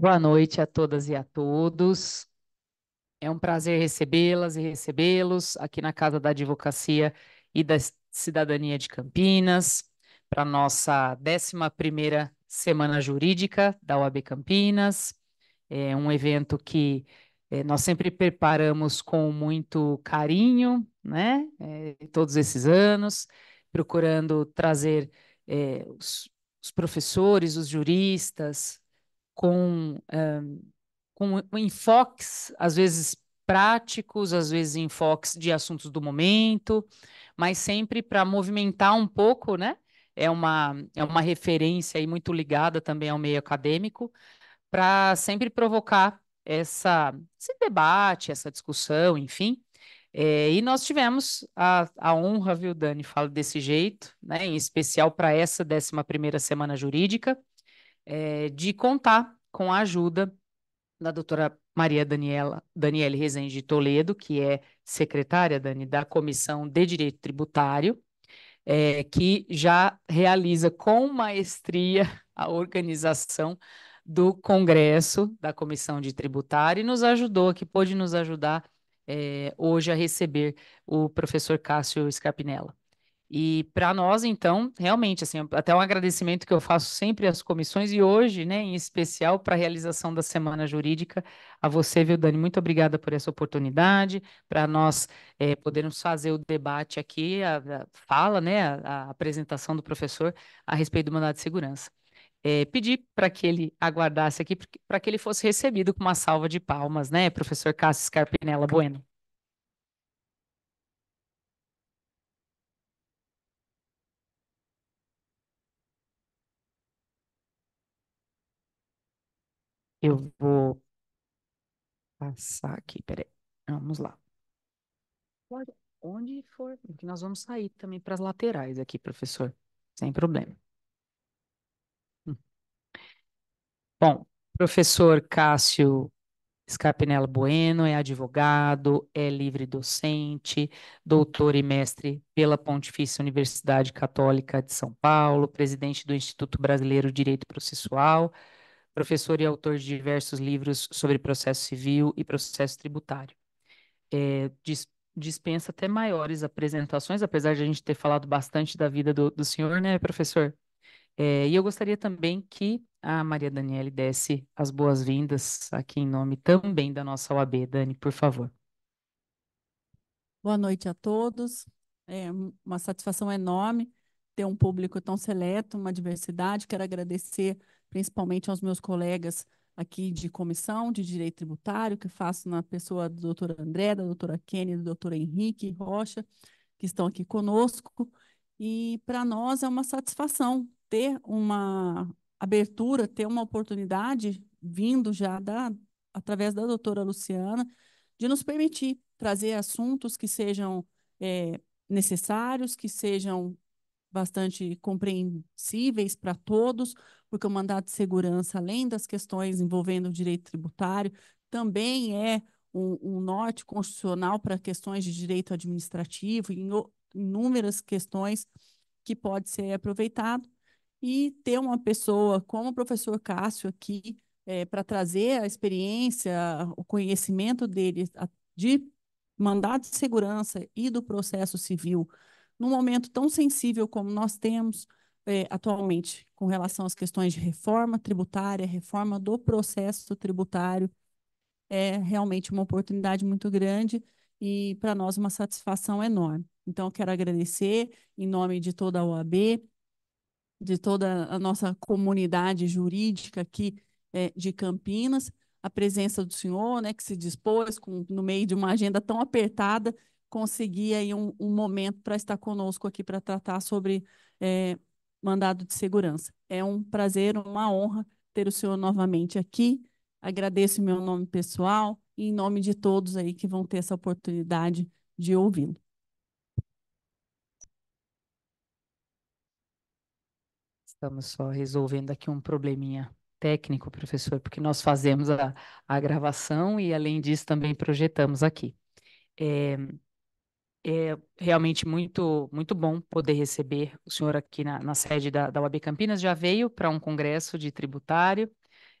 Boa noite a todas e a todos. É um prazer recebê-las e recebê-los aqui na Casa da Advocacia e da Cidadania de Campinas, para nossa 11 Semana Jurídica da OAB Campinas. É um evento que é, nós sempre preparamos com muito carinho, né? É, todos esses anos, procurando trazer é, os, os professores, os juristas, com, eh, com enfoques, às vezes práticos, às vezes enfoques de assuntos do momento, mas sempre para movimentar um pouco, né? É uma, é uma referência aí muito ligada também ao meio acadêmico, para sempre provocar essa, esse debate, essa discussão, enfim. É, e nós tivemos a, a, honra, viu, Dani, falo desse jeito, né, em especial para essa 11 primeira semana jurídica, é, de contar com a ajuda da doutora Maria Daniela, Daniele Rezende Toledo, que é secretária, Dani, da Comissão de Direito Tributário, é, que já realiza com maestria a organização do Congresso da Comissão de Tributário e nos ajudou, que pôde nos ajudar é, hoje a receber o professor Cássio Scarpinella. E para nós, então, realmente, assim, até um agradecimento que eu faço sempre às comissões e hoje, né, em especial para a realização da Semana Jurídica, a você, viu, Dani? Muito obrigada por essa oportunidade, para nós é, podermos fazer o debate aqui, a, a fala, né, a, a, apresentação do professor a respeito do mandato de segurança. É, pedi para que ele aguardasse aqui, para que ele fosse recebido com uma salva de palmas, né, professor Cássio Scarpinella Bueno. Eu vou passar aqui, peraí. Vamos lá. Onde for, que nós vamos sair também para as laterais aqui, professor, sem problema. Hum. Bom, professor Cássio Scarpinello Bueno é advogado, é livre docente, doutor e mestre pela Pontifícia Universidade Católica de São Paulo, presidente do Instituto Brasileiro de Direito Processual professor e autor de diversos livros sobre processo civil e processo tributário. É, dispensa até maiores apresentações, apesar de a gente ter falado bastante da vida do, do senhor, né, professor? É, e eu gostaria também que a Maria Daniele desse as boas-vindas aqui em nome também da nossa OAB. Dani, por favor. Boa noite a todos. É uma satisfação enorme ter um público tão seleto, uma diversidade. Quero agradecer principalmente aos meus colegas aqui de comissão de direito tributário, que faço na pessoa do doutor André, da doutora Kênia, do doutor Henrique Rocha, que estão aqui conosco. E para nós é uma satisfação ter uma abertura, ter uma oportunidade, vindo já da, através da doutora Luciana, de nos permitir trazer assuntos que sejam é, necessários, que sejam bastante compreensíveis para todos, porque o mandado de segurança, além das questões envolvendo o direito tributário, também é um, um norte constitucional para questões de direito administrativo, em inúmeras questões que pode ser aproveitado. E ter uma pessoa como o professor Cássio aqui, é, para trazer a experiência, o conhecimento dele de mandado de segurança e do processo civil, num momento tão sensível como nós temos, eh, atualmente com relação às questões de reforma tributária, reforma do processo tributário, é realmente uma oportunidade muito grande e para nós uma satisfação enorme. Então, quero agradecer em nome de toda a OAB, de toda a nossa comunidade jurídica aqui eh, de Campinas, a presença do senhor, né, que se dispôs com, no meio de uma agenda tão apertada, conseguir aí um, um momento para estar conosco aqui para tratar sobre é, mandado de segurança. É um prazer, uma honra ter o senhor novamente aqui. Agradeço em meu nome pessoal e em nome de todos aí que vão ter essa oportunidade de ouvi-lo. Estamos só resolvendo aqui um probleminha técnico, professor, porque nós fazemos a, a gravação e, além disso, também projetamos aqui. É, é realmente muito, muito bom poder receber o senhor aqui na, na sede da, da UAB Campinas. Já veio para um congresso de tributário,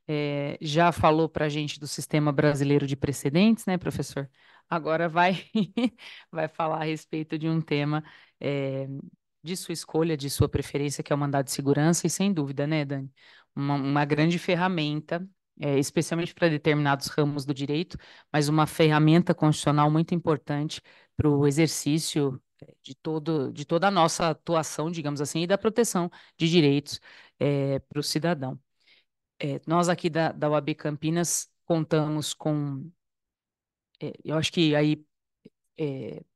é, já falou para a gente do sistema brasileiro de precedentes, né, professor? Agora vai, vai falar a respeito de um tema é, de sua escolha, de sua preferência, que é o mandado de segurança, e sem dúvida, né, Dani? Uma, uma grande ferramenta, é, especialmente para determinados ramos do direito, mas uma ferramenta constitucional muito importante para o exercício eh, de, todo, de toda a nossa atuação, digamos assim, e da proteção de direitos é, para o cidadão. É, nós aqui da, da UAB Campinas contamos com, é, eu acho que aí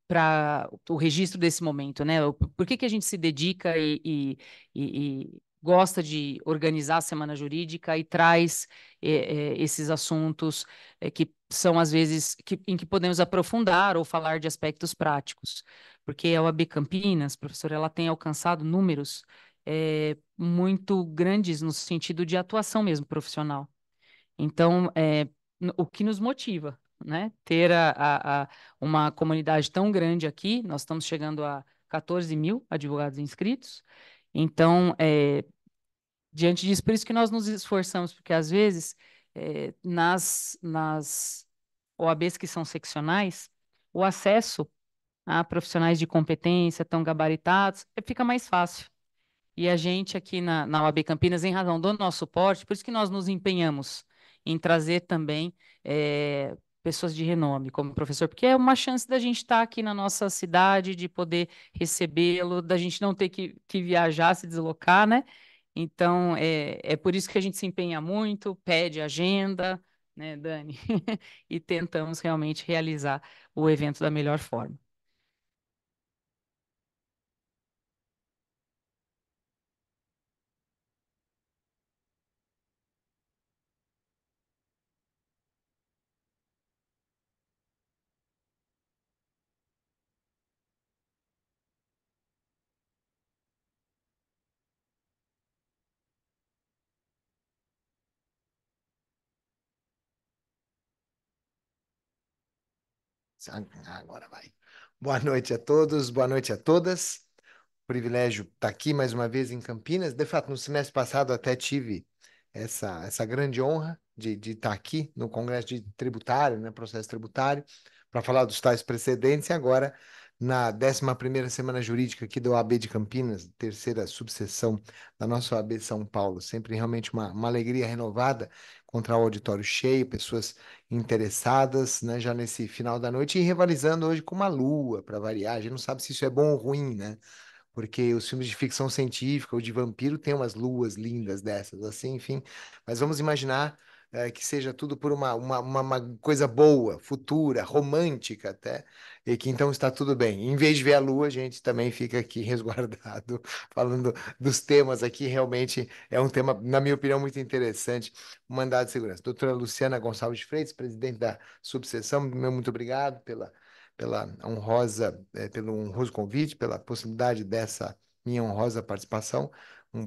para o registro desse momento, né? Por que, que a gente se dedica e, e, e, gosta de organizar a semana jurídica e traz é, é, esses assuntos é, que são às vezes que, em que podemos aprofundar ou falar de aspectos práticos, porque a OAB Campinas, professora, ela tem alcançado números muito grandes no sentido de atuação mesmo profissional. Então, o que nos motiva, né? Ter a, a, a uma comunidade tão grande aqui, nós estamos chegando a 14 mil advogados inscritos então, é, diante disso, por isso que nós nos esforçamos, porque às vezes, é, nas, nas OABs que são seccionais, o acesso a profissionais de competência tão gabaritados é, fica mais fácil. E a gente aqui na, na OAB Campinas, em razão do nosso suporte, por isso que nós nos empenhamos em trazer também é, pessoas de renome como professor, porque é uma chance da gente estar tá aqui na nossa cidade, de poder recebê-lo, da gente não ter que, que viajar, se deslocar, né? Então, é, é por isso que a gente se empenha muito, pede agenda, né, Dani? e tentamos realmente realizar o evento da melhor forma. Ah, agora vai. Boa noite a todos, boa noite a todas. Privilégio estar tá aqui mais uma vez em Campinas. De fato, no semestre passado até tive essa, essa grande honra de, de estar tá aqui no Congresso de Tributário, né, processo tributário, para falar dos tais precedentes e agora na 11ª Semana Jurídica aqui da OAB de Campinas, terceira subseção da nossa OAB de São Paulo. Sempre realmente uma, uma alegria renovada contra o auditório cheio, pessoas interessadas, né, já nesse final da noite e rivalizando hoje com uma lua, para variar. A gente não sabe se isso é bom ou ruim, né? Porque os filmes de ficção científica ou de vampiro têm umas luas lindas dessas, assim, enfim. Mas vamos imaginar é, que seja tudo por uma, uma, uma coisa boa, futura, romântica até e que então está tudo bem. Em vez de ver a lua, a gente também fica aqui resguardado, falando dos temas aqui. Realmente é um tema, na minha opinião, muito interessante. O mandado de segurança. Doutora Luciana Gonçalves Freitas, presidente da subseção, meu muito obrigado pela, pela honrosa, é, pelo honroso convite, pela possibilidade dessa minha honrosa participação um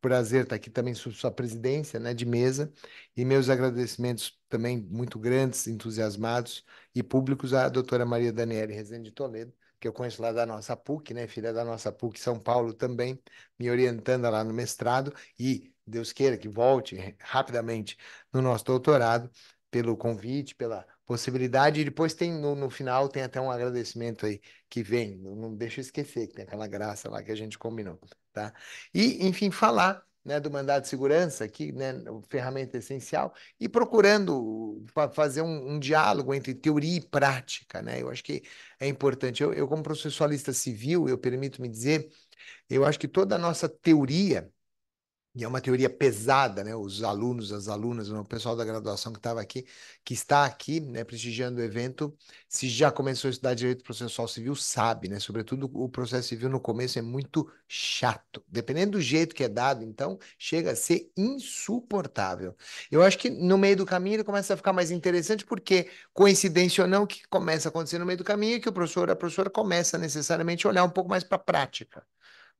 prazer estar aqui também sob sua presidência, né, de mesa, e meus agradecimentos também muito grandes, entusiasmados e públicos à doutora Maria Daniele Rezende Toledo, que eu conheço lá da nossa PUC, né, filha da nossa PUC São Paulo também, me orientando lá no mestrado e Deus queira que volte rapidamente no nosso doutorado, pelo convite, pela possibilidade. E depois tem no, no, final tem até um agradecimento aí que vem. Não, não deixa eu esquecer que tem aquela graça lá que a gente combinou. Tá? E, enfim, falar né, do mandado de segurança, que né, é ferramenta essencial, e procurando fazer um, um, diálogo entre teoria e prática. Né? Eu acho que é importante. Eu, eu como processualista civil, eu permito me dizer, eu acho que toda a nossa teoria e é uma teoria pesada, né? Os alunos, as alunas, o pessoal da graduação que estava aqui, que está aqui, né, prestigiando o evento, se já começou a estudar direito processual civil, sabe, né? Sobretudo o processo civil no começo é muito chato. Dependendo do jeito que é dado, então, chega a ser insuportável. Eu acho que no meio do caminho ele começa a ficar mais interessante, porque, coincidência ou não, o que começa a acontecer no meio do caminho é que o professor, a professora começa necessariamente a olhar um pouco mais para a prática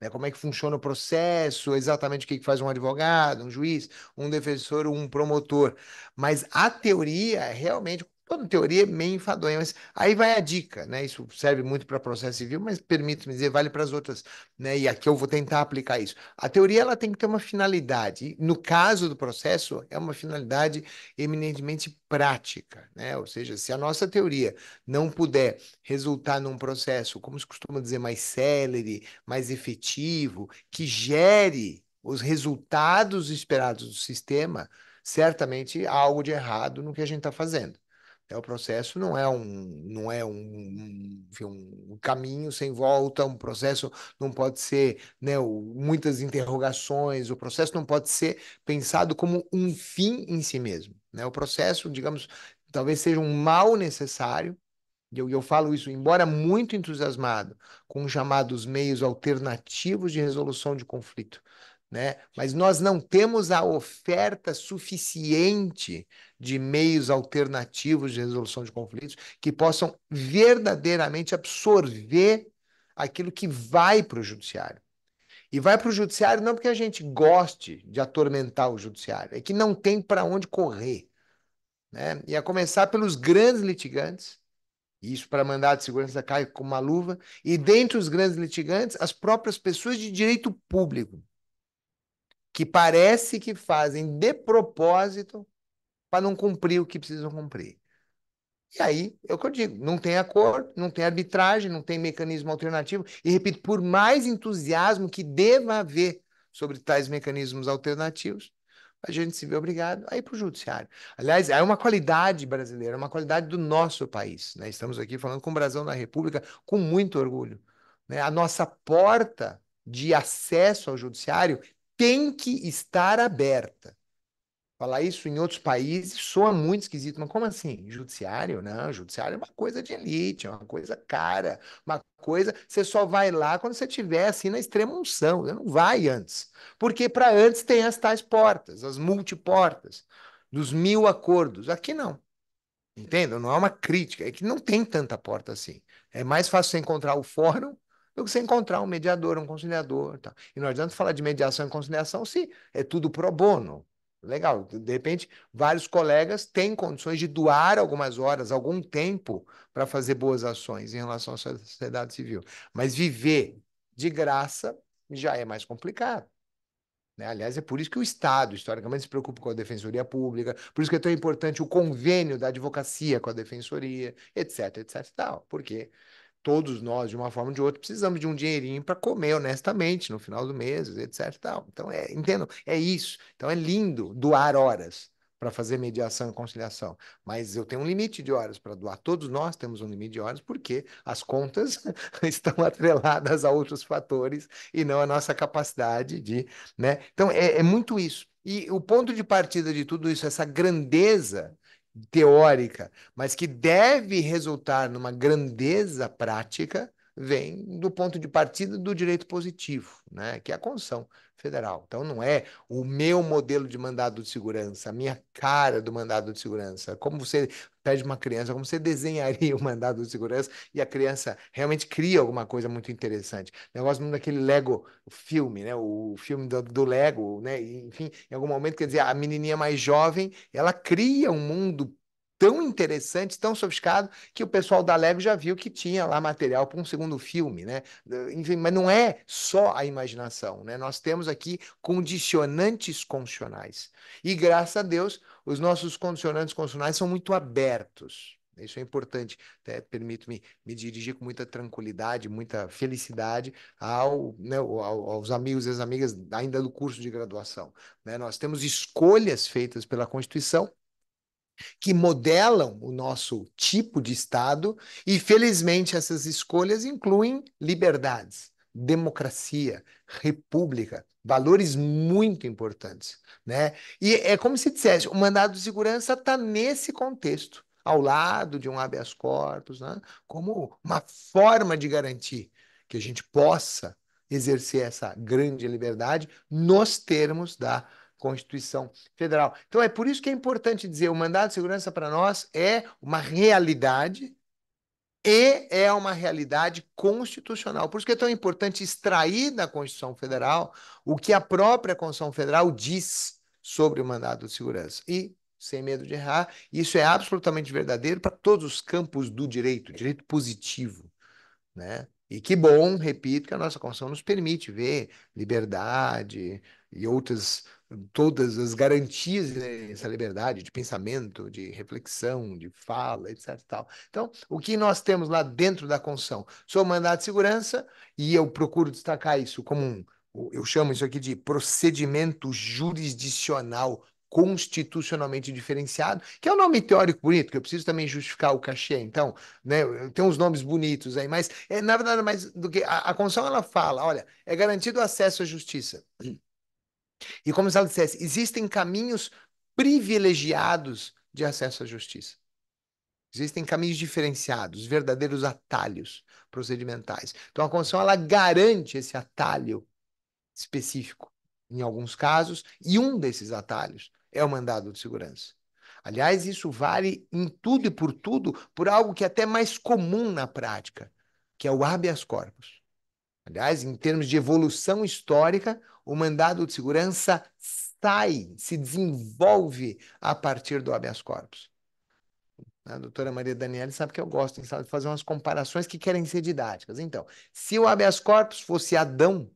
né? Como é que funciona o processo, exatamente o que faz um advogado, um juiz, um defensor, um promotor. Mas a teoria é realmente Toda teoria é meio enfadonha, mas aí vai a dica, né? Isso serve muito para processo civil, mas permito me dizer, vale para as outras, né? E aqui eu vou tentar aplicar isso. A teoria ela tem que ter uma finalidade. No caso do processo, é uma finalidade eminentemente prática, né? Ou seja, se a nossa teoria não puder resultar num processo, como se costuma dizer, mais célere, mais efetivo, que gere os resultados esperados do sistema, certamente há algo de errado no que a gente está fazendo. É, o processo não é um, não é um, enfim, um caminho sem volta, um processo não pode ser né, muitas interrogações, o processo não pode ser pensado como um fim em si mesmo. Né? O processo, digamos, talvez seja um mal necessário, e eu, eu falo isso, embora muito entusiasmado com os chamados meios alternativos de resolução de conflito, né? mas nós não temos a oferta suficiente de meios alternativos de resolução de conflitos que possam verdadeiramente absorver aquilo que vai para o judiciário. E vai para o judiciário não porque a gente goste de atormentar o judiciário, é que não tem para onde correr. Né? E a começar pelos grandes litigantes, isso para mandado de segurança cai com uma luva, e dentre os grandes litigantes, as próprias pessoas de direito público, que parece que fazem de propósito para não cumprir o que precisam cumprir. E aí, é o que eu digo, não tem acordo, não tem arbitragem, não tem mecanismo alternativo. E repito, por mais entusiasmo que deva haver sobre tais mecanismos alternativos, a gente se vê obrigado a ir para o judiciário. Aliás, é uma qualidade brasileira, é uma qualidade do nosso país. Né? Estamos aqui falando com o Brasil na República com muito orgulho. Né? A nossa porta de acesso ao judiciário tem que estar aberta. Falar isso em outros países soa muito esquisito, mas como assim? Judiciário? Não, judiciário é uma coisa de elite, é uma coisa cara, uma coisa. Você só vai lá quando você estiver assim na extrema unção, você não vai antes. Porque para antes tem as tais portas, as multiportas, dos mil acordos. Aqui não. Entendam? Não é uma crítica, é que não tem tanta porta assim. É mais fácil você encontrar o fórum do que você encontrar um mediador, um conciliador. Tá? E não adianta falar de mediação e conciliação se é tudo pro bono Legal. De repente, vários colegas têm condições de doar algumas horas, algum tempo, para fazer boas ações em relação à sociedade civil. Mas viver de graça já é mais complicado. Né? Aliás, é por isso que o Estado, historicamente, se preocupa com a defensoria pública, por isso que é tão importante o convênio da advocacia com a defensoria, etc, etc. Tal, porque todos nós, de uma forma ou de outra, precisamos de um dinheirinho para comer honestamente no final do mês, etc. Tal. Então, é, entendo, é isso. Então, é lindo doar horas para fazer mediação e conciliação, mas eu tenho um limite de horas para doar. Todos nós temos um limite de horas porque as contas estão atreladas a outros fatores e não a nossa capacidade de, né? Então, é, é muito isso. E o ponto de partida de tudo isso, essa grandeza teórica, mas que deve resultar numa grandeza prática, vem do ponto de partida do direito positivo, né, que é a Constituição Federal. Então, não é o meu modelo de mandado de segurança, a minha cara do mandado de segurança. Como você pede uma criança, como você desenharia o mandado de segurança e a criança realmente cria alguma coisa muito interessante. O negócio muito daquele Lego filme, né? O filme do, do Lego, né? enfim, em algum momento, quer dizer, a menininha mais jovem, ela cria um mundo tão interessantes, tão sofisticados, que o pessoal da Lego já viu que tinha lá material para um segundo filme, né? Enfim, mas não é só a imaginação, né? Nós temos aqui condicionantes condicionais. E graças a Deus, os nossos condicionantes condicionais são muito abertos. Isso é importante. Até permito-me me dirigir com muita tranquilidade, muita felicidade ao, né, aos amigos e às amigas ainda do curso de graduação. Né? Nós temos escolhas feitas pela Constituição que modelam o nosso tipo de Estado, e felizmente essas escolhas incluem liberdades, democracia, república, valores muito importantes. Né? E é como se dissesse: o mandado de segurança está nesse contexto, ao lado de um habeas corpus, né? como uma forma de garantir que a gente possa exercer essa grande liberdade nos termos da Constituição Federal. Então, é por isso que é importante dizer: o mandado de segurança para nós é uma realidade e é uma realidade constitucional. Por isso que é tão importante extrair da Constituição Federal o que a própria Constituição Federal diz sobre o mandado de segurança. E, sem medo de errar, isso é absolutamente verdadeiro para todos os campos do direito, direito positivo, né? E que bom, repito, que a nossa Constituição nos permite ver liberdade e outras todas as garantias dessa né, liberdade de pensamento, de reflexão, de fala, etc. Tal. Então, o que nós temos lá dentro da Constituição? Sou mandado de segurança e eu procuro destacar isso como um, eu chamo isso aqui de procedimento jurisdicional constitucionalmente diferenciado, que é um nome teórico bonito, que eu preciso também justificar o cachê, então, né, tem uns nomes bonitos aí, mas é, na verdade mais do que a, a Constituição ela fala, olha, é garantido o acesso à justiça. E como se ela dissesse, existem caminhos privilegiados de acesso à justiça. Existem caminhos diferenciados, verdadeiros atalhos procedimentais. Então a Constituição ela garante esse atalho específico em alguns casos, e um desses atalhos é o mandado de segurança. Aliás, isso vale em tudo e por tudo por algo que é até mais comum na prática, que é o habeas corpus. Aliás, em termos de evolução histórica, o mandado de segurança sai, se desenvolve a partir do habeas corpus. A doutora Maria Daniela sabe que eu gosto em de fazer umas comparações que querem ser didáticas. Então, se o habeas corpus fosse Adão,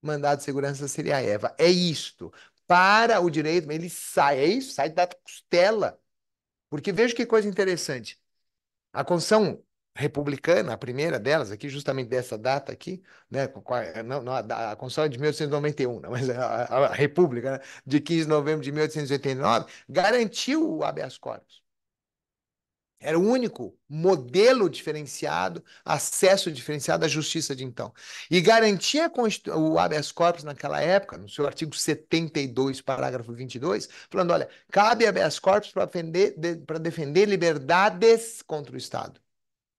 o mandado de segurança seria Eva. É isto. Para o direito, ele sai, é isso, sai da costela. Porque veja que coisa interessante. A Constituição republicana, a primeira delas aqui, justamente dessa data aqui, né, não, não a, a Constituição é de 1891, não, né, mas é a, a, República né, de 15 de novembro de 1889, garantiu o habeas corpus. Era o único modelo diferenciado, acesso diferenciado à justiça de então. E garantia o habeas corpus naquela época, no seu artigo 72, parágrafo 22, falando: olha, cabe habeas corpus para defender, de, defender liberdades contra o Estado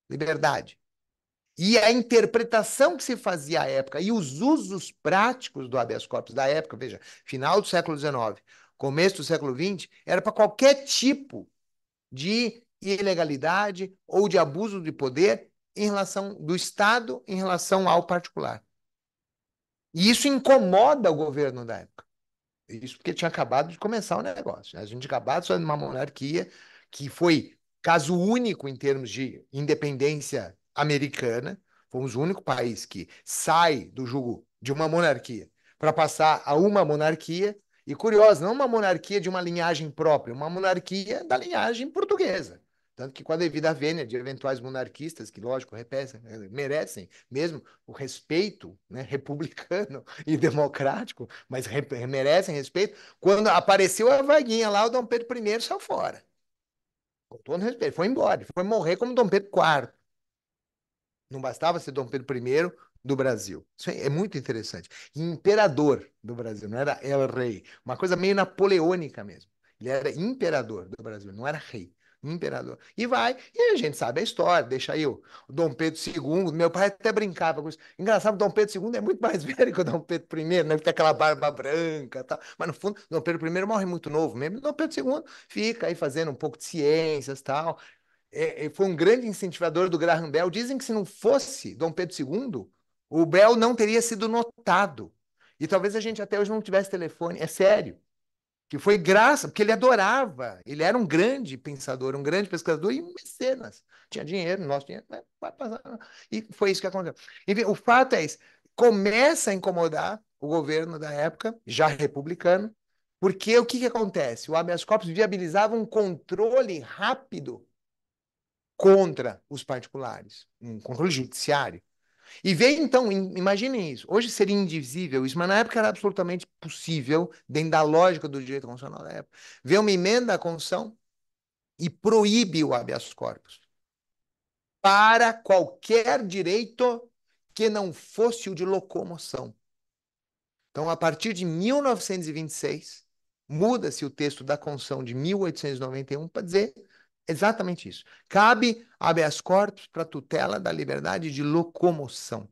liberdade. E a interpretação que se fazia à época e os usos práticos do habeas corpus da época, veja, final do século XIX, começo do século XX, era para qualquer tipo de ilegalidade ou de abuso de poder em relação do Estado em relação ao particular. E isso incomoda o governo da época. Isso porque tinha acabado de começar o negócio. Né? A gente acabado de uma monarquia que foi caso único em termos de independência americana. Fomos o único país que sai do jugo de uma monarquia para passar a uma monarquia. E curioso, não uma monarquia de uma linhagem própria, uma monarquia da linhagem portuguesa. Tanto que, com a devida vênia de eventuais monarquistas, que, lógico, merecem mesmo o respeito né, republicano e democrático, mas re merecem respeito, quando apareceu a vaguinha lá, o Dom Pedro I saiu fora. Com todo respeito, foi embora, foi morrer como Dom Pedro IV. Não bastava ser Dom Pedro I do Brasil. Isso é, é muito interessante. Imperador do Brasil, não era el rei. Uma coisa meio napoleônica mesmo. Ele era imperador do Brasil, não era rei imperador. E vai, e a gente sabe a história, deixa aí o Dom Pedro II, meu pai até brincava com isso. Engraçado, Dom Pedro II é muito mais velho que o Dom Pedro I, né? Porque tem aquela barba branca tal. Mas no fundo, Dom Pedro I morre muito novo mesmo, Dom Pedro II fica aí fazendo um pouco de ciências tal. É, é, foi um grande incentivador do Graham Bell. Dizem que se não fosse Dom Pedro II, o Bell não teria sido notado. E talvez a gente até hoje não tivesse telefone. É sério que foi graça, porque ele adorava, ele era um grande pensador, um grande pesquisador e um mecenas. Tinha dinheiro, nosso dinheiro, né? vai passar. E foi isso que aconteceu. Enfim, o fato é isso começa a incomodar o governo da época, já republicano, porque o que, que acontece? O habeas corpus viabilizava um controle rápido contra os particulares, um controle judiciário. E veio então, imaginem isso. Hoje seria indivisível isso, mas na época era absolutamente possível, dentro da lógica do direito constitucional da época. Vê uma emenda à Constituição e proíbe o habeas corpus para qualquer direito que não fosse o de locomoção. Então, a partir de 1926, muda-se o texto da Constituição de 1891 para dizer Exatamente isso. Cabe habeas corpus para tutela da liberdade de locomoção.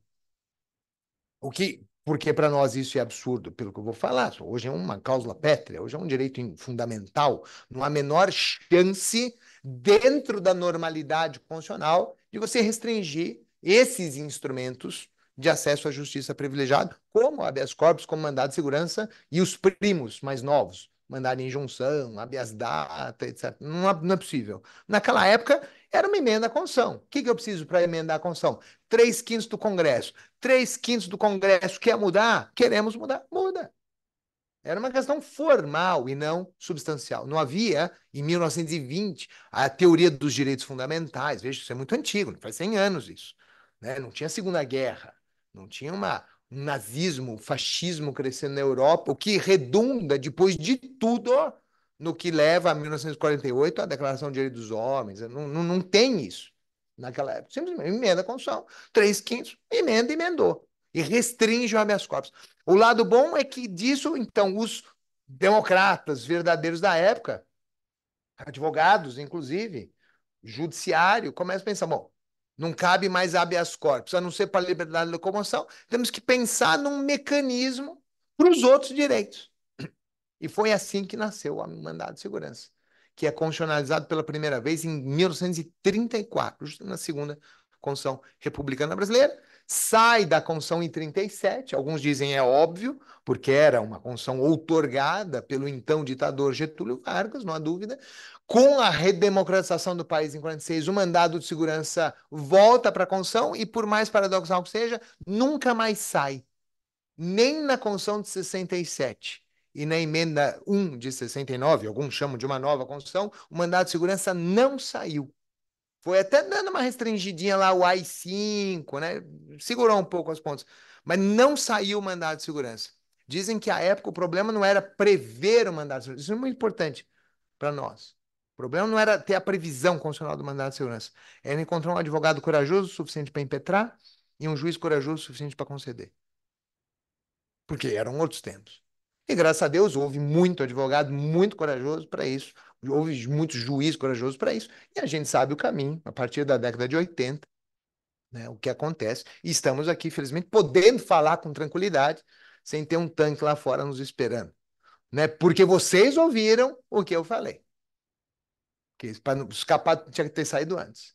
O que, porque para nós isso é absurdo, pelo que eu vou falar, hoje é uma cláusula pétrea, hoje é um direito fundamental, não há menor chance dentro da normalidade constitucional de você restringir esses instrumentos de acesso à justiça privilegiada, como habeas corpus, como mandado de segurança e os primos mais novos, mandar injunção, habeas data, etc. Não, é, não é possível. Naquela época, era uma emenda à Constituição. O que, que eu preciso para emendar a Constituição? Três quintos do Congresso. Três quintos do Congresso quer mudar? Queremos mudar. Muda. Era uma questão formal e não substancial. Não havia, em 1920, a teoria dos direitos fundamentais. Veja, isso é muito antigo, faz 100 anos isso. Né? Não tinha Segunda Guerra, não tinha uma, nazismo, fascismo crescendo na Europa, o que redunda, depois de tudo, no que leva a 1948, a Declaração de Direitos dos Homens. Não, não, não tem isso naquela época. Simplesmente emenda a Constituição, três quintos, emenda, emendou. E restringe o habeas corpus. O lado bom é que disso, então, os democratas verdadeiros da época, advogados, inclusive, judiciário, começam a pensar, bom, não cabe mais habeas corpus, a não ser para a liberdade de locomoção. Temos que pensar num mecanismo para os outros direitos. E foi assim que nasceu o mandado de segurança, que é constitucionalizado pela primeira vez em 1934, justo na segunda Constituição Republicana Brasileira. Sai da Constituição em 37, alguns dizem é óbvio, porque era uma Constituição outorgada pelo então ditador Getúlio Vargas, não há dúvida, com a redemocratização do país em 46, o mandado de segurança volta para a Constituição e, por mais paradoxal que seja, nunca mais sai. Nem na Constituição de 67 e na emenda 1 de 69, alguns chamam de uma nova Constituição, o mandado de segurança não saiu. Foi até dando uma restringidinha lá o AI-5, né? Segurou um pouco as pontas, mas não saiu o mandado de segurança. Dizem que à época o problema não era prever o mandado de segurança, isso é muito importante para nós. O problema não era ter a previsão constitucional do mandado de segurança, era encontrar um advogado corajoso o suficiente para impetrar e um juiz corajoso o suficiente para conceder. Porque eram outros tempos. E graças a Deus houve muito advogado muito corajoso para isso, houve muito juiz corajoso para isso, e a gente sabe o caminho, a partir da década de 80, né, o que acontece. E estamos aqui, felizmente, podendo falar com tranquilidade, sem ter um tanque lá fora nos esperando. Né? Porque vocês ouviram o que eu falei. Porque para escapar tinha que ter saído antes.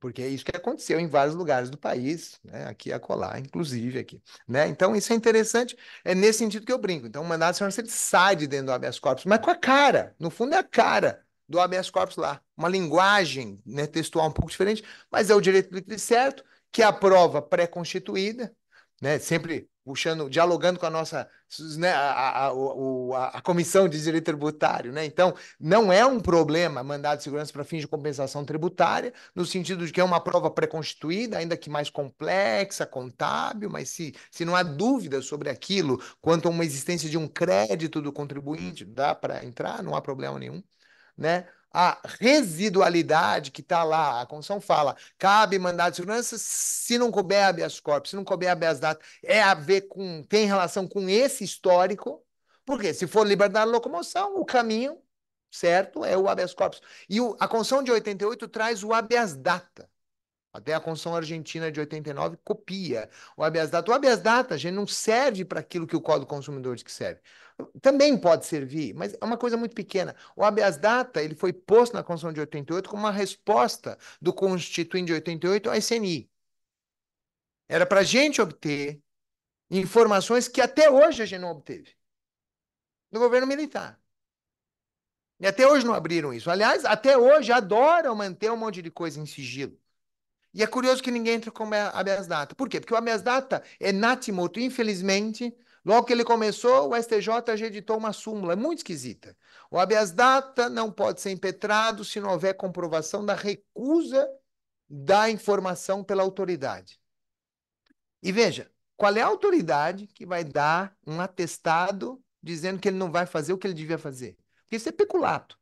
Porque é isso que aconteceu em vários lugares do país, né? aqui e acolá, inclusive aqui. Né? Então, isso é interessante, é nesse sentido que eu brinco. Então, o mandado senhora ele sai de dentro do habeas corpus, mas com a cara, no fundo é a cara do habeas corpus lá. Uma linguagem né, textual um pouco diferente, mas é o direito do certo, que é a prova pré-constituída, né, sempre puxando, dialogando com a nossa né, a, a, a, a, comissão de direito tributário, né? Então, não é um problema mandado de segurança para fins de compensação tributária, no sentido de que é uma prova pré-constituída, ainda que mais complexa, contábil, mas se, se não há dúvida sobre aquilo quanto a uma existência de um crédito do contribuinte, dá para entrar, não há problema nenhum, né? a residualidade que está lá, a Constituição fala, cabe mandado de segurança se não couber habeas corpus, se não couber habeas data, é a ver com, tem relação com esse histórico, porque se for liberdade de locomoção, o caminho certo é o habeas corpus. E o, a Constituição de 88 traz o habeas data, até a Constituição Argentina de 89 copia o habeas data. O habeas data, gente, não serve para aquilo que o Código Consumidor diz que serve. Também pode servir, mas é uma coisa muito pequena. O habeas data ele foi posto na Constituição de 88 como uma resposta do Constituinte de 88 ao SNI. Era para a gente obter informações que até hoje a gente não obteve do governo militar. E até hoje não abriram isso. Aliás, até hoje adoram manter um monte de coisa em sigilo. E é curioso que ninguém entra com habeas data. Por quê? Porque o habeas data é natimoto, infelizmente. Logo que ele começou, o STJ já editou uma súmula muito esquisita. O habeas data não pode ser impetrado se não houver comprovação da recusa da informação pela autoridade. E veja, qual é a autoridade que vai dar um atestado dizendo que ele não vai fazer o que ele devia fazer? Porque isso é peculato.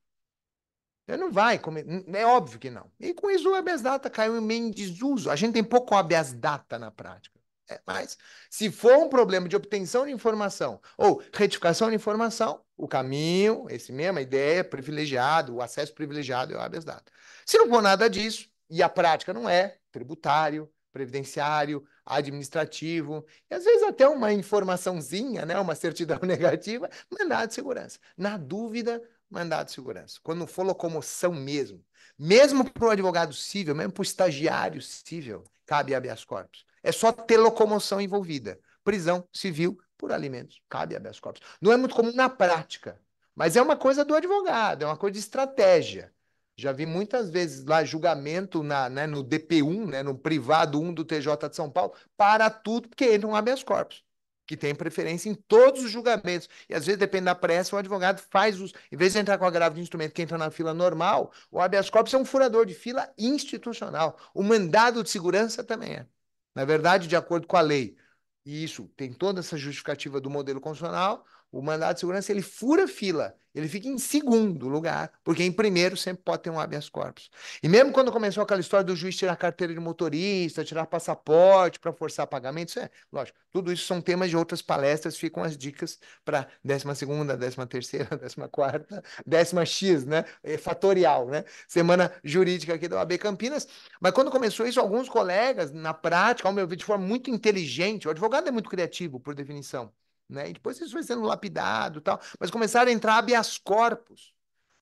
Ele não vai comer, é óbvio que não. E com isso o habeas data caiu meio em desuso. A gente tem pouco habeas data na prática. É, mas se for um problema de obtenção de informação ou retificação de informação, o caminho, esse mesmo, a ideia é privilegiado, o acesso privilegiado é o habeas data. Se não for nada disso, e a prática não é, tributário, previdenciário, administrativo, e às vezes até uma informaçãozinha, né, uma certidão negativa, mandado de segurança. Na dúvida, mandado de segurança. Quando for locomoção mesmo, mesmo para o advogado civil, mesmo para o estagiário civil, cabe habeas corpus. É só ter locomoção envolvida. Prisão civil por alimentos, cabe habeas corpus. Não é muito comum na prática, mas é uma coisa do advogado, é uma coisa de estratégia. Já vi muitas vezes lá julgamento na, né, no DP1, né, no privado 1 do TJ de São Paulo, para tudo porque entra um habeas corpus que tem preferência em todos os julgamentos. E às vezes, depende da pressa, o advogado faz os. Em vez de entrar com a grava de instrumento que entra na fila normal, o habeas corpus é um furador de fila institucional. O mandado de segurança também é. Na verdade, de acordo com a lei. E isso tem toda essa justificativa do modelo constitucional, o mandado de segurança ele fura fila, ele fica em segundo lugar, porque em primeiro sempre pode ter um habeas corpus. E mesmo quando começou aquela história do juiz tirar carteira de motorista, tirar passaporte para forçar pagamento, isso é, lógico, tudo isso são temas de outras palestras, ficam as dicas para 12 13ª, 14ª, 10x, né? É, fatorial, né? Semana jurídica aqui da OAB Campinas. Mas quando começou isso, alguns colegas, na prática, ao meu ver, de forma muito inteligente, o advogado é muito criativo, por definição, né? E depois isso vai sendo lapidado tal. Mas começaram a entrar habeas corpus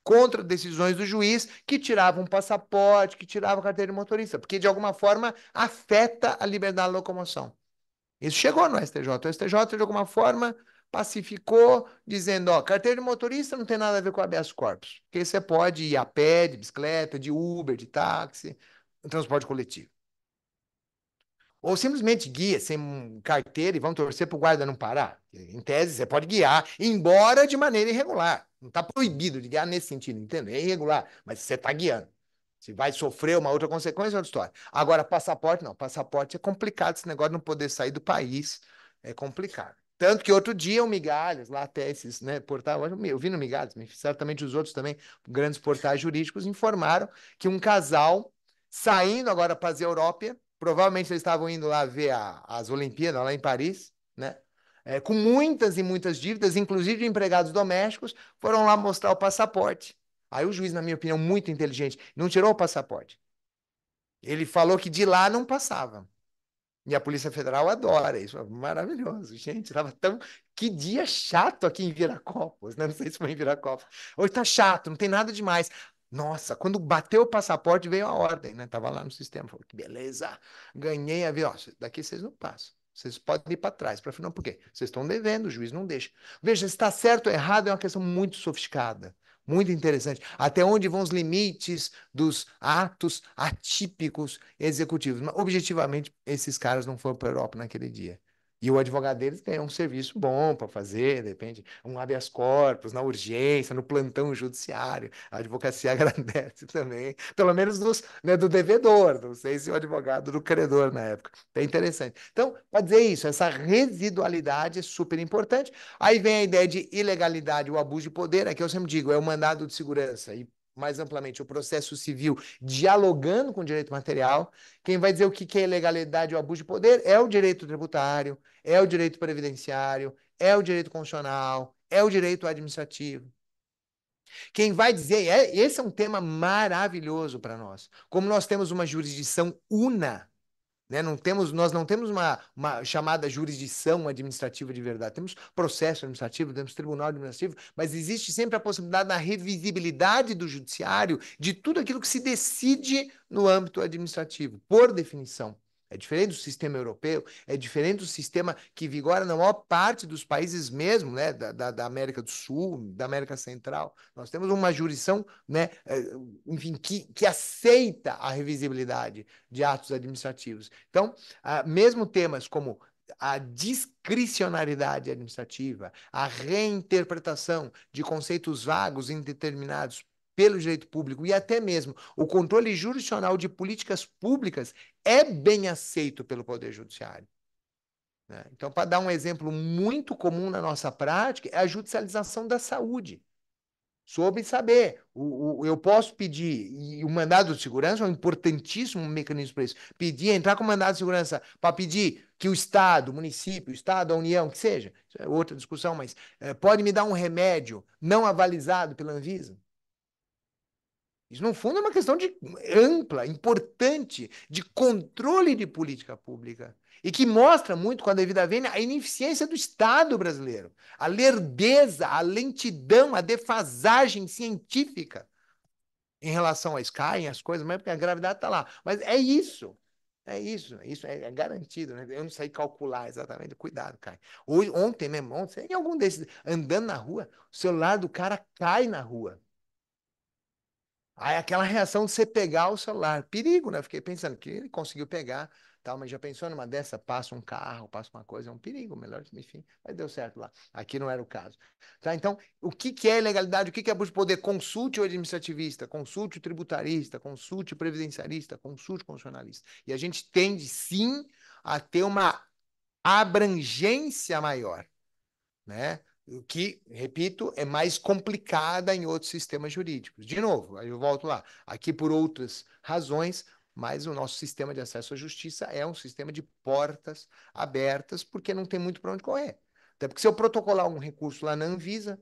contra decisões do juiz que tiravam passaporte, que tiravam carteira de motorista, porque de alguma forma afeta a liberdade de locomoção. Isso chegou no STJ. O STJ, de alguma forma, pacificou, dizendo: ó, carteira de motorista não tem nada a ver com habeas corpus, porque você pode ir a pé, de bicicleta, de Uber, de táxi, transporte coletivo. Ou simplesmente guia sem carteira e vão torcer para o guarda não parar. Em tese, você pode guiar, embora de maneira irregular. Não está proibido de guiar nesse sentido, entendeu É irregular, mas você está guiando. Se vai sofrer uma outra consequência, é outra história. Agora, passaporte, não. Passaporte é complicado. Esse negócio de não poder sair do país é complicado. Tanto que outro dia o Migalhas, lá até esses né, portais, eu vi no Migalhas, certamente os outros também, grandes portais jurídicos, informaram que um casal saindo agora para a Europa Provavelmente eles estavam indo lá ver a, as Olimpíadas lá em Paris, né? É, com muitas e muitas dívidas, inclusive de empregados domésticos, foram lá mostrar o passaporte. Aí o juiz, na minha opinião, muito inteligente, não tirou o passaporte. Ele falou que de lá não passava. E a Polícia Federal adora isso. Maravilhoso. Gente, tava tão. Que dia chato aqui em Viracopos, né? Não sei se foi em Viracopos. Hoje tá chato, não tem nada demais. Nossa, quando bateu o passaporte, veio a ordem, né? Tava lá no sistema. falou: que beleza, ganhei a vida. Daqui vocês não passam. Vocês podem ir para trás, para final, por quê? Vocês estão devendo, o juiz não deixa. Veja, se está certo ou errado é uma questão muito sofisticada, muito interessante. Até onde vão os limites dos atos atípicos executivos? Mas, objetivamente, esses caras não foram para a Europa naquele dia. E o advogado deles tem um serviço bom para fazer, depende, um habeas corpus, na urgência, no plantão judiciário. A advocacia agradece também, pelo menos dos, né, do devedor, não sei se o advogado do credor na época. Então, é interessante. Então, para dizer isso, essa residualidade é super importante. Aí vem a ideia de ilegalidade, o abuso de poder, é que eu sempre digo, é o mandado de segurança. E mais amplamente o processo civil dialogando com o direito material. Quem vai dizer o que é ilegalidade ou abuso de poder é o direito tributário, é o direito previdenciário, é o direito constitucional, é o direito administrativo. Quem vai dizer, é, esse é um tema maravilhoso para nós. Como nós temos uma jurisdição una né? Não temos, nós não temos uma, uma, chamada jurisdição administrativa de verdade. Temos processo administrativo, temos tribunal administrativo, mas existe sempre a possibilidade da revisibilidade do judiciário de tudo aquilo que se decide no âmbito administrativo, por definição. É diferente do sistema europeu, é diferente do sistema que vigora na maior parte dos países mesmo, né, da, da, da América do Sul, da América Central. Nós temos uma jurisdição, né, é, enfim, que, que aceita a revisibilidade de atos administrativos. Então, ah, mesmo temas como a discricionariedade administrativa, a reinterpretação de conceitos vagos em determinados pelo direito público e até mesmo o controle jurisdicional de políticas públicas é bem aceito pelo Poder Judiciário. Né? Então, para dar um exemplo muito comum na nossa prática, é a judicialização da saúde. Sobre saber, o, o, eu posso pedir, e o mandado de segurança é um importantíssimo mecanismo para isso, pedir, entrar com o mandado de segurança para pedir que o Estado, o município, o Estado, a União, que seja, é outra discussão, mas é, pode me dar um remédio não avalizado pela Anvisa? Isso, no fundo, é uma questão de, ampla, importante, de controle de política pública. E que mostra muito, com a devida vênia, a ineficiência do Estado brasileiro, a lerdeza, a lentidão, a defasagem científica em relação a Sky, as coisas, mas é porque a gravidade está lá. Mas é isso. É isso, é isso é, é, garantido, né? Eu não sei calcular exatamente, cuidado, cai. ontem mesmo, ontem, em algum desses, andando na rua, o celular do cara cai na rua. Aí aquela reação de você pegar o celular, perigo, né? Fiquei pensando que ele conseguiu pegar, tal, mas já pensou numa dessa, passa um carro, passa uma coisa, é um perigo, melhor, enfim, mas deu certo lá. Aqui não era o caso. Tá? Então, o que, que é ilegalidade? O que, que é abuso de poder? Consulte o administrativista, consulte o tributarista, consulte o previdenciarista, consulte o constitucionalista. E a gente tende, sim, a ter uma abrangência maior, né? o que, repito, é mais complicada em outros sistemas jurídicos. De novo, aí eu volto lá, aqui por outras razões, mas o nosso sistema de acesso à justiça é um sistema de portas abertas, porque não tem muito para onde correr. Até porque se eu protocolar um recurso lá na Anvisa,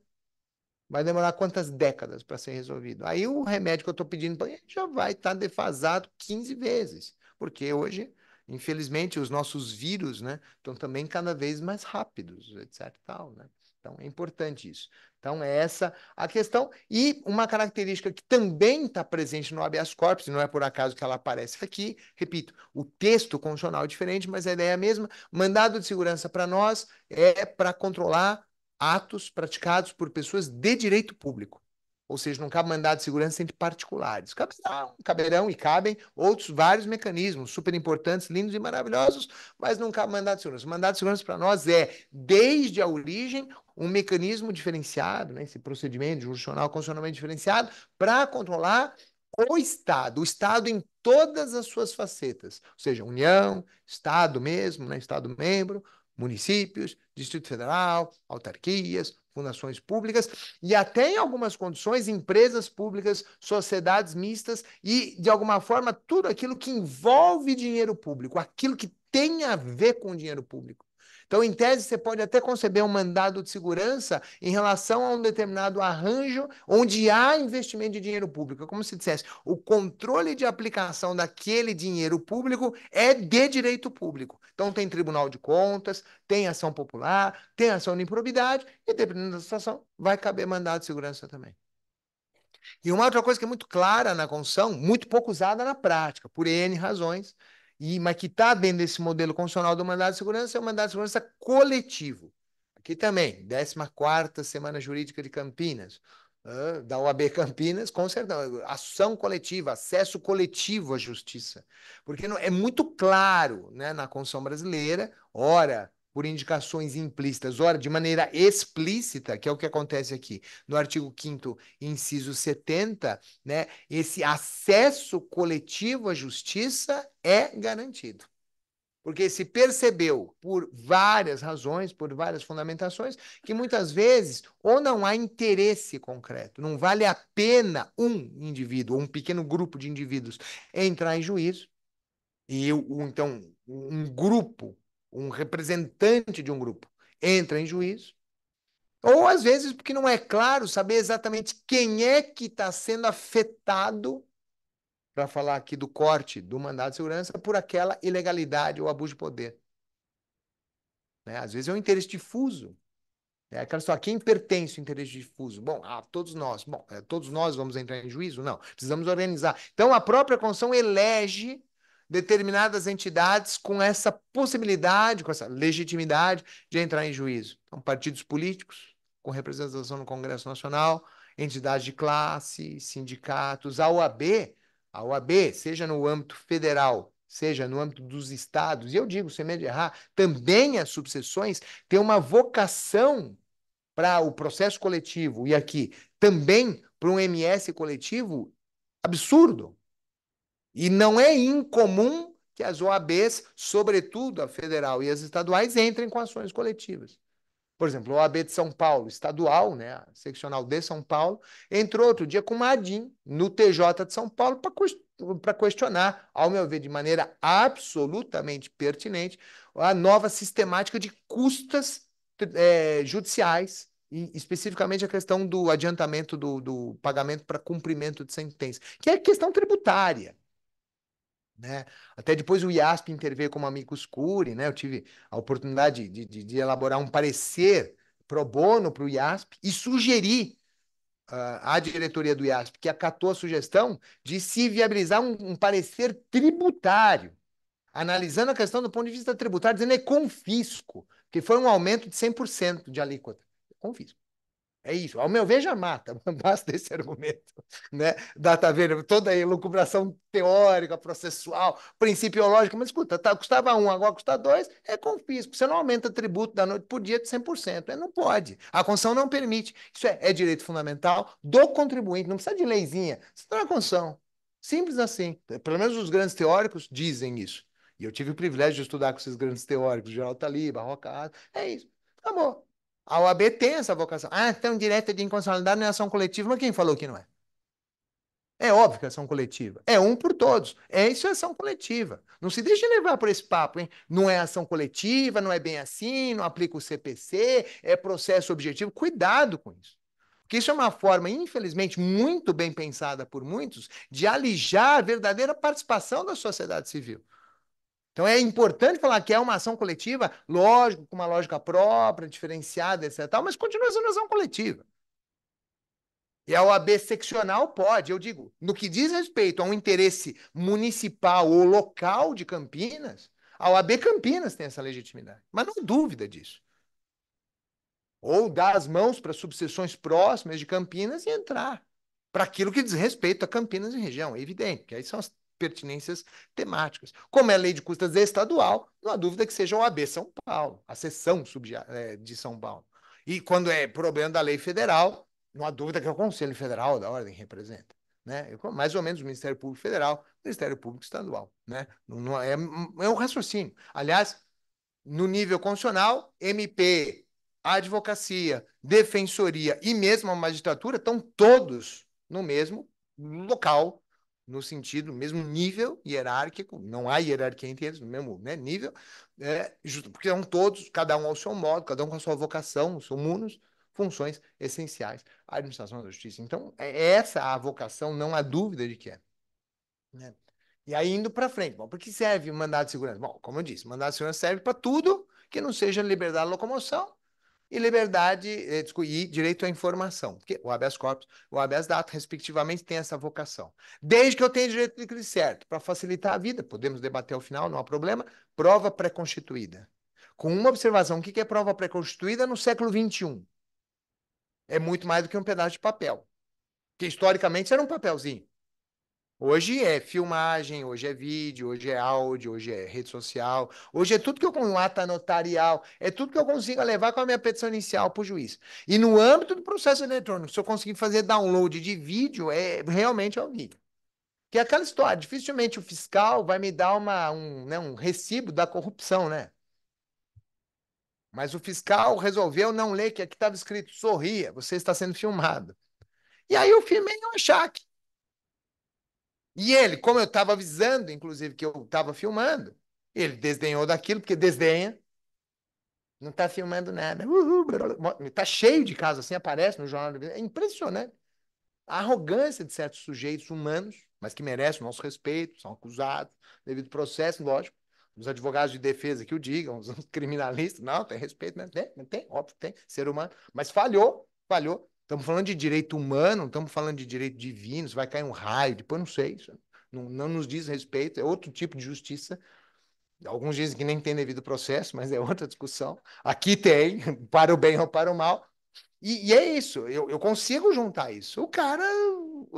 vai demorar quantas décadas para ser resolvido? Aí o remédio que eu estou pedindo para já vai estar tá defasado 15 vezes, porque hoje infelizmente os nossos vírus né estão também cada vez mais rápidos etc tal né então, é importante isso. Então, é essa a questão. E uma característica que também está presente no habeas corpus, não é por acaso que ela aparece aqui, repito, o texto constitucional é diferente, mas a ideia é a mesma. Mandado de segurança para nós é para controlar atos praticados por pessoas de direito público. Ou seja, não cabe mandado de segurança entre particulares. Caberão, caberão e cabem outros vários mecanismos super importantes, lindos e maravilhosos, mas não cabe mandado de segurança. Mandado de segurança para nós é, desde a origem, um mecanismo diferenciado, né, esse procedimento jurisdicional constitucionalmente diferenciado, para controlar o Estado, o Estado em todas as suas facetas, ou seja, União, Estado mesmo, né, Estado membro, municípios, Distrito Federal, autarquias, fundações públicas e até em algumas condições empresas públicas, sociedades mistas e de alguma forma tudo aquilo que envolve dinheiro público, aquilo que tem a ver com dinheiro público. Então, em tese, você pode até conceber um mandado de segurança em relação a um determinado arranjo onde há investimento de dinheiro público. É como se dissesse, o controle de aplicação daquele dinheiro público é de direito público. Então, tem Tribunal de Contas, tem ação popular, tem ação de improbidade, e dependendo da situação, vai caber mandado de segurança também. E uma outra coisa que é muito clara na Constituição, muito pouco usada na prática, por N razões, e, mas que está dentro desse modelo constitucional do mandado de segurança é o mandado de segurança coletivo. Aqui também, 14 Semana Jurídica de Campinas, da UAB Campinas, com certeza, ação coletiva, acesso coletivo à justiça. Porque é muito claro né, na Constituição brasileira, ora, por indicações implícitas, ora, de maneira explícita, que é o que acontece aqui no artigo 5, inciso 70, né, esse acesso coletivo à justiça é garantido. Porque se percebeu, por várias razões, por várias fundamentações, que muitas vezes ou não há interesse concreto, não vale a pena um indivíduo, ou um pequeno grupo de indivíduos entrar em juízo, e eu, então um grupo um representante de um grupo entra em juízo, ou às vezes porque não é claro saber exatamente quem é que está sendo afetado, para falar aqui do corte do mandado de segurança, por aquela ilegalidade ou abuso de poder. Né? Às vezes é um interesse difuso. É aquela só, a quem pertence o interesse difuso? Bom, a todos nós. Bom, é, todos nós vamos entrar em juízo? Não. Precisamos organizar. Então, a própria Constituição elege determinadas entidades com essa possibilidade, com essa legitimidade de entrar em juízo. Então, partidos políticos com representação no Congresso Nacional, entidades de classe, sindicatos, a OAB, a OAB, seja no âmbito federal, seja no âmbito dos estados, e eu digo, sem medo de errar, também as subseções têm uma vocação para o processo coletivo e aqui também para um MS coletivo absurdo. E não é incomum que as OABs, sobretudo a federal e as estaduais, entrem com ações coletivas. Por exemplo, a OAB de São Paulo, estadual, né, a seccional de São Paulo, entrou outro dia com uma ADIM no TJ de São Paulo para questionar, ao meu ver, de maneira absolutamente pertinente, a nova sistemática de custas é, judiciais, e especificamente a questão do adiantamento do, do pagamento para cumprimento de sentença, que é questão tributária. Né? Até depois o IASP interveio como amicus curiae, né? Eu tive a oportunidade de, de, de elaborar um parecer pro bono para o IASP e sugerir uh, à diretoria do IASP, que acatou a sugestão, de se viabilizar um, um, parecer tributário, analisando a questão do ponto de vista tributário, dizendo que é confisco, que foi um aumento de 100% de alíquota. É confisco. É isso. Ao meu ver, já mata. Basta esse argumento. Né? Data tá Toda a elucubração teórica, processual, principiológica. Mas escuta, tá, custava um, agora custa dois, é confisco. Você não aumenta tributo da noite por dia de 100%. É, não pode. A Constituição não permite. Isso é, é direito fundamental do contribuinte. Não precisa de leizinha. Isso não é Constituição. Simples assim. Pelo menos os grandes teóricos dizem isso. E eu tive o privilégio de estudar com esses grandes teóricos, Geraldo Taliba, Rocado. É isso. Acabou. A OAB tem essa vocação. Ah, então direta de inconstitucionalidade não é ação coletiva, mas quem falou que não é? É óbvio que é ação coletiva. É um por todos. É isso é ação coletiva. Não se deixe levar por esse papo, hein? Não é ação coletiva, não é bem assim, não aplica o CPC, é processo objetivo. Cuidado com isso. Porque isso é uma forma, infelizmente, muito bem pensada por muitos, de alijar a verdadeira participação da sociedade civil. Então é importante falar que é uma ação coletiva, lógico, com uma lógica própria, diferenciada, etc. mas continua sendo uma ação coletiva. E a OAB seccional pode, eu digo, no que diz respeito a um interesse municipal ou local de Campinas, a OAB Campinas tem essa legitimidade. Mas não dúvida disso. Ou dar as mãos para subseções próximas de Campinas e entrar para aquilo que diz respeito a Campinas e região, é evidente, que aí são as pertinências temáticas. Como é a lei de custas estadual, não há dúvida que seja o AB São Paulo, a seção eh, de São Paulo. E quando é problema da lei federal, não há dúvida que é o Conselho Federal da Ordem representa. Né? Mais ou menos o Ministério Público Federal, Ministério Público Estadual. Né? Não, é, é um raciocínio. Aliás, no nível constitucional, MP, advocacia, defensoria e mesmo a magistratura estão todos no mesmo local no sentido, mesmo nível hierárquico, não há hierarquia entre eles, no mesmo né, nível, é, justo, porque são todos, cada um ao seu modo, cada um com a sua vocação, os seus funções essenciais à administração da justiça. Então, é, é essa a vocação, não há dúvida de que é. Né? E aí, indo para frente, bom, para que serve o mandado de segurança? Bom, como eu disse, o mandado de segurança serve para tudo que não seja liberdade de locomoção e liberdade eh, e direito à informação, porque o habeas corpus, o habeas data, respectivamente, tem essa vocação. Desde que eu tenha direito de certo, para facilitar a vida, podemos debater ao final, não há problema, prova pré-constituída. Com uma observação, o que é prova pré-constituída no século XXI? É muito mais do que um pedaço de papel, que historicamente era um papelzinho. Hoje é filmagem, hoje é vídeo, hoje é áudio, hoje é rede social, hoje é tudo que eu com um ata notarial, é tudo que eu consigo levar com a minha petição inicial para o juiz. E no âmbito do processo eletrônico, se eu conseguir fazer download de vídeo, é realmente é o Que é aquela história, dificilmente o fiscal vai me dar uma, um, né, um recibo da corrupção, né? Mas o fiscal resolveu não ler que aqui estava escrito sorria, você está sendo filmado. E aí eu filmei um achaque. E ele, como eu estava avisando, inclusive, que eu estava filmando, ele desdenhou daquilo, porque desdenha. Não está filmando nada. Está cheio de casos assim, aparece no jornal. É impressionante. A arrogância de certos sujeitos humanos, mas que merecem o nosso respeito, são acusados, devido processo, lógico. Os advogados de defesa que o digam, os criminalistas, não, tem respeito, né? Tem, tem, óbvio tem, ser humano. Mas falhou, falhou. Estamos falando de direito humano, estamos falando de direito divino, se vai cair um raio, depois não sei, isso não, não nos diz respeito, é outro tipo de justiça. Alguns dizem que nem tem devido processo, mas é outra discussão. Aqui tem, para o bem ou para o mal. E, e é isso, eu, eu, consigo juntar isso. O cara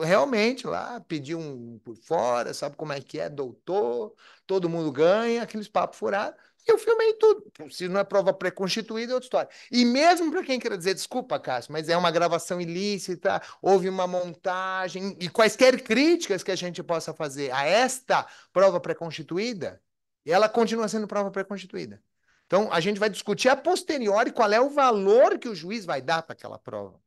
realmente lá pediu um por fora, sabe como é que é, doutor, todo mundo ganha, aqueles papos furados eu filmei tudo. Se não é prova preconstituída, é outra história. E mesmo para quem quer dizer, desculpa, Cássio, mas é uma gravação ilícita, houve uma montagem, e quaisquer críticas que a gente possa fazer a esta prova preconstituída, ela continua sendo prova preconstituída. Então, a gente vai discutir a posteriori qual é o valor que o juiz vai dar para aquela prova.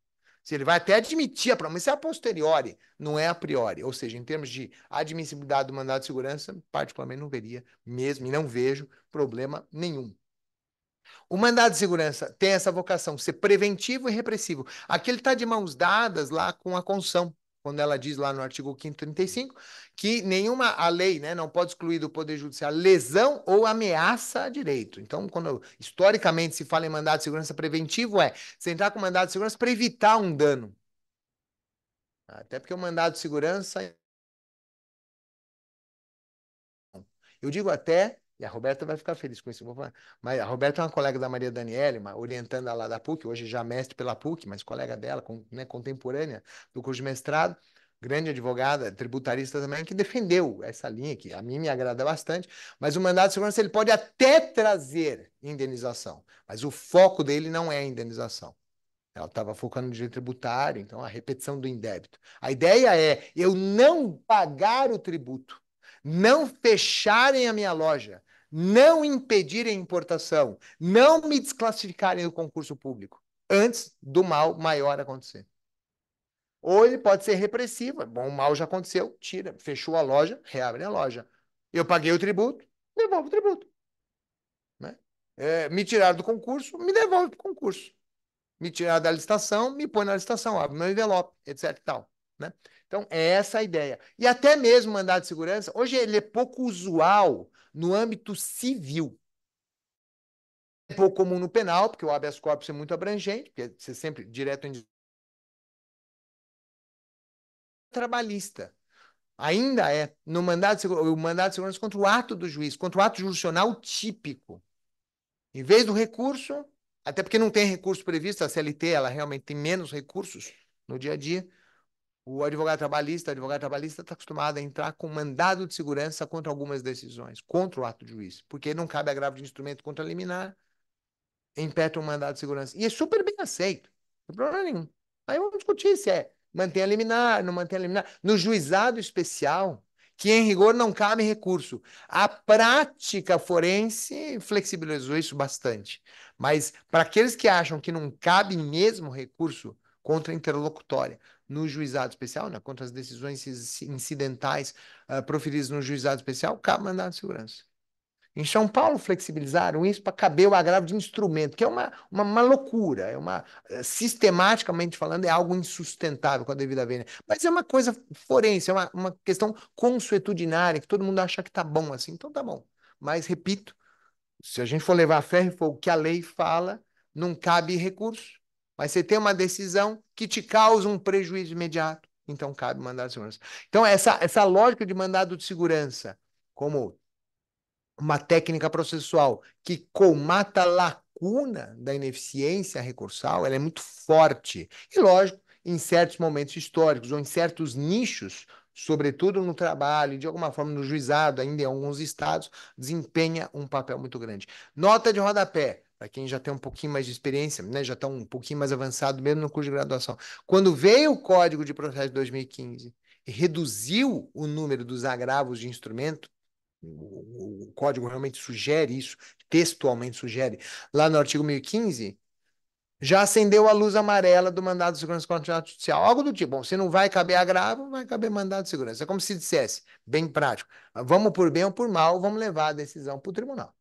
Se ele vai até admitir a prova, mas isso é a posteriori, não é a priori. Ou seja, em termos de admissibilidade do mandado de segurança, particularmente não veria mesmo e não vejo problema nenhum. O mandado de segurança tem essa vocação, ser preventivo e repressivo. Aqui ele está de mãos dadas lá com a conção quando ela diz lá no artigo 535 que nenhuma a lei, né, não pode excluir do poder judiciário lesão ou ameaça a direito. Então, quando historicamente se fala em mandado de segurança preventivo é você entrar com mandado de segurança para evitar um dano. Até porque o mandado de segurança é eu digo até e a Roberta vai ficar feliz com isso. Mas a Roberta é uma colega da Maria Daniele, uma ela lá da PUC, hoje já mestre pela PUC, mas colega dela, com, né, contemporânea do curso de mestrado, grande advogada, tributarista também, que defendeu essa linha, que a mim me agrada bastante. Mas o mandato de segurança ele pode até trazer indenização, mas o foco dele não é a indenização. Ela estava focando no direito tributário, então a repetição do indébito. A ideia é eu não pagar o tributo, não fecharem a minha loja, não impedir a importação, não me desclassificarem do concurso público, antes do mal maior acontecer. Ou ele pode ser repressivo, é bom, o mal já aconteceu, tira, fechou a loja, reabre a loja. Eu paguei o tributo, devolvo o tributo. Né? É, me tiraram do concurso, me devolve para o concurso. Me tiraram da licitação, me põe na licitação, abre meu envelope, etc. Tal, né? Então, é essa a ideia. E até mesmo o mandado de segurança, hoje ele é pouco usual no âmbito civil. É pouco comum no penal, porque o habeas corpus é muito abrangente, porque você sempre direto em trabalhista. Ainda é no mandado de, o mandado de segurança contra o ato do juiz, contra o ato jurisdicional típico. Em vez do recurso, até porque não tem recurso previsto, a CLT ela realmente tem menos recursos no dia a dia, o advogado trabalhista, o advogado trabalhista está acostumado a entrar com mandado de segurança contra algumas decisões, contra o ato do juiz, porque não cabe agravo de instrumento contra liminar, impeta um mandado de segurança. E é super bem aceito, não tem problema nenhum. Aí vamos discutir se é manter a liminar, não manter a liminar. No juizado especial, que em rigor não cabe recurso. A prática forense flexibilizou isso bastante. Mas para aqueles que acham que não cabe mesmo recurso contra a interlocutória, no juizado especial, né, contra as decisões incidentais uh, proferidas no juizado especial, cabe mandado de segurança. Em São Paulo, flexibilizaram isso para caber o agravo de instrumento, que é uma, uma, uma, loucura, é uma, eh, sistematicamente falando, é algo insustentável com a devida vênia. Mas é uma coisa forense, é uma, uma questão consuetudinária, que todo mundo acha que está bom assim, então tá bom. Mas, repito, se a gente for levar a ferro e fogo que a lei fala, não cabe recurso mas você tem uma decisão que te causa um prejuízo imediato, então cabe o mandado de segurança. Então, essa, essa lógica de mandado de segurança, como uma técnica processual que comata lacuna da ineficiência recursal, ela é muito forte. E, lógico, em certos momentos históricos ou em certos nichos, sobretudo no trabalho, de alguma forma no juizado, ainda em alguns estados, desempenha um papel muito grande. Nota de rodapé para quem já tem um pouquinho mais de experiência, né, já está um pouquinho mais avançado mesmo no curso de graduação. Quando veio o Código de Processo de 2015 e reduziu o número dos agravos de instrumento, o, o código realmente sugere isso, textualmente sugere, lá no artigo 1015, já acendeu a luz amarela do mandado de segurança contra constitucional judicial. Algo do tipo, bom, se não vai caber agravo, vai caber mandado de segurança. É como se dissesse, bem prático, ah, vamos por bem ou por mal, vamos levar a decisão para o tribunal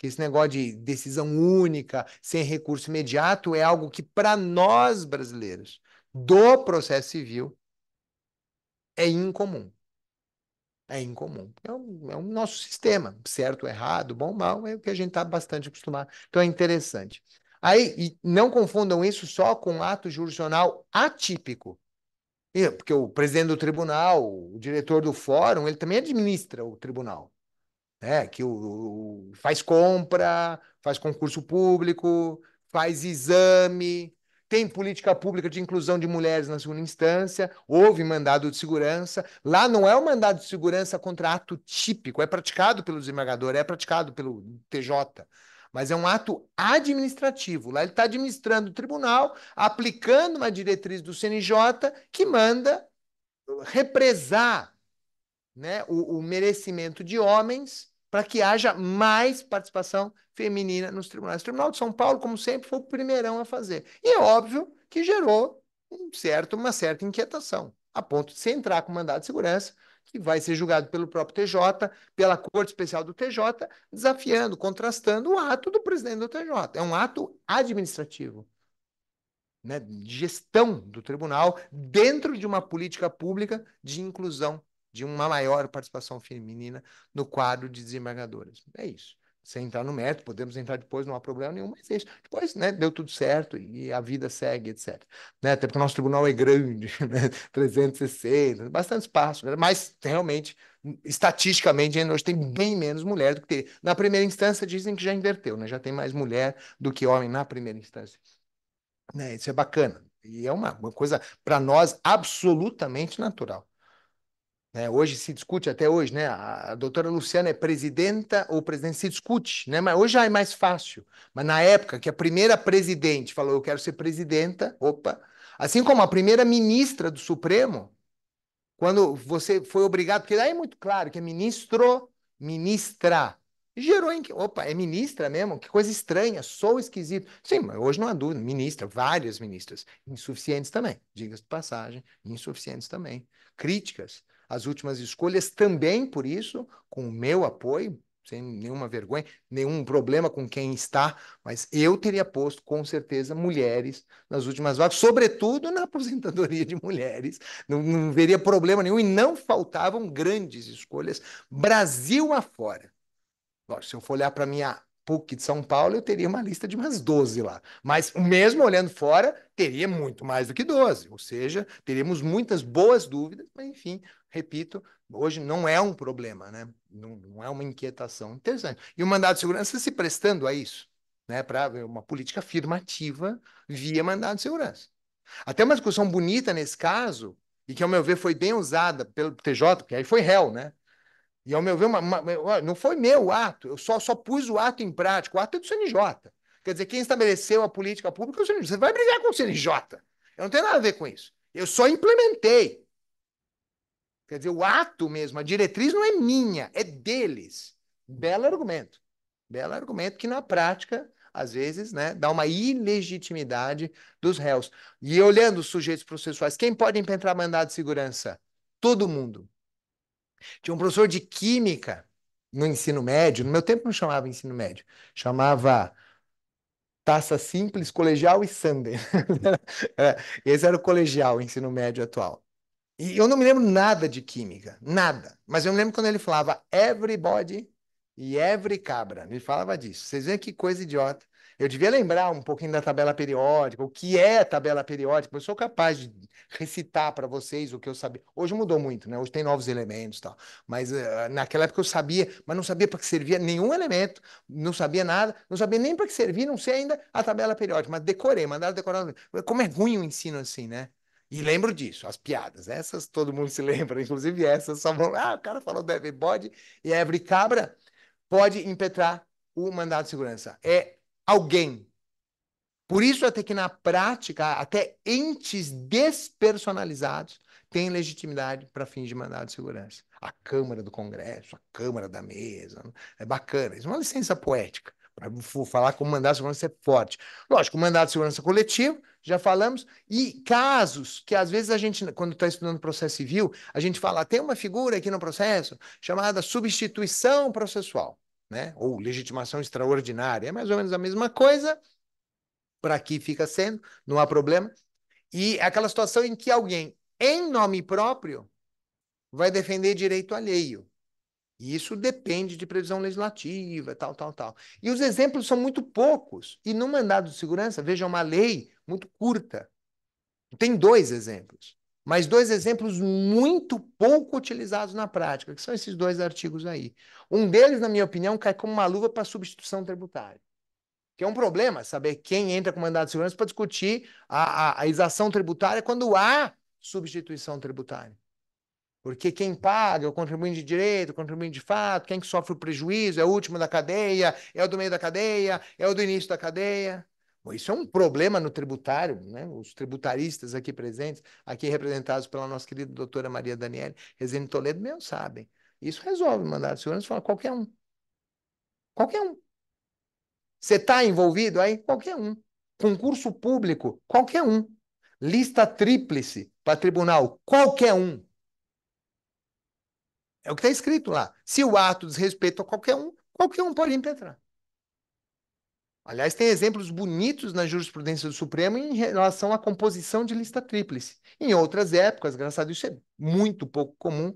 que esse negócio de decisão única, sem recurso imediato, é algo que, para nós brasileiros, do processo civil, é incomum. É incomum. É o, é nosso sistema, certo, errado, bom, mal, é o que a gente está bastante acostumado. Então é interessante. Aí, não confundam isso só com ato jurisdicional atípico. Porque o presidente do tribunal, o diretor do fórum, ele também administra o tribunal né? Que o, o, faz compra, faz concurso público, faz exame, tem política pública de inclusão de mulheres na segunda instância, houve mandado de segurança. Lá não é o mandado de segurança contra ato típico, é praticado pelo desembargador, é praticado pelo TJ, mas é um ato administrativo. Lá ele está administrando o tribunal, aplicando uma diretriz do CNJ que manda uh, represar né, o, o merecimento de homens para que haja mais participação feminina nos tribunais. O Tribunal de São Paulo, como sempre, foi o primeirão a fazer. E é óbvio que gerou um certo, uma certa inquietação, a ponto de se entrar com mandado de segurança, que vai ser julgado pelo próprio TJ, pela Corte Especial do TJ, desafiando, contrastando o ato do presidente do TJ. É um ato administrativo. Né, de gestão do tribunal dentro de uma política pública de inclusão de uma maior participação feminina no quadro de desembargadoras. É isso. Sem entrar no mérito, podemos entrar depois, não há problema nenhum, mas é isso. Depois, né, deu tudo certo e a vida segue, etc. Né? Até porque o nosso tribunal é grande, né? 360, bastante espaço, né? mas realmente, estatisticamente, ainda hoje tem bem menos mulher do que ter Na primeira instância, dizem que já inverteu, né? já tem mais mulher do que homem na primeira instância. Né? Isso é bacana. E é uma, uma coisa, para nós, absolutamente natural. Né, hoje se discute até hoje, né? A, a doutora Luciana é presidenta ou presidente, se discute, né? Mas hoje já é mais fácil. Mas na época que a primeira presidente falou eu quero ser presidenta, opa, assim como a primeira ministra do Supremo, quando você foi obrigado, porque daí é muito claro que é ministro, ministra. Gerou em que, opa, é ministra mesmo? Que coisa estranha, sou esquisito. Sim, mas hoje não há dúvida, ministra, várias ministras, insuficientes também, diga-se de passagem, insuficientes também, críticas as últimas escolhas, também por isso, com o meu apoio, sem nenhuma vergonha, nenhum problema com quem está, mas eu teria posto com certeza mulheres nas últimas vagas, sobretudo na aposentadoria de mulheres. Não, não veria problema nenhum e não faltavam grandes escolhas Brasil afora. Se eu for olhar para minha PUC de São Paulo, eu teria uma lista de umas 12 lá. Mas mesmo olhando fora, teria muito mais do que 12. Ou seja, teríamos muitas boas dúvidas, mas enfim, repito, hoje não é um problema, né? não, não é uma inquietação interessante. E o mandado de segurança se prestando a isso, né? para uma política afirmativa via mandado de segurança. Até uma discussão bonita nesse caso, e que, ao meu ver, foi bem usada pelo TJ, porque aí foi réu, né? E, ao meu ver, uma, uma, não foi meu ato, eu só, só pus o ato em prática, o ato é do CNJ. Quer dizer, quem estabeleceu a política pública é o CNJ. Você vai brigar com o CNJ. Eu não tenho nada a ver com isso. Eu só implementei. Quer dizer, o ato mesmo, a diretriz não é minha, é deles. Belo argumento. Belo argumento que na prática, às vezes, né, dá uma ilegitimidade dos réus. E olhando os sujeitos processuais, quem pode impetrar mandado de segurança? Todo mundo. Tinha um professor de química no ensino médio, no meu tempo não chamava ensino médio, chamava Taça Simples, Colegial e Sander. Esse era o colegial, o ensino médio atual. E eu não me lembro nada de química, nada. Mas eu me lembro quando ele falava everybody e every cabra. Ele falava disso. Vocês veem que coisa idiota. Eu devia lembrar um pouquinho da tabela periódica, o que é tabela periódica. Eu sou capaz de recitar para vocês o que eu sabia. Hoje mudou muito, né? Hoje tem novos elementos e tal. Mas uh, naquela época eu sabia, mas não sabia para que servia nenhum elemento, não sabia nada, não sabia nem para que servia, não sei ainda a tabela periódica, mas decorei, mandaram decorar. Como é ruim o ensino assim, né? E lembro disso, as piadas. Essas todo mundo se lembra, inclusive essas só vão. Ah, o cara falou do Eve e Ebre Cabra pode impetrar o mandado de segurança. É alguém. Por isso, até que na prática, até entes despersonalizados têm legitimidade para fins de mandado de segurança. A Câmara do Congresso, a Câmara da Mesa. É bacana. Isso é uma licença poética. Para falar como mandado de segurança é forte. Lógico, o mandado de segurança coletivo já falamos, e casos que às vezes a gente, quando está estudando processo civil, a gente fala, tem uma figura aqui no processo chamada substituição processual, né? ou legitimação extraordinária, é mais ou menos a mesma coisa, por aqui fica sendo, não há problema, e é aquela situação em que alguém, em nome próprio, vai defender direito alheio. E isso depende de previsão legislativa, tal, tal, tal. E os exemplos são muito poucos. E no mandado de segurança, vejam uma lei muito curta. Tem dois exemplos, mas dois exemplos muito pouco utilizados na prática, que são esses dois artigos aí. Um deles, na minha opinião, cai como uma luva para substituição tributária. Que é um problema saber quem entra com mandado de segurança para discutir a, a, a tributária quando há substituição tributária. Porque quem paga é o contribuinte de direito, o contribuinte de fato, quem que sofre o prejuízo é o último da cadeia, é o do meio da cadeia, é o do início da cadeia. Isso é um problema no tributário, né? Os tributaristas aqui presentes, aqui representados pela nossa querida doutora Maria Daniele Rezende Toledo, mesmo sabem. Isso resolve o mandato de segurança, qualquer um. Qualquer um. Você está envolvido aí? Qualquer um. Concurso público, qualquer um. Lista tríplice para tribunal, qualquer um. É o que está escrito lá. Se o ato desrespeita a qualquer um, qualquer um pode impetrar. Aliás, tem exemplos bonitos na jurisprudência do Supremo em relação à composição de lista tríplice. Em outras épocas, graças a Deus, isso é muito pouco comum,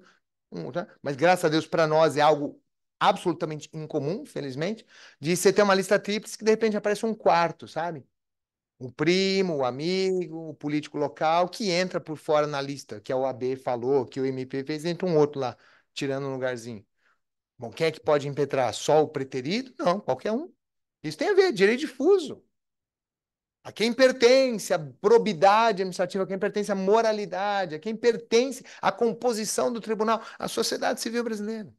né? mas graças a Deus para nós é algo absolutamente incomum, felizmente, de você ter uma lista tríplice que de repente aparece um quarto, sabe? O primo, o amigo, o político local que entra por fora na lista, que a OAB falou, que o MP fez, entra um outro lá, tirando um lugarzinho. Bom, quem é que pode impetrar? Só o preterido? Não, qualquer um. Isso tem a ver, direito difuso. A quem pertence a probidade administrativa, a quem pertence a moralidade, a quem pertence a composição do tribunal, a sociedade civil brasileira.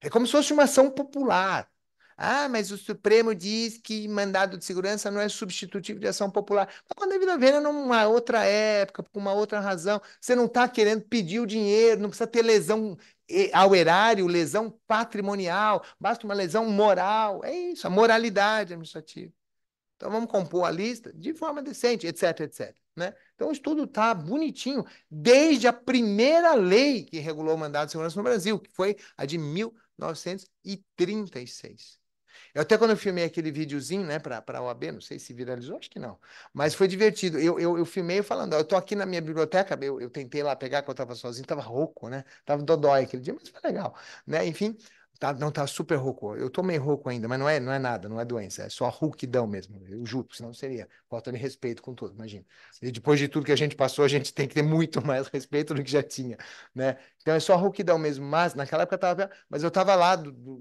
É como se fosse uma ação popular. Ah, mas o Supremo diz que mandado de segurança não é substitutivo de ação popular. Mas quando a vida vem é numa outra época, por uma outra razão, você não está querendo pedir o dinheiro, não precisa ter lesão ao erário lesão patrimonial, basta uma lesão moral. É isso, a moralidade administrativa. Então vamos compor a lista de forma decente, etc, etc. Né? Então o estudo está bonitinho desde a primeira lei que regulou o mandato de segurança no Brasil, que foi a de 1936. Eu até quando eu filmei aquele videozinho, né, para a OAB, não sei se viralizou, acho que não, mas foi divertido. Eu, eu, eu filmei falando, eu tô aqui na minha biblioteca, eu, eu tentei lá pegar, que eu estava sozinho, estava rouco, né, tava dodói aquele dia, mas foi legal, né, enfim, Tá, não, tá super rouco. Eu tô meio rouco ainda, mas não é, não é nada, não é doença, é só rouquidão mesmo. Eu juro, senão seria falta de respeito com todos, imagina. E depois de tudo que a gente passou, a gente tem que ter muito mais respeito do que já tinha, né? Então é só rouquidão mesmo, mas naquela época eu tava, mas eu tava lá,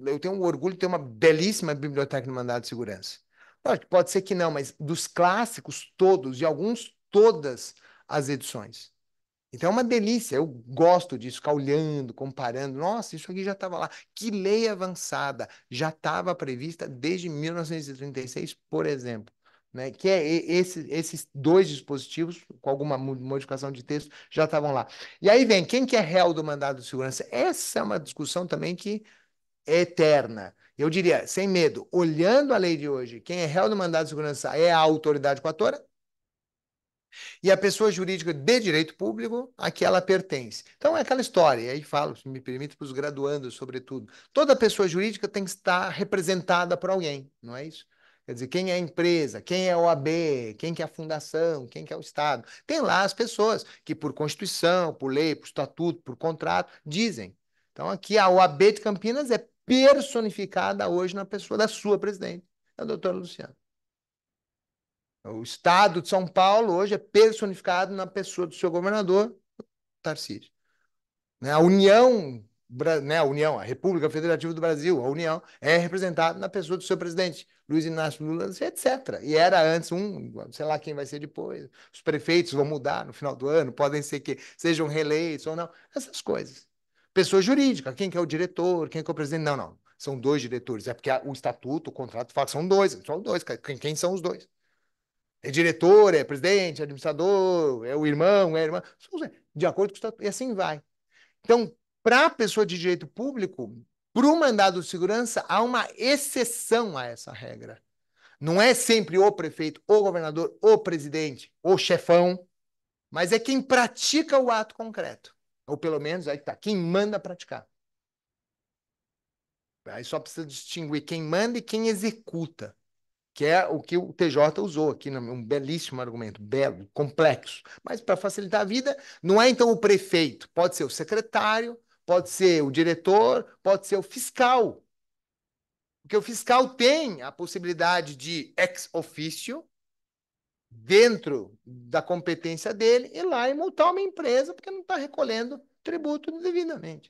eu tenho um orgulho de ter uma belíssima biblioteca no mandado de segurança. Pode, pode ser que não, mas dos clássicos todos e alguns todas as edições. Então é uma delícia, eu gosto disso, ficar olhando, comparando. Nossa, isso aqui já estava lá. Que lei avançada já estava prevista desde 1936, por exemplo. Né? Que é esse, esses dois dispositivos, com alguma modificação de texto, já estavam lá. E aí vem, quem que é réu do mandado de segurança? Essa é uma discussão também que é eterna. Eu diria, sem medo, olhando a lei de hoje, quem é réu do mandado de segurança é a autoridade coatora, e a pessoa jurídica de direito público, a que ela pertence. Então é aquela história, e aí falo, se me permite, para os graduandos, sobretudo. Toda pessoa jurídica tem que estar representada por alguém, não é isso? Quer dizer, quem é a empresa, quem é a OAB, quem que é a fundação, quem que é o Estado. Tem lá as pessoas que, por Constituição, por lei, por estatuto, por contrato, dizem. Então, aqui a OAB de Campinas é personificada hoje na pessoa da sua presidente, a doutora Luciana. O Estado de São Paulo hoje é personificado na pessoa do seu governador, Tarcísio. Né, a União, né, a União, a República Federativa do Brasil, a União, é representada na pessoa do seu presidente, Luiz Inácio Lula, etc. E era antes um, sei lá quem vai ser depois. Os prefeitos vão mudar no final do ano, podem ser que sejam reeleitos ou não, essas coisas. Pessoa jurídica, quem que é o diretor, quem que é o presidente, não, não. São dois diretores, é porque o estatuto, o contrato fala que são dois, são dois, quem são os dois? é diretor, é presidente, é administrador, é o irmão, é a irmã, de acordo com o estatuto, e assim vai. Então, para a pessoa de direito público, para o mandado de segurança, há uma exceção a essa regra. Não é sempre o prefeito, o governador, o presidente, o chefão, mas é quem pratica o ato concreto. Ou pelo menos, aí está, quem manda praticar. Aí só precisa distinguir quem manda e quem executa que é o que o TJ usou aqui, um belíssimo argumento, belo, complexo. Mas para facilitar a vida, não é então o prefeito, pode ser o secretário, pode ser o diretor, pode ser o fiscal. Porque o fiscal tem a possibilidade de ex ofício, dentro da competência dele, ir lá e multar uma empresa porque não está recolhendo tributo devidamente.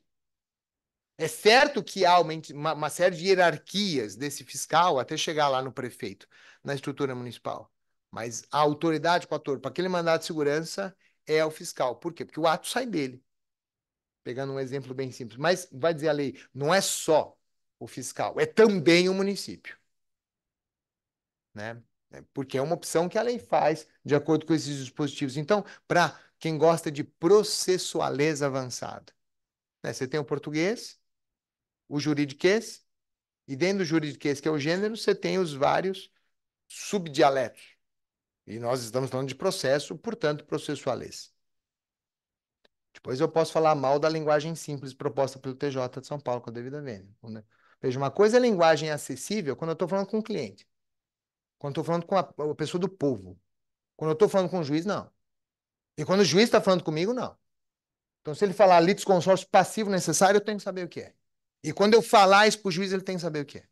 É certo que há uma, uma série de hierarquias desse fiscal até chegar lá no prefeito, na estrutura municipal. Mas a autoridade para aquele mandado de segurança, é o fiscal. Por quê? Porque o ato sai dele. Pegando um exemplo bem simples. Mas, vai dizer a lei, não é só o fiscal, é também o município. Né? É, porque é uma opção que a lei faz de acordo com esses dispositivos. Então, para quem gosta de processualeza avançada, né? você tem o português, o juridiquês, e dentro do juridiquês, que é o gênero, você tem os vários subdialetos. E nós estamos falando de processo, portanto, processuales. Depois eu posso falar mal da linguagem simples proposta pelo TJ de São Paulo com a devida vênia. Veja, uma coisa é linguagem acessível quando eu estou falando com o cliente. Quando estou falando com a, a, pessoa do povo. Quando eu estou falando com o juiz, não. E quando o juiz está falando comigo, não. Então, se ele falar litisconsórcio passivo necessário, eu tenho que saber o que é. E quando eu falar isso para o juiz, ele tem que saber o que é.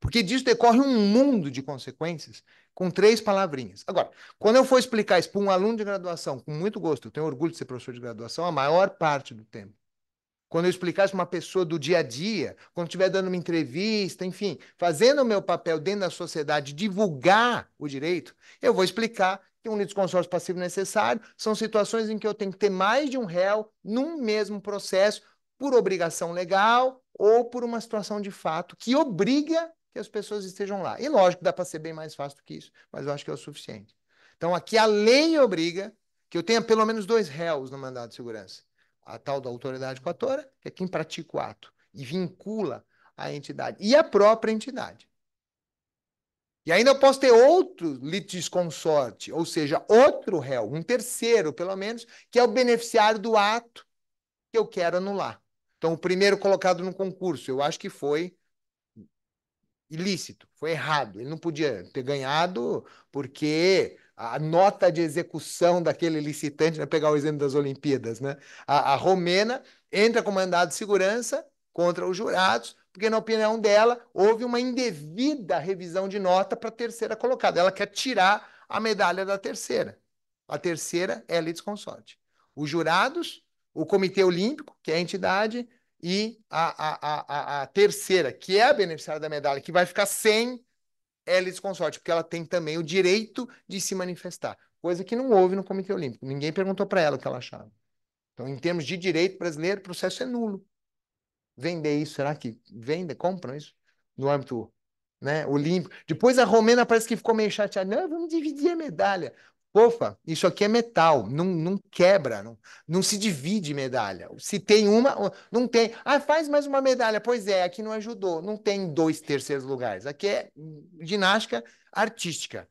Porque disso decorre um mundo de consequências com três palavrinhas. Agora, quando eu for explicar isso para um aluno de graduação, com muito gosto, eu tenho orgulho de ser professor de graduação a maior parte do tempo. Quando eu explicar isso para uma pessoa do dia a dia, quando estiver dando uma entrevista, enfim, fazendo o meu papel dentro da sociedade, divulgar o direito, eu vou explicar que um litisconsórcio passivo necessário são situações em que eu tenho que ter mais de um réu num mesmo processo por obrigação legal ou por uma situação de fato que obriga que as pessoas estejam lá. E lógico, dá para ser bem mais fácil do que isso, mas eu acho que é o suficiente. Então aqui a lei obriga que eu tenha pelo menos dois réus no mandado de segurança. A tal da autoridade coatora, que é quem pratica o ato e vincula a entidade e a própria entidade. E ainda eu posso ter outro litisconsorte, ou seja, outro réu, um terceiro pelo menos, que é o beneficiário do ato que eu quero anular. Então, o primeiro colocado no concurso, eu acho que foi ilícito, foi errado. Ele não podia ter ganhado porque a nota de execução daquele licitante, né, pegar o exemplo das Olimpíadas, né? A, a romena entra com mandado de segurança contra os jurados, porque na opinião dela houve uma indevida revisão de nota para a terceira colocada. Ela quer tirar a medalha da terceira. A terceira é a litisconsorte. Os jurados o Comitê Olímpico, que é a entidade, e a, a, a, a terceira, que é a beneficiária da medalha, que vai ficar sem elis consorte, porque ela tem também o direito de se manifestar, coisa que não houve no Comitê Olímpico. Ninguém perguntou para ela o que ela achava. Então, em termos de direito brasileiro, o processo é nulo. Vender isso, será que vende, compram isso no âmbito né, olímpico? Depois a Romena parece que ficou meio chateada. Não, vamos dividir a medalha. Opa, isso aqui é metal, não, não quebra, não, não se divide medalha. Se tem uma, não tem. Ah, faz mais uma medalha. Pois é, aqui não ajudou. Não tem dois terceiros lugares. Aqui é ginástica artística.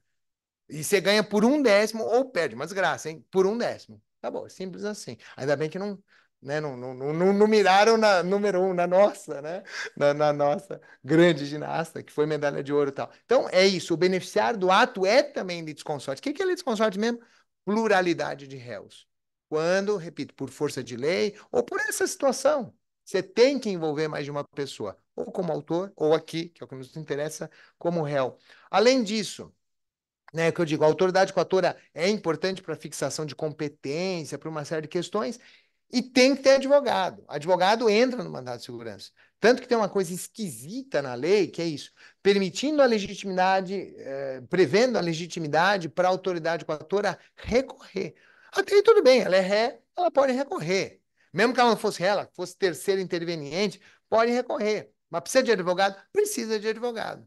E você ganha por um décimo ou perde, mas graça, hein? Por um décimo. Tá bom, é simples assim. Ainda bem que não, né? Não, não, não, não miraram na número um, na nossa, né? Na, na, nossa grande ginasta, que foi medalha de ouro e tal. Então, é isso. O beneficiário do ato é também de consorte. O que, que é consorte mesmo? Pluralidade de réus. Quando, repito, por força de lei ou por essa situação. Você tem que envolver mais de uma pessoa, ou como autor, ou aqui, que é o que nos interessa, como réu. Além disso, né, que eu digo, a autoridade coatora é importante para fixação de competência, para uma série de questões, e tem que ter advogado. Advogado entra no mandato de segurança. Tanto que tem uma coisa esquisita na lei, que é isso, permitindo a legitimidade, eh, prevendo a legitimidade para a autoridade coatora recorrer. Até aí tudo bem, ela é ré, ela pode recorrer. Mesmo que ela não fosse ré, ela fosse terceiro interveniente, pode recorrer. Mas precisa de advogado? Precisa de advogado.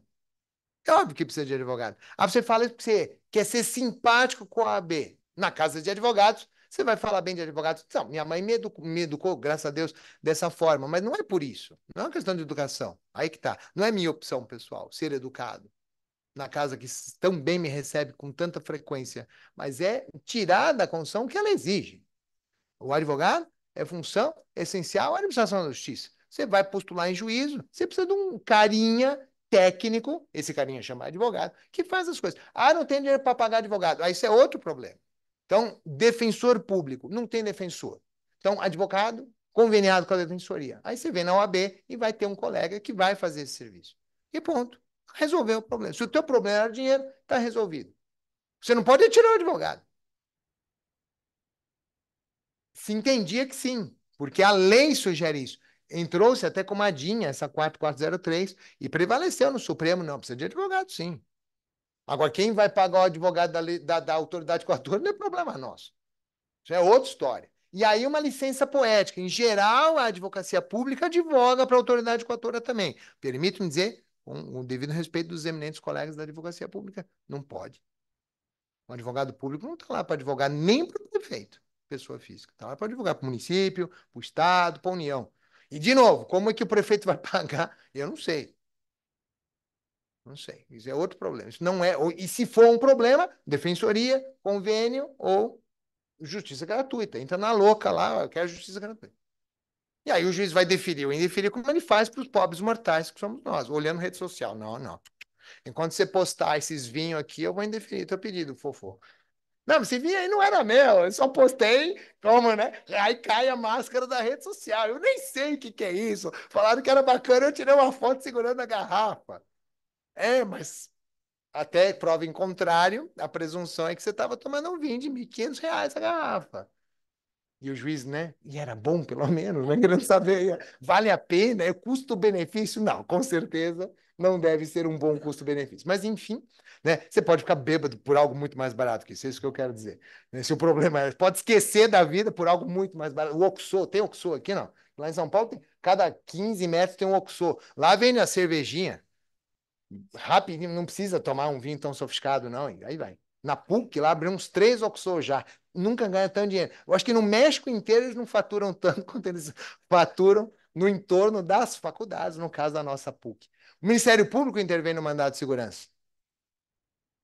É óbvio que precisa de advogado. Aí ah, você fala que você quer ser simpático com a AB. Na casa de advogados, você vai falar bem de advogado? Não, minha mãe me, educou, me educou graças a Deus, dessa forma. Mas não é por isso. Não é uma questão de educação. Aí que tá. Não é minha opção pessoal ser educado na casa que tão bem me recebe com tanta frequência, mas é tirar da condição que ela exige. O advogado é função essencial à administração da justiça. Você vai postular em juízo, você precisa de um carinha técnico, esse carinha chamado advogado, que faz as coisas. Ah, não tem dinheiro para pagar advogado. Aí ah, isso é outro problema. Então, defensor público, não tem defensor. Então, advogado, conveniado com a defensoria. Aí você vem na OAB e vai ter um colega que vai fazer esse serviço. E ponto. Resolveu o problema. Se o teu problema era dinheiro, está resolvido. Você não pode tirar o advogado. Se entendia que sim, porque a lei sugere isso. Entrou-se até comadinha essa 4403 e prevaleceu no Supremo. Não, precisa de advogado, sim. Agora, quem vai pagar o advogado da, da, da autoridade coatora não é problema nosso. Isso é outra história. E aí, uma licença poética. Em geral, a advocacia pública advoga para a autoridade coatora também. Permito-me dizer, com o devido respeito dos eminentes colegas da advocacia pública, não pode. Um advogado público não está lá para advogar nem para o prefeito, pessoa física. Está lá para advogar para o município, para o Estado, para a União. E, de novo, como é que o prefeito vai pagar? Eu não sei. Não sei. Isso é outro problema. Isso não é. E se for um problema, defensoria, convênio ou justiça gratuita. Entra na louca lá, eu quero justiça gratuita. E aí o juiz vai deferir ou indeferir como ele faz para os pobres mortais que somos nós, olhando rede social. Não, não. Enquanto você postar esses vinhos aqui, eu vou indeferir teu pedido, fofo. Não, esse vinho aí não era meu, eu só postei, como, né? Aí cai a máscara da rede social. Eu nem sei o que, que é isso. Falaram que era bacana, eu tirei uma foto segurando a garrafa. É, mas até prova em contrário, a presunção é que você estava tomando um vinho de R$ 1.500 a garrafa. E o juiz, né? E era bom, pelo menos, né? Querendo saber, vale a pena? É custo-benefício? Não, com certeza não deve ser um bom custo-benefício. Mas, enfim, né? Você pode ficar bêbado por algo muito mais barato que isso, é isso que eu quero dizer. Né? Se o problema é, pode esquecer da vida por algo muito mais barato. O Oxô, tem Oxô aqui, não? Lá em São Paulo, tem, cada 15 metros tem um Oxô. Lá vem a cervejinha, rapidinho, não precisa tomar um vinho tão sofisticado, não. E aí vai. Na PUC, lá abriu uns três Oxo já. Nunca ganha tanto dinheiro. Eu acho que no México inteiro eles não faturam tanto quanto eles faturam no entorno das faculdades, no caso da nossa PUC. O Ministério Público intervém no mandado de segurança.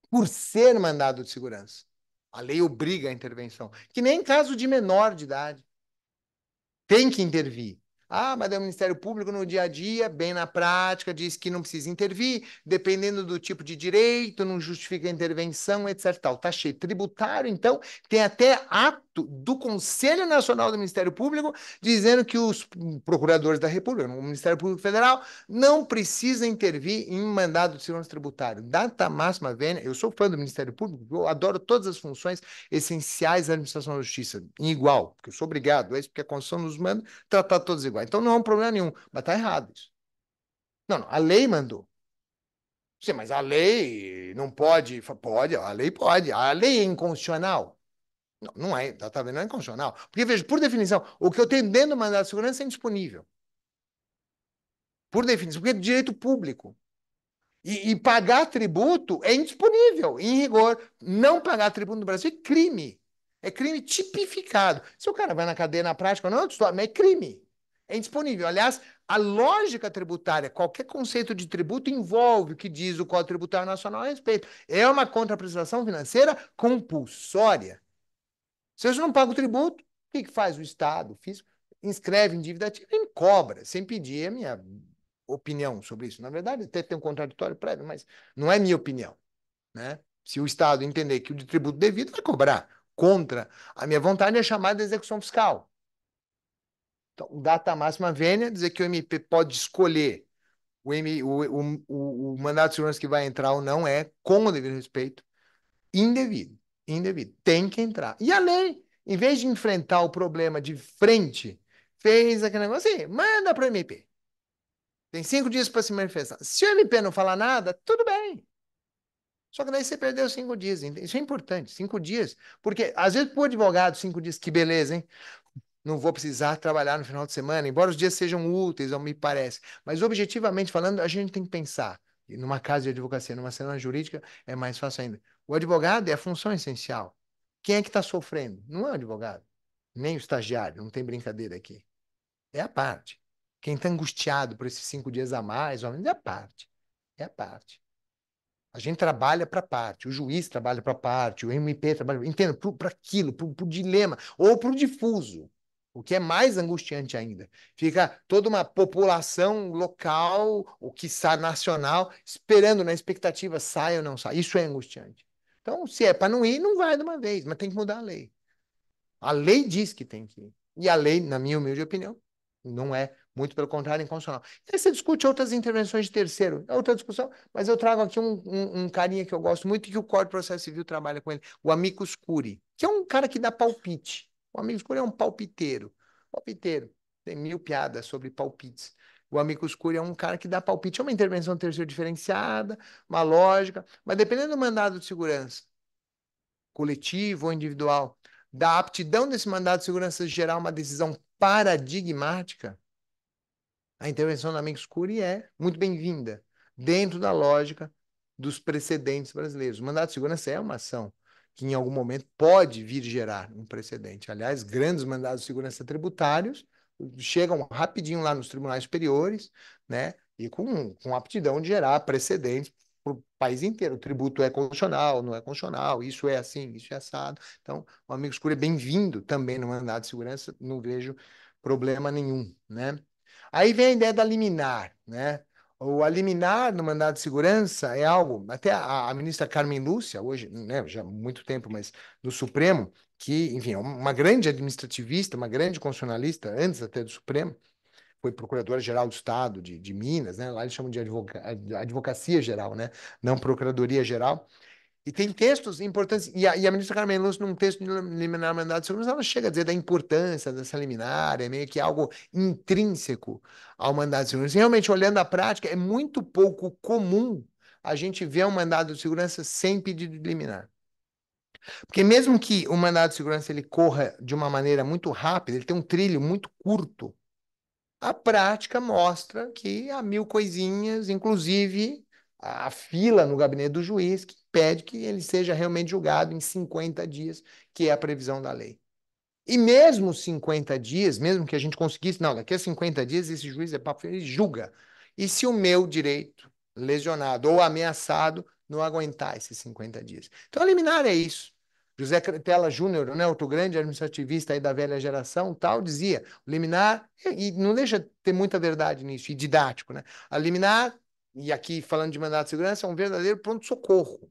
Por ser mandado de segurança. A lei obriga a intervenção. Que nem em caso de menor de idade. Tem que intervir. Ah, mas é o Ministério Público no dia a dia, bem na prática, diz que não precisa intervir, dependendo do tipo de direito, não justifica a intervenção, etc. Tal. Tá cheio. Tributário, então, tem até a do Conselho Nacional do Ministério Público, dizendo que os procuradores da República, o Ministério Público Federal, não precisa intervir em mandado de segurança tributária. Data máxima vênia, eu sou fã do Ministério Público, eu adoro todas as funções essenciais da administração da justiça, em igual, porque eu sou obrigado, é isso porque a Constituição nos manda tratar todos iguais. Então não há é um problema nenhum, mas está errado isso. Não, não, a lei mandou. Sim, mas a lei não pode. Pode, a lei pode. A lei é inconstitucional. Não, não é, tá, vendo não é inconstitucional. Porque, veja, por definição, o que eu tenho dentro do mandato de segurança é indisponível. Por definição, porque é direito público. E, e, pagar tributo é indisponível, em rigor. Não pagar tributo no Brasil é crime. É crime tipificado. Se o cara vai na cadeia na prática, não é história, mas é crime. É indisponível. Aliás, a lógica tributária, qualquer conceito de tributo envolve o que diz o Código Tributário Nacional a respeito. É uma contraprestação financeira compulsória. Se você não paga o tributo, o que, que faz o Estado, o fisco? Inscreve em dívida ativa e me cobra, sem pedir a minha opinião sobre isso. Na verdade, até tem um contraditório prévio, mas não é minha opinião. Né? Se o Estado entender que o de tributo devido vai cobrar contra a minha vontade é chamada de execução fiscal. Então, o data máxima vênia né, dizer que o MP pode escolher o, M, o, o, o, o mandato de segurança que vai entrar ou não é, com o devido respeito, indevido indevido. Tem que entrar. E a lei, em vez de enfrentar o problema de frente, fez aquele negócio assim, manda para o MP. Tem cinco dias para se manifestar. Se o MP não falar nada, tudo bem. Só que daí você perdeu cinco dias. Isso é importante, cinco dias. Porque, às vezes, para o advogado, cinco dias, que beleza, hein? Não vou precisar trabalhar no final de semana, embora os dias sejam úteis, me parece. Mas, objetivamente falando, a gente tem que pensar. E numa casa de advocacia, numa cena jurídica, é mais fácil ainda. O advogado é a função essencial. Quem é que está sofrendo? Não é o advogado, nem o estagiário, não tem brincadeira aqui. É a parte. Quem está angustiado por esses cinco dias a mais, ou menos, é a parte. É a parte. A gente trabalha para a parte, o juiz trabalha para a parte, o MP trabalha, entendo, para aquilo, para o dilema, ou para o difuso, o que é mais angustiante ainda. Fica toda uma população local, o que está nacional, esperando na expectativa sai ou não sai. Isso é angustiante. Então, se é para não ir, não vai de uma vez, mas tem que mudar a lei. A lei diz que tem que ir. E a lei, na minha humilde opinião, não é, muito pelo contrário, é inconstitucional. E aí você discute outras intervenções de terceiro, é outra discussão, mas eu trago aqui um, um, um carinha que eu gosto muito e que o Código de Processo Civil trabalha com ele, o Amicus Curi, que é um cara que dá palpite. O Amicus Curi é um palpiteiro. Palpiteiro. Tem mil piadas sobre palpites. O amigo escuro é um cara que dá palpite, é uma intervenção terceira diferenciada, uma lógica, mas dependendo do mandado de segurança, coletivo ou individual, da aptidão desse mandado de segurança de gerar uma decisão paradigmática, a intervenção do amigo escuro é muito bem-vinda dentro da lógica dos precedentes brasileiros. O mandado de segurança é uma ação que em algum momento pode vir gerar um precedente. Aliás, grandes mandados de segurança tributários chegam rapidinho lá nos tribunais superiores, né? E com, com aptidão de gerar precedentes para o país inteiro. O tributo é constitucional, não é constitucional, isso é assim, isso é assado. Então, o amigo escuro é bem-vindo também no mandato de segurança, não vejo problema nenhum, né? Aí vem a ideia da liminar, né? O liminar no mandato de segurança é algo, até a, a ministra Carmen Lúcia, hoje, né, já há muito tempo, mas no Supremo, que, enfim, é uma grande administrativista, uma grande constitucionalista, antes até do Supremo, foi procuradora-geral do Estado de, de, Minas, né? lá eles chamam de advoca advocacia geral, né? não procuradoria geral. E tem textos importantes, e a, e a ministra Carmen Lúcia, num texto de liminar mandado segurança, ela chega a dizer da importância dessa liminar, é meio que algo intrínseco ao mandado de segurança. E realmente, olhando a prática, é muito pouco comum a gente ver um mandado de segurança sem pedido de liminar. Porque mesmo que o mandado de segurança ele corra de uma maneira muito rápida, ele tem um trilho muito curto, a prática mostra que há mil coisinhas, inclusive a fila no gabinete do juiz, que pede que ele seja realmente julgado em 50 dias, que é a previsão da lei. E mesmo 50 dias, mesmo que a gente conseguisse, não, daqui a 50 dias esse juiz é papo, ele julga. E se o meu direito lesionado ou ameaçado não aguentar esses 50 dias? Então, a liminar é isso. José Cretela Júnior, né, outro grande administrativista aí da velha geração, tal, dizia, liminar, e, não deixa de ter muita verdade nisso, e didático, né? A liminar, e aqui falando de mandato de segurança, é um verdadeiro pronto-socorro.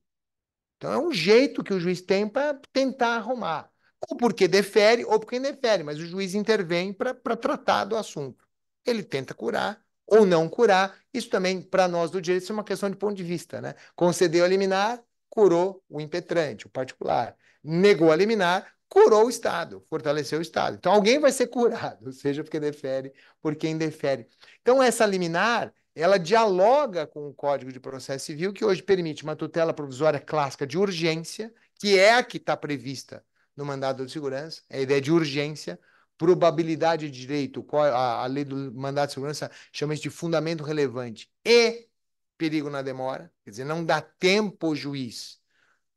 Então é um jeito que o juiz tem para tentar arrumar. Ou porque defere, ou porque indefere, mas o juiz intervém para tratar do assunto. Ele tenta curar, ou não curar. Isso também, para nós do direito, é uma questão de ponto de vista. Né? Concedeu a liminar, curou o impetrante, o particular negou a liminar, curou o Estado, fortaleceu o Estado. Então alguém vai ser curado, seja porque defere, por quem defere. Então essa liminar, ela dialoga com o Código de Processo Civil, que hoje permite uma tutela provisória clássica de urgência, que é a que está prevista no mandado de segurança, é a ideia de urgência, probabilidade de direito, a, a lei do mandado de segurança chama isso de fundamento relevante, e perigo na demora, quer dizer, não dá tempo ao juiz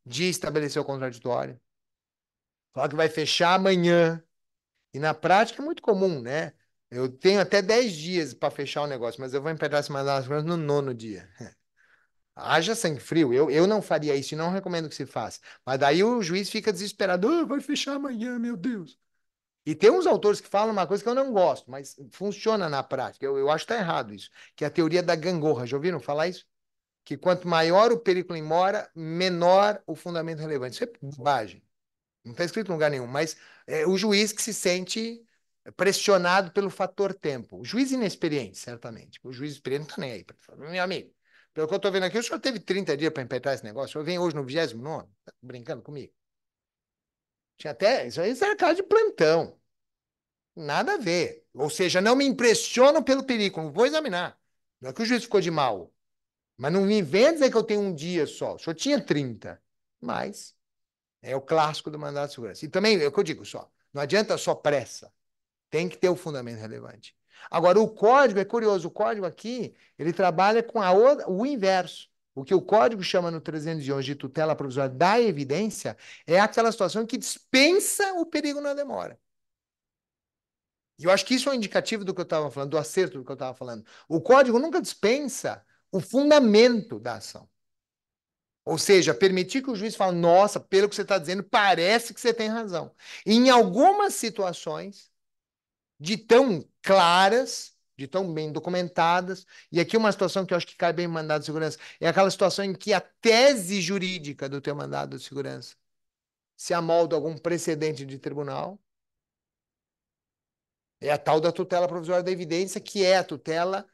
de estabelecer o contraditório. Falar que vai fechar amanhã. E na prática é muito comum, né? Eu tenho até 10 dias para fechar o negócio, mas eu vou empedrar esse mandato no nono dia. Haja sangue frio. Eu, eu não faria isso e não recomendo que se faça. Mas daí o juiz fica desesperado. Oh, vai fechar amanhã, meu Deus. E tem uns autores que falam uma coisa que eu não gosto, mas funciona na prática. Eu, eu acho que está errado isso, que é a teoria da gangorra. Já ouviram falar isso? que quanto maior o periculum in mora, menor o fundamento relevante. Isso é bobagem. Não está escrito em lugar nenhum, mas é o juiz que se sente pressionado pelo fator tempo. O juiz inexperiente, certamente. O juiz experiente não está nem aí. Meu amigo, pelo que eu estou vendo aqui, o senhor teve 30 dias para empreitar esse negócio. Eu venho hoje no 29, tá brincando comigo. Tinha até. Isso aí é era caso de plantão. Nada a ver. Ou seja, não me impressiono pelo período. Vou examinar. Não é que o juiz ficou de mal. Mas não me venha dizer que eu tenho um dia só. O senhor tinha 30. Mas é o clássico do mandato de segurança. E também é o que eu digo só. Não adianta só pressa. Tem que ter o um fundamento relevante. Agora, o código, é curioso, o código aqui, ele trabalha com a, o inverso. O que o código chama no 311 de tutela provisória da evidência é aquela situação que dispensa o perigo na demora. E eu acho que isso é um indicativo do que eu estava falando, do acerto do que eu estava falando. O código nunca dispensa o fundamento da ação. Ou seja, permitir que o juiz fale: nossa, pelo que você está dizendo, parece que você tem razão. E em algumas situações, de tão claras, de tão bem documentadas, e aqui uma situação que eu acho que cai bem no mandado de segurança, é aquela situação em que a tese jurídica do teu mandado de segurança se amolda a algum precedente de tribunal. É a tal da tutela provisória da evidência, que é a tutela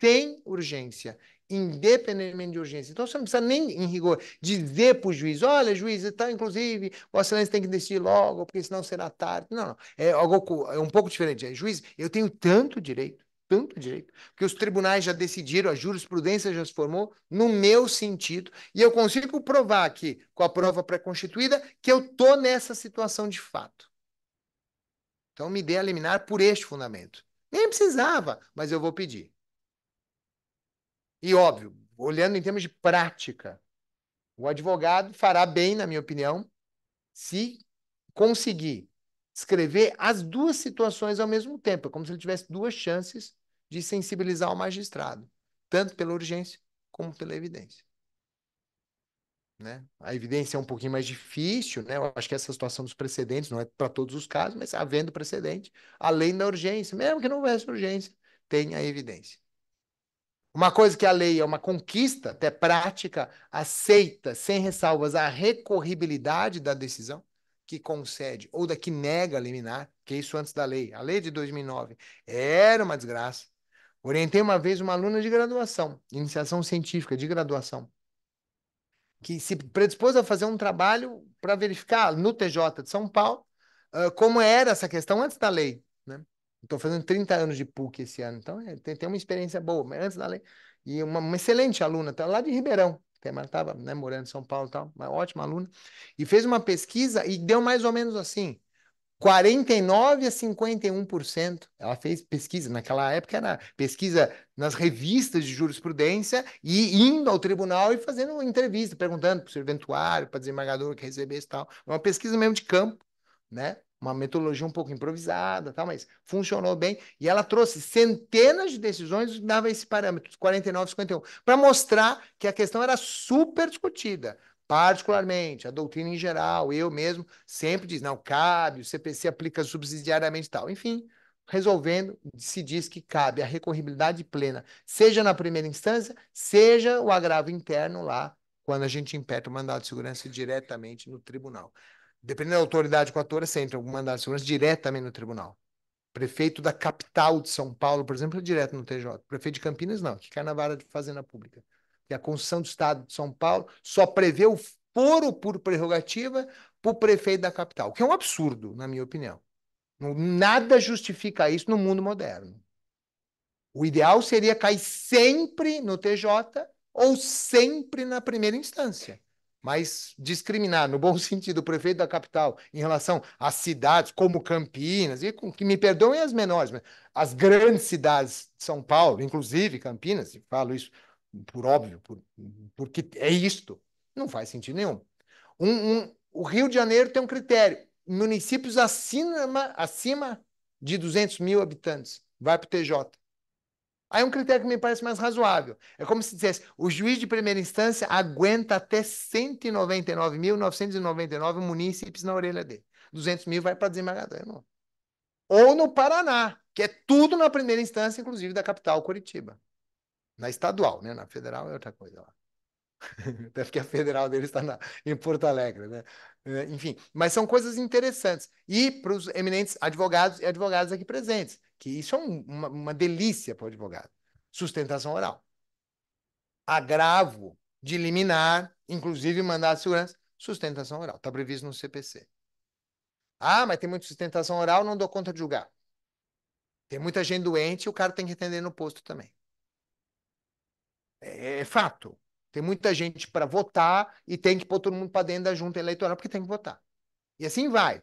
sem urgência independentemente de urgência. Então, você não precisa nem, em rigor, dizer para o juiz, olha, juiz, então, inclusive, o Excelência tem que decidir logo, porque senão será tarde. Não, não. É, algo, é um pouco diferente. É, juiz, eu tenho tanto direito, tanto direito, que os tribunais já decidiram, a jurisprudência já se formou no meu sentido, e eu consigo provar aqui, com a prova pré-constituída, que eu estou nessa situação de fato. Então, me dê a liminar por este fundamento. Nem precisava, mas eu vou pedir. E óbvio, olhando em termos de prática, o advogado fará bem, na minha opinião, se conseguir escrever as duas situações ao mesmo tempo. É como se ele tivesse duas chances de sensibilizar o magistrado, tanto pela urgência como pela evidência. Né? A evidência é um pouquinho mais difícil, né? Eu acho que essa situação dos precedentes não é para todos os casos, mas havendo precedente, além da urgência, mesmo que não houvesse urgência, tem a evidência. Uma coisa que a lei é uma conquista, até prática, aceita sem ressalvas a recorribilidade da decisão que concede ou da que nega liminar, que é isso antes da lei. A lei de 2009 era uma desgraça. Orientei uma vez uma aluna de graduação, iniciação científica de graduação, que se predispôs a fazer um trabalho para verificar no TJ de São Paulo como era essa questão antes da lei. Estou fazendo 30 anos de PUC esse ano, então é, tem, tem uma experiência boa. Mas antes da lei, e uma, uma excelente aluna, tá lá de Ribeirão, que estava é, né, morando em São Paulo e tal, uma ótima aluna, e fez uma pesquisa e deu mais ou menos assim, 49 a 51%. Ela fez pesquisa, naquela época era pesquisa nas revistas de jurisprudência e indo ao tribunal e fazendo uma entrevista, perguntando para o serventuário, para o desembargador que recebesse e tal. Uma pesquisa mesmo de campo, né? uma metodologia um pouco improvisada, tal mas funcionou bem. E ela trouxe centenas de decisões que dava esse parâmetro, 49, 51, para mostrar que a questão era super discutida. Particularmente, a doutrina em geral, eu mesmo sempre diz, não, cabe, o CPC aplica subsidiariamente e tal. Enfim, resolvendo, se diz que cabe a recorribilidade plena, seja na primeira instância, seja o agravo interno lá, quando a gente impede o mandado de segurança diretamente no tribunal dependendo da autoridade a você entra algum mandado de segurança diretamente no tribunal. Prefeito da capital de São Paulo, por exemplo, é direto no TJ. Prefeito de Campinas, não, que cai na vara de Fazenda Pública. E a Constituição do Estado de São Paulo só prevê o foro por prerrogativa para o prefeito da capital, que é um absurdo, na minha opinião. Nada justifica isso no mundo moderno. O ideal seria cair sempre no TJ ou sempre na primeira instância mas discriminar, no bom sentido, o prefeito da capital em relação às cidades como Campinas, e com, que me perdoem as menores, mas as grandes cidades de São Paulo, inclusive Campinas, e falo isso por óbvio, por, porque é isto, não faz sentido nenhum. Um, um, o Rio de Janeiro tem um critério, municípios acima, acima de 200 mil habitantes, vai para o TJ. Aí é um critério que me parece mais razoável. É como se dissesse: o juiz de primeira instância aguenta até 199.999 munícipes na orelha dele. 200 mil vai para desembargador. Ou no Paraná, que é tudo na primeira instância, inclusive da capital, Curitiba. Na estadual, né? Na federal é outra coisa lá. Até porque a federal deles está em Porto Alegre, né? É, enfim, mas são coisas interessantes. E para os eminentes advogados e advogadas aqui presentes, que isso é um, uma, uma delícia para o advogado. Sustentação oral. Agravo de liminar, inclusive mandado de segurança, sustentação oral. Está previsto no CPC. Ah, mas tem muita sustentação oral, não dou conta de julgar. Tem muita gente doente e o cara tem que atender no posto também. É, é fato. Tem muita gente para votar e tem que pôr todo mundo para dentro da junta eleitoral porque tem que votar. E assim vai.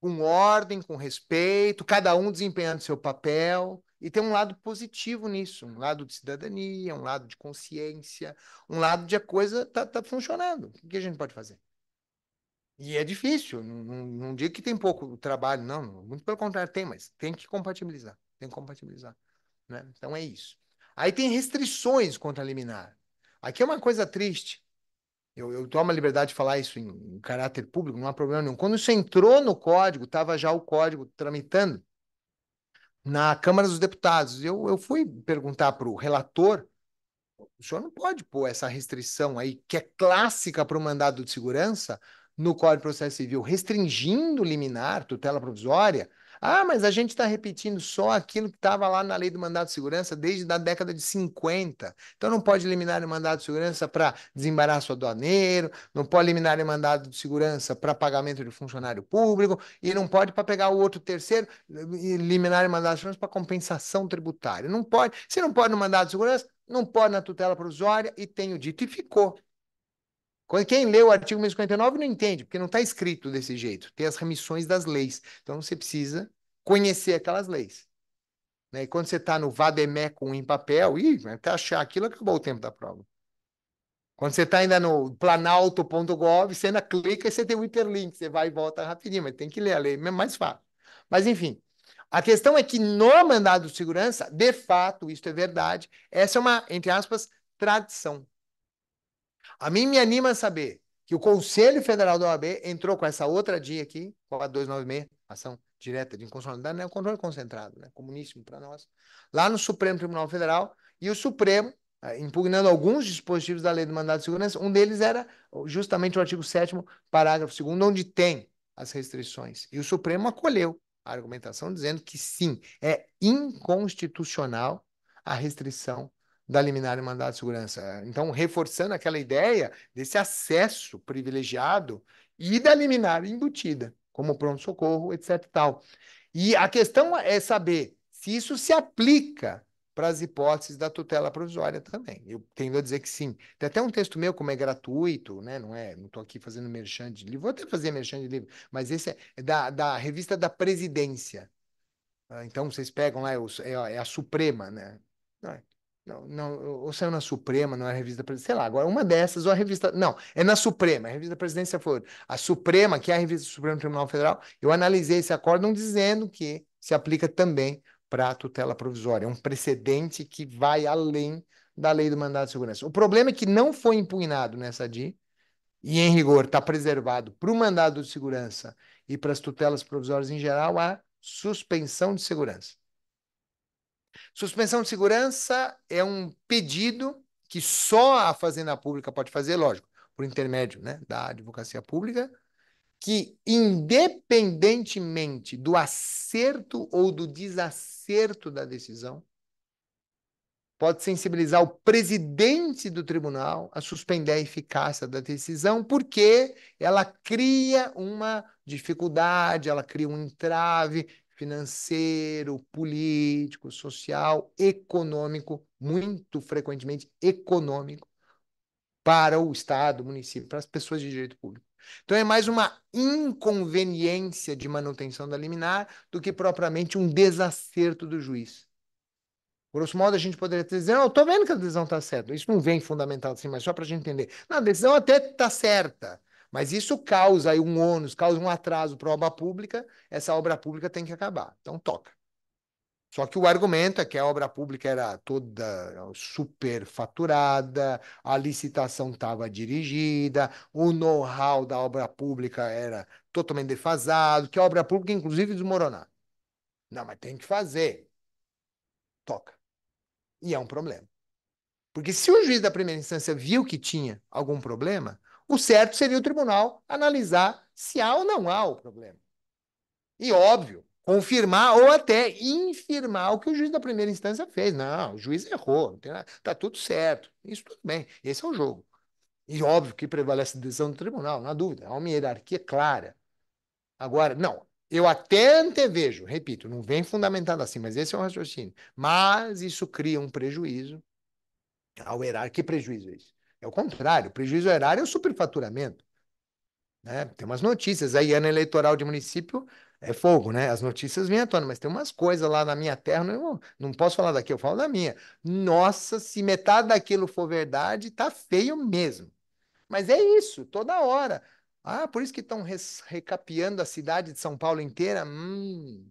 Com ordem, com respeito, cada um desempenhando seu papel. E tem um lado positivo nisso, um lado de cidadania, um lado de consciência, um lado de a coisa tá, tá funcionando. O que a gente pode fazer? E é difícil, não, não, não digo que tem pouco trabalho, não, muito pelo contrário, tem, mas tem que compatibilizar, tem que compatibilizar. Né? Então é isso. Aí tem restrições contra a liminar. Aqui é uma coisa triste. Eu, eu tomo a liberdade de falar isso em, em caráter público, não há problema nenhum. Quando isso entrou no código, estava já o código tramitando na Câmara dos Deputados. Eu, eu fui perguntar para o relator: o senhor não pode pôr essa restrição aí, que é clássica para o mandado de segurança, no Código de Processo Civil, restringindo liminar, tutela provisória, ah, mas a gente está repetindo só aquilo que estava lá na lei do mandado de segurança desde a década de 50. Então não pode eliminar o mandado de segurança para desembaraço aduaneiro, não pode eliminar o mandado de segurança para pagamento de funcionário público, e não pode para pegar o outro terceiro, eliminar o mandato de segurança para compensação tributária. Não pode. Se não pode no mandado de segurança, não pode na tutela provisória, e tenho dito, e ficou. Quem lê o artigo 1059 não entende, porque não está escrito desse jeito. Tem as remissões das leis. Então você precisa conhecer aquelas leis. Né? E quando você está no vademecum em papel, ih, até achar aquilo, acabou o tempo da prova. Quando você está ainda no planalto.gov, você ainda clica e você tem o interlink, hiperlink, você vai e volta rapidinho, mas tem que ler a lei, é mais fácil. Mas enfim, a questão é que no mandado de segurança, de fato, isso é verdade, essa é uma, entre aspas, tradição. A mim me anima a saber que o Conselho Federal da OAB entrou com essa outra dia aqui, com a 296, ação direta de inconstitucionalidade, né? controle concentrado, né? comuníssimo para nós, lá no Supremo Tribunal Federal, e o Supremo, eh, impugnando alguns dispositivos da Lei do Mandato de Segurança, um deles era justamente o artigo 7 parágrafo 2 onde tem as restrições. E o Supremo acolheu a argumentação dizendo que sim, é inconstitucional a restrição da liminar e mandado de segurança. Então, reforçando aquela ideia desse acesso privilegiado e da liminar embutida, como pronto-socorro, etc. Tal. E a questão é saber se isso se aplica para as hipóteses da tutela provisória também. Eu tendo a dizer que sim. Tem até um texto meu, como é gratuito, né? não é? Não estou aqui fazendo merchan de livro, vou até fazer merchan de livro, mas esse é da, da revista da presidência. Ah, então, vocês pegam lá, é, é, é a Suprema, né? É. Não, não, ou saiu na Suprema, não é a revista Presidência, sei lá, agora uma dessas, ou a revista. Não, é na Suprema, é a revista Presidência foi. A Suprema, que é a revista do Supremo Tribunal Federal, eu analisei esse acórdão dizendo que se aplica também para a tutela provisória. É um precedente que vai além da lei do mandado de segurança. O problema é que não foi impugnado nessa DI, e em rigor está preservado para o mandado de segurança e para as tutelas provisórias em geral a suspensão de segurança. Suspensão de segurança é um pedido que só a Fazenda Pública pode fazer, lógico, por intermédio né, da advocacia pública, que independentemente do acerto ou do desacerto da decisão, pode sensibilizar o presidente do tribunal a suspender a eficácia da decisão, porque ela cria uma dificuldade, ela cria um entrave, financeiro, político, social, econômico, muito frequentemente econômico, para o Estado, município, para as pessoas de direito público. Então é mais uma inconveniência de manutenção da liminar do que propriamente um desacerto do juiz. Grosso modo, a gente poderia dizer, não, estou vendo que a decisão está certa. Isso não vem fundamental assim, mas só para a gente entender. Não, a decisão até está certa, mas isso causa aí um ônus, causa um atraso para a obra pública, essa obra pública tem que acabar. Então toca. Só que o argumento é que a obra pública era toda é, superfaturada, a licitação estava dirigida, o know-how da obra pública era totalmente defasado, que a obra pública, inclusive, desmoronar. Não, mas tem que fazer. Toca. E é um problema. Porque se o juiz da primeira instância viu que tinha algum problema, o certo seria o tribunal analisar se há ou não há o problema. E óbvio, confirmar ou até infirmar o que o juiz da primeira instância fez. Não, o juiz errou, está tudo certo. Isso tudo bem, esse é o jogo. E óbvio que prevalece a decisão do tribunal, não há dúvida. Há uma hierarquia clara. Agora, não, eu até antevejo, repito, não vem fundamentado assim, mas esse é um raciocínio. Mas isso cria um prejuízo ao hierarquia. Que prejuízo é esse? É o contrário. O prejuízo erário é o superfaturamento. Né? Tem umas notícias aí, ano eleitoral de município é fogo, né? As notícias vêm à tona, mas tem umas coisas lá na minha terra, não, não posso falar daqui, eu falo da minha. Nossa, se metade daquilo for verdade, tá feio mesmo. Mas é isso, toda hora. Ah, por isso que estão recapeando a cidade de São Paulo inteira? Hum,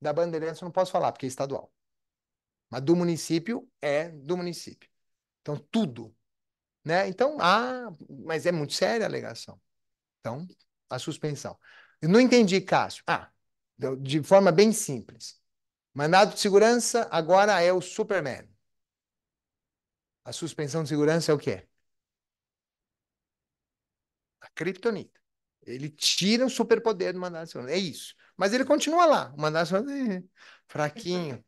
da Bandeirantes eu não posso falar, porque é estadual. Mas do município é do município. Então, tudo né? Então, ah, mas é muito séria a alegação. Então, a suspensão. Eu não entendi, Cássio. Ah, de forma bem simples. Mandado de segurança agora é o Superman. A suspensão de segurança é o quê? A criptonita. Ele tira o superpoder do mandado de segurança. É isso. Mas ele continua lá. O mandado de segurança é fraquinho.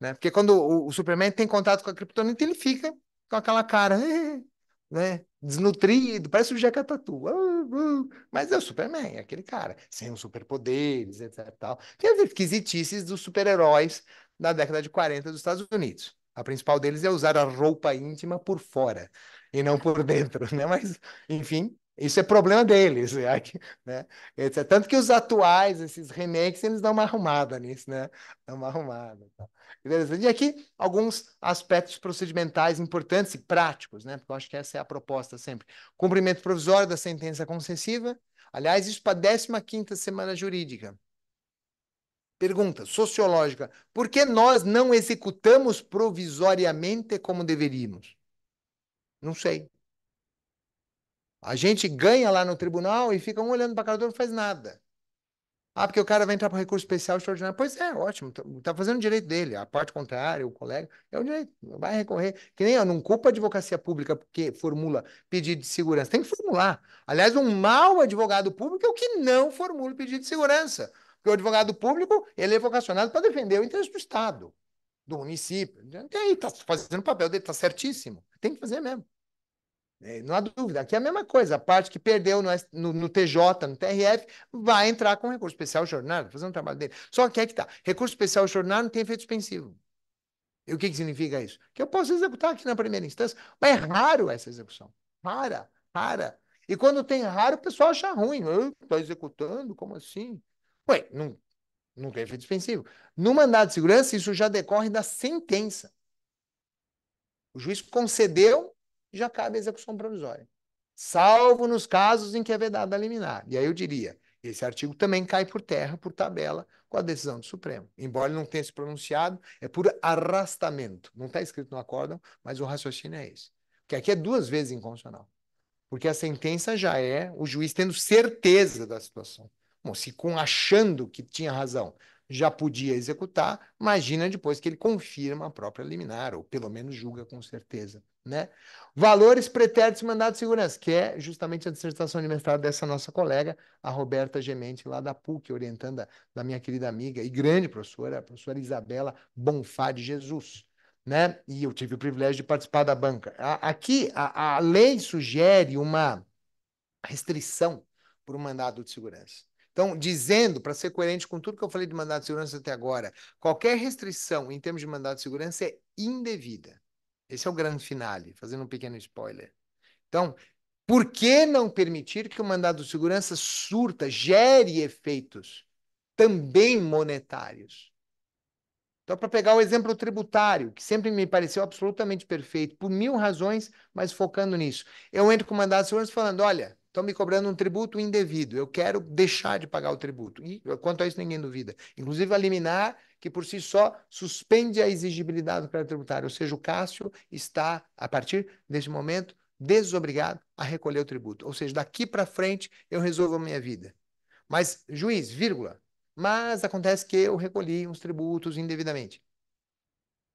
Né? Porque quando o, o Superman tem contato com a criptonita, ele fica com aquela cara, ah", né? Desnutrido, parece o Jeca Tatu. Ah, ah". Mas é o Superman, é aquele cara, sem os superpoderes, etc. Tal. Tem as esquisitices dos super-heróis da década de 40 dos Estados Unidos. A principal deles é usar a roupa íntima por fora e não por dentro, né? Mas, enfim, isso é problema deles, né? É tanto que os atuais, esses remakes, eles dão uma arrumada nisso, né? Dão uma arrumada. Tá? E aqui alguns aspectos procedimentais importantes e práticos, né? Porque eu acho que essa é a proposta sempre. Cumprimento provisório da sentença concessiva. Aliás, isso para a 15 semana jurídica. Pergunta sociológica: por que nós não executamos provisoriamente como deveríamos? Não sei. A gente ganha lá no tribunal e fica um olhando para a cara do outro e faz nada. Ah, porque o cara vai entrar para recurso especial extraordinário. Pois é, ótimo, está tá fazendo o direito dele. A parte contrária, o colega, é o direito, vai recorrer. Que nem eu, não culpa a advocacia pública porque formula pedido de segurança. Tem que formular. Aliás, um mau advogado público é o que não formula pedido de segurança. Porque o advogado público, ele é vocacionado para defender o interesse do Estado, do município. Então, e aí, está fazendo o papel dele, está certíssimo. Tem que fazer mesmo. É, não há dúvida. Aqui é a mesma coisa. A parte que perdeu no, no, no TJ, no TRF, vai entrar com recurso especial extraordinário, fazendo o trabalho dele. Só que é que tá. Recurso especial jornal não tem efeito suspensivo. E o que, que significa isso? Que eu posso executar aqui na primeira instância, mas é raro essa execução. Rara, rara. E quando tem raro, o pessoal acha ruim. Está executando? Como assim? Ué, não, não tem efeito suspensivo. No mandado de segurança, isso já decorre da sentença. O juiz concedeu já cabe a execução provisória. Salvo nos casos em que é vedada a liminar. E aí eu diria, esse artigo também cai por terra, por tabela, com a decisão do Supremo. Embora ele não tenha se pronunciado, é por arrastamento. Não está escrito no acórdão, mas o raciocínio é esse. Porque aqui é duas vezes inconstitucional. Porque a sentença já é o juiz tendo certeza da situação. Bom, se com achando que tinha razão, já podia executar, imagina depois que ele confirma a própria liminar, ou pelo menos julga com certeza. Né? Valores pretéritos mandado de segurança, que é justamente a dissertação de mestrado dessa nossa colega, a Roberta Gemente, lá da PUC, orientando a, da minha querida amiga e grande professora, a professora Isabela Bonfá de Jesus. Né? E eu tive o privilégio de participar da banca. A, aqui, a, a lei sugere uma restrição por um mandado de segurança. Então, dizendo, para ser coerente com tudo que eu falei de mandado de segurança até agora, qualquer restrição em termos de mandado de segurança é indevida. Esse é o grande finale, fazendo um pequeno spoiler. Então, por que não permitir que o mandado de segurança surta, gere efeitos também monetários? Então, para pegar o exemplo tributário, que sempre me pareceu absolutamente perfeito, por mil razões, mas focando nisso. Eu entro com o mandado de segurança falando: olha, estão me cobrando um tributo indevido, eu quero deixar de pagar o tributo. E quanto a isso, ninguém duvida. Inclusive a liminar, que por si só suspende a exigibilidade do crédito tributário, ou seja, o Cássio está, a partir desse momento, desobrigado a recolher o tributo. Ou seja, daqui para frente eu resolvo a minha vida. Mas, juiz, vírgula, mas acontece que eu recolhi uns tributos indevidamente.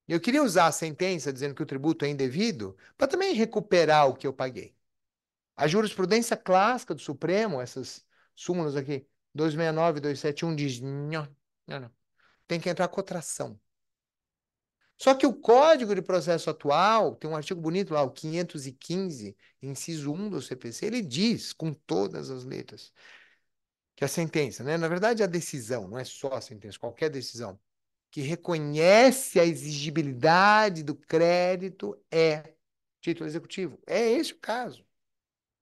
Eu queria usar a sentença dizendo que o tributo é indevido para também recuperar o que eu paguei. A jurisprudência clássica do Supremo, essas súmulas aqui, 269 271, diz: não, não, não. Tem que entrar com tração. Só que o Código de Processo atual, tem um artigo bonito lá, o 515, inciso 1 do CPC, ele diz com todas as letras que a sentença, né? na verdade é a decisão, não é só a sentença, qualquer decisão, que reconhece a exigibilidade do crédito é título executivo. É esse o caso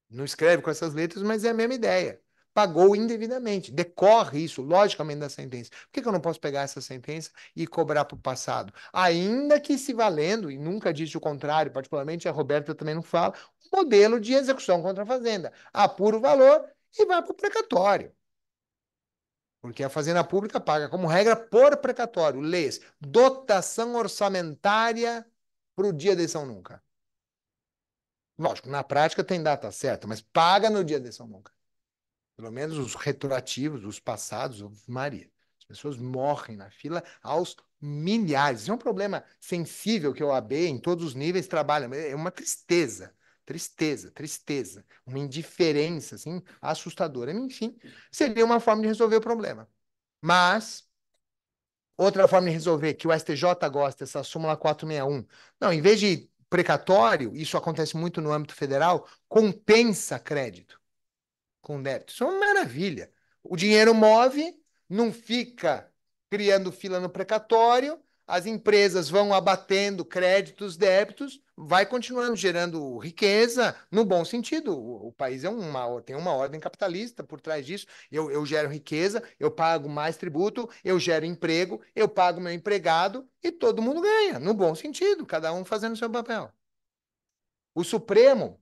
não escreve com essas letras, mas é a mesma ideia. Pagou indevidamente. Decorre isso, logicamente, da sentença. Por que, que eu não posso pegar essa sentença e cobrar para o passado? Ainda que se valendo, e nunca disse o contrário, particularmente a Roberta também não fala, um modelo de execução contra a fazenda. Apura o valor e vai para o precatório. Porque a Fazenda Pública paga como regra por precatório, leis, dotação orçamentária para o dia de São Nunca. Lógico, na prática tem data certa, mas paga no dia de São Lucas. Pelo menos os retroativos, os passados, Maria. As pessoas morrem na fila aos milhares. Isso é um problema sensível que o AB, em todos os níveis, trabalha. É, é uma tristeza tristeza, tristeza, uma indiferença assim, assustadora. Enfim, seria uma forma de resolver o problema. Mas outra forma de resolver que o STJ gosta essa súmula 461. Não, em vez de precatório, isso acontece muito no âmbito federal, compensa crédito com débito. Isso é uma maravilha. O dinheiro move, não fica criando fila no precatório, as empresas vão abatendo créditos, débitos, vai continuando gerando riqueza, no bom sentido. O, o país é uma, tem uma ordem capitalista por trás disso. Eu, eu gero riqueza, eu pago mais tributo, eu gero emprego, eu pago meu empregado e todo mundo ganha, no bom sentido, cada um fazendo seu papel. O Supremo,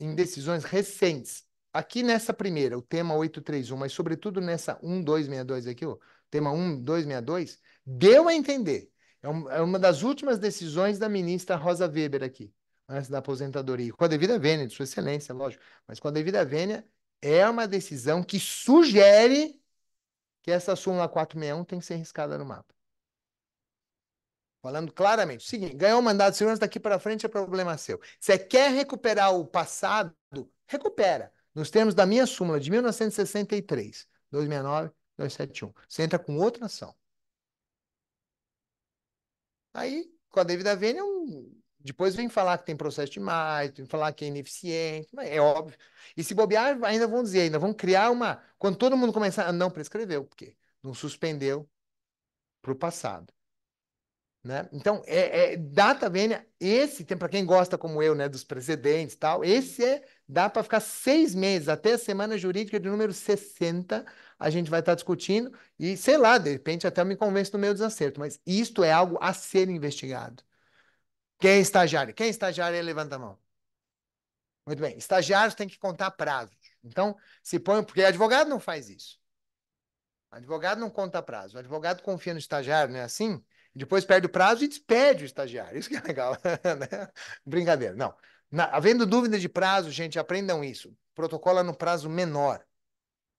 em decisões recentes, aqui nessa primeira, o tema 831, mas sobretudo nessa 1262 aqui, o tema 1262 deu a entender. É, é, uma das últimas decisões da ministra Rosa Weber aqui, antes da aposentadoria. Com a devida vênia, de sua excelência, lógico, mas com a devida vênia, é uma decisão que sugere que essa súmula 461 tem que ser riscada no mapa. Falando claramente, o seguinte, ganhou o mandado de segurança daqui para frente é problema seu. Você quer recuperar o passado? Recupera. Nos termos da minha súmula de 1963, 269, 271. Você entra com outra ação. Aí, com a dívida vênia, depois vem falar que tem processo de demais, vem falar que é ineficiente, mas é óbvio. E se bobear, ainda vão dizer, ainda vão criar uma. Quando todo mundo começar, não prescreveu, porque não suspendeu para o passado. Né? Então, é, é data vênia, esse tem para quem gosta como eu, né, dos precedentes e tal, esse é, dá para ficar seis meses, até a semana jurídica de número 60, a gente vai estar tá discutindo e, sei lá, de repente até eu me convenço do meu desacerto, mas isto é algo a ser investigado. Quem é estagiário? Quem é estagiário, levanta a mão. Muito bem, estagiários têm que contar prazos. Então, se põe, porque advogado não faz isso. Advogado não conta prazo. O advogado confia no estagiário, não é assim? Depois perde o prazo e despede o estagiário. Isso que é legal. Né? Brincadeira, não. Na, havendo dúvida de prazo, gente, aprendam isso. Protocola no prazo menor.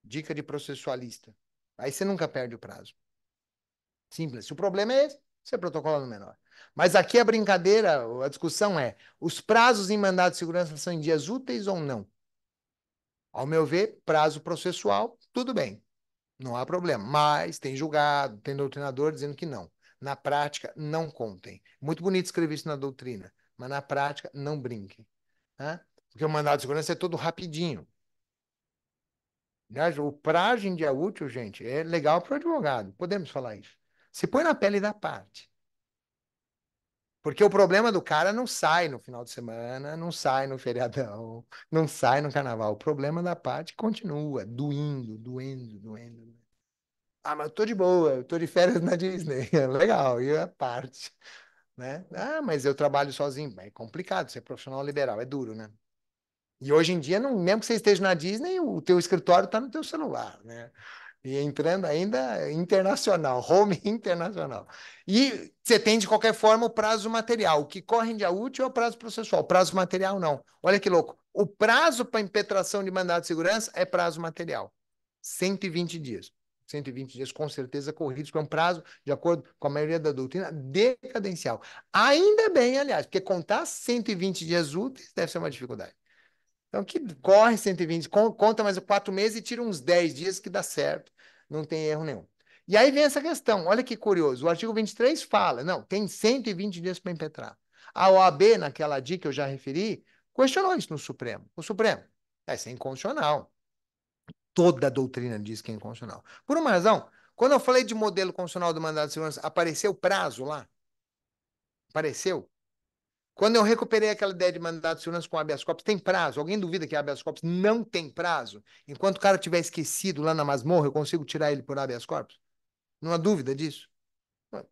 Dica de processualista. Aí você nunca perde o prazo. Simples. Se o problema é esse, você protocola no menor. Mas aqui a brincadeira, a discussão é: os prazos em mandado de segurança são em dias úteis ou não? Ao meu ver, prazo processual, tudo bem. Não há problema. Mas tem julgado, tem doutrinador dizendo que não. Na prática, não contem. Muito bonito escrever isso na doutrina, mas na prática, não brinquem. Né? Porque o mandado de segurança é todo rapidinho. Né? O prazo em dia útil, gente, é legal para o advogado, podemos falar isso. Se põe na pele da parte. Porque o problema do cara não sai no final de semana, não sai no feriadão, não sai no carnaval. O problema da parte continua doindo, doendo, doendo. Ah, mas eu tô de boa, eu tô de férias na Disney. Legal, e a parte, né? Ah, mas eu trabalho sozinho. É complicado ser é profissional liberal, é duro, né? E hoje em dia, não, mesmo que você esteja na Disney, o teu escritório está no teu celular, né? E entrando ainda internacional, home internacional. E você tem, de qualquer forma, o prazo material. O que corre em dia útil é o prazo processual. O prazo material, não. Olha que louco. O prazo para impetração de mandado de segurança é prazo material. 120 dias. 120 dias, com certeza, corridos, que é um prazo, de acordo com a maioria da doutrina, decadencial. Ainda bem, aliás, porque contar 120 dias úteis deve ser uma dificuldade. Então, que corre 120, conta mais quatro meses e tira uns 10 dias que dá certo. Não tem erro nenhum. E aí vem essa questão, olha que curioso, o artigo 23 fala, não, tem 120 dias para impetrar. A OAB, naquela dica que eu já referi, questionou isso no Supremo. O Supremo, vai é, ser é inconstitucional. Toda a doutrina diz que é inconstitucional. Por uma razão, quando eu falei de modelo constitucional do mandado de segurança, apareceu prazo lá? Apareceu? Quando eu recuperei aquela ideia de mandado de segurança com habeas corpus, tem prazo. Alguém duvida que habeas corpus não tem prazo? Enquanto o cara tiver esquecido lá na masmorra, eu consigo tirar ele por habeas corpus? Não há dúvida disso?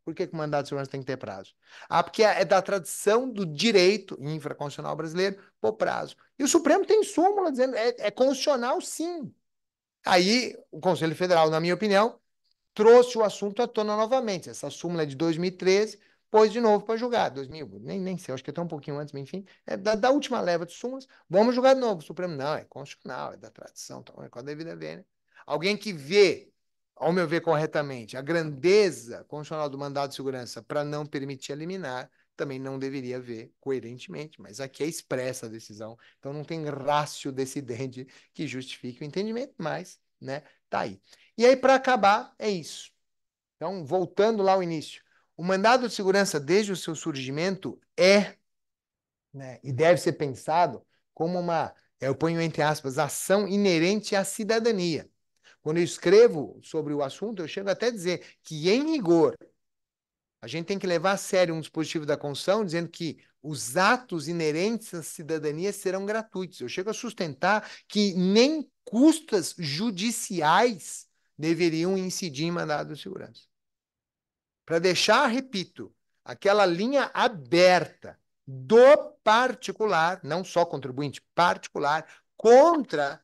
Por que, que o mandado de segurança tem que ter prazo? Ah, porque é da tradição do direito infraconstitucional brasileiro por prazo. E o Supremo tem súmula dizendo é, é constitucional sim. Aí o Conselho Federal, na minha opinião, trouxe o assunto à tona novamente. Essa súmula é de 2013, pôs de novo para julgar, 2000, nem, nem sei, acho que até um pouquinho antes, mas enfim, é da, da, última leva de súmulas, vamos julgar de novo. O Supremo, não, é constitucional, é da tradição, então, é qual a devida ver, né? Alguém que vê, ao meu ver corretamente, a grandeza constitucional do mandado de segurança para não permitir eliminar, também não deveria ver coerentemente, mas aqui é expressa a decisão, então não tem rácio decidente que justifique o entendimento, mas, né, tá aí. E aí, para acabar, é isso. Então, voltando lá ao início, o mandado de segurança, desde o seu surgimento, é né, e deve ser pensado como uma, eu ponho entre aspas, ação inerente à cidadania. Quando eu escrevo sobre o assunto, eu chego até a dizer que, em rigor, a gente tem que levar a sério um dispositivo da Constituição dizendo que os atos inerentes à cidadania serão gratuitos. Eu chego a sustentar que nem custas judiciais deveriam incidir em mandado de segurança para deixar, repito, aquela linha aberta do particular, não só contribuinte, particular, contra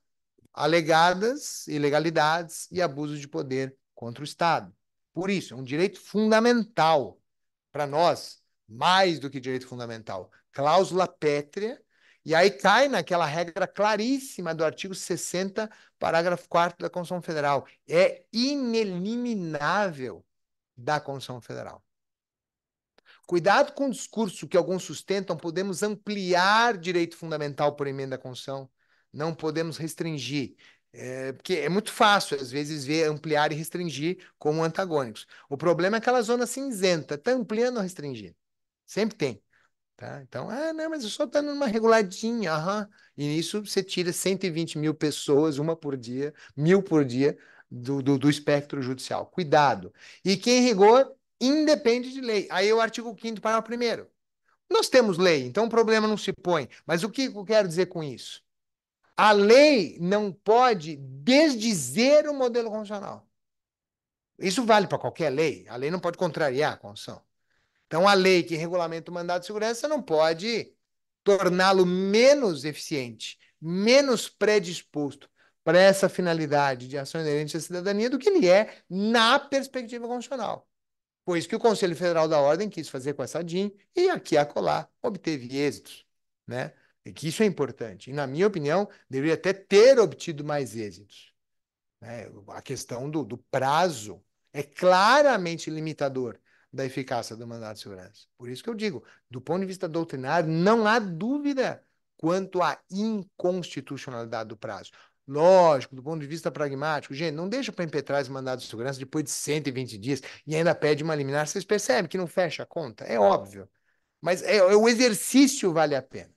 alegadas ilegalidades e abuso de poder contra o Estado. Por isso, é um direito fundamental para nós, mais do que direito fundamental, cláusula pétrea, e aí cai naquela regra claríssima do artigo 60, parágrafo 4 da Constituição Federal. É ineliminável da Constituição Federal. Cuidado com o discurso que alguns sustentam, podemos ampliar direito fundamental por emenda à Constituição, não podemos restringir. É, porque é muito fácil, às vezes, ver ampliar e restringir como antagônicos. O problema é aquela zona cinzenta, está ampliando ou restringindo? Sempre tem. Tá? Então, ah, não, mas eu só estou numa reguladinha, aham. E nisso você tira 120 mil pessoas, uma por dia, mil por dia, do, do, do espectro judicial. Cuidado. E que, em rigor, independe de lei. Aí é o artigo 5 parágrafo 1 Nós temos lei, então o problema não se põe. Mas o que eu quero dizer com isso? A lei não pode desdizer o modelo constitucional. Isso vale para qualquer lei. A lei não pode contrariar a Constituição. Então, a lei que regulamenta o mandado de segurança não pode torná-lo menos eficiente, menos predisposto para essa finalidade de ações inerente à cidadania do que ele é na perspectiva constitucional. pois que o Conselho Federal da Ordem quis fazer com essa DIN e aqui a colar obteve êxitos, né? E que isso é importante. E na minha opinião, deveria até ter obtido mais êxitos. Né? A questão do, do prazo é claramente limitador da eficácia do mandato de segurança. Por isso que eu digo, do ponto de vista doutrinário, não há dúvida quanto à inconstitucionalidade do prazo lógico, do ponto de vista pragmático. Gente, não deixa para impetrar esse mandado de segurança depois de 120 dias e ainda pede uma liminar. Vocês percebem que não fecha a conta? É óbvio. Mas é, é, o exercício vale a pena.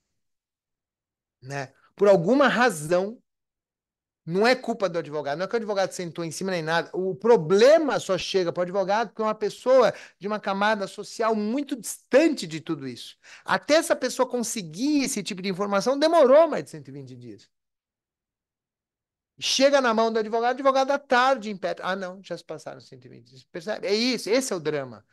Né? Por alguma razão, não é culpa do advogado, não é que o advogado sentou em cima nem nada. O problema só chega para o advogado porque é uma pessoa de uma camada social muito distante de tudo isso. Até essa pessoa conseguir esse tipo de informação, demorou mais de 120 dias. Chega na mão do advogado, advogado à tarde impede. Ah, não, já se passaram 120 dias. Percebe? É isso, esse é o drama.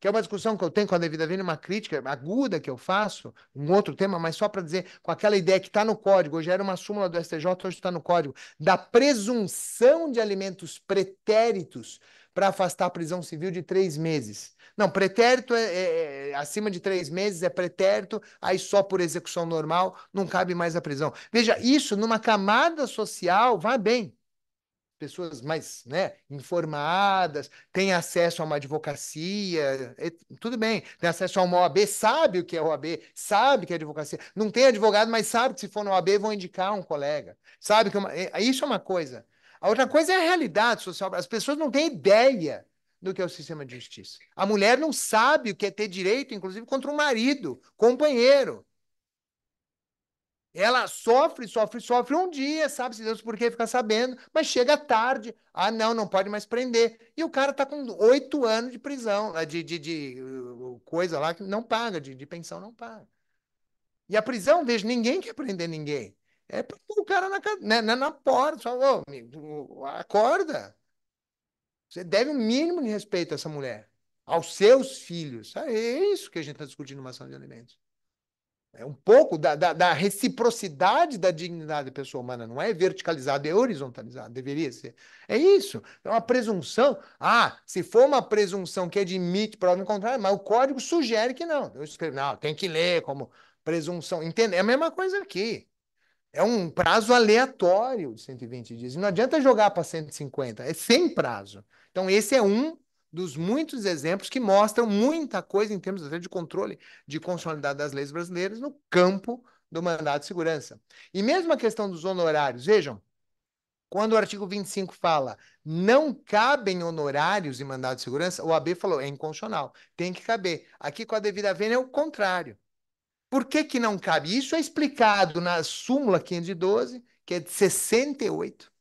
Que é uma discussão que eu tenho com a devida Vini, uma crítica aguda que eu faço, um outro tema, mas só para dizer, com aquela ideia que está no código, hoje era uma súmula do STJ, hoje está no código, da presunção de alimentos pretéritos para afastar a prisão civil de três meses. Não, pretérito é, é, é, acima de três meses é pretérito, aí só por execução normal não cabe mais a prisão. Veja, isso numa camada social vai bem. Pessoas mais né, informadas, têm acesso a uma advocacia, é, tudo bem, tem acesso a uma OAB, sabe o que é OAB, sabe que é advocacia. Não tem advogado, mas sabe que se for na OAB vão indicar um colega. Sabe que é uma, é, isso é uma coisa. A outra coisa é a realidade social. As pessoas não têm ideia do que é o sistema de justiça. A mulher não sabe o que é ter direito, inclusive, contra um marido, companheiro. Ela sofre, sofre, sofre um dia, sabe-se Deus por que fica sabendo, mas chega tarde. Ah, não, não pode mais prender. E o cara está com oito anos de prisão, ah, de, de, de, uh, uh, coisa lá que não paga, de, de pensão não paga. E a prisão, veja, ninguém quer prender ninguém. É para pôr o cara na, na, né, né, na porta, só, amigo, acorda. Você deve o um mínimo de respeito a essa mulher, aos seus filhos. É isso que a gente está discutindo numa ação de alimentos. É um pouco da, da, da, reciprocidade da dignidade da pessoa humana, não é verticalizado, é horizontalizado, deveria ser. É isso, é uma presunção. Ah, se for uma presunção que admite prova contrário, mas o código sugere que não. Eu escrevo, não, tem que ler como presunção. Entende? É a mesma coisa aqui. É um prazo aleatório de 120 dias. E não adianta jogar para 150, é sem prazo. Então, esse é um dos muitos exemplos que mostram muita coisa em termos até de controle de constitucionalidade das leis brasileiras no campo do mandado de segurança. E mesmo a questão dos honorários, vejam, quando o artigo 25 fala não cabem honorários em mandado de segurança, o AB falou é inconstitucional, tem que caber. Aqui com a devida vênia é o contrário. Por que, que não cabe? Isso é explicado na súmula 512, que é de 68.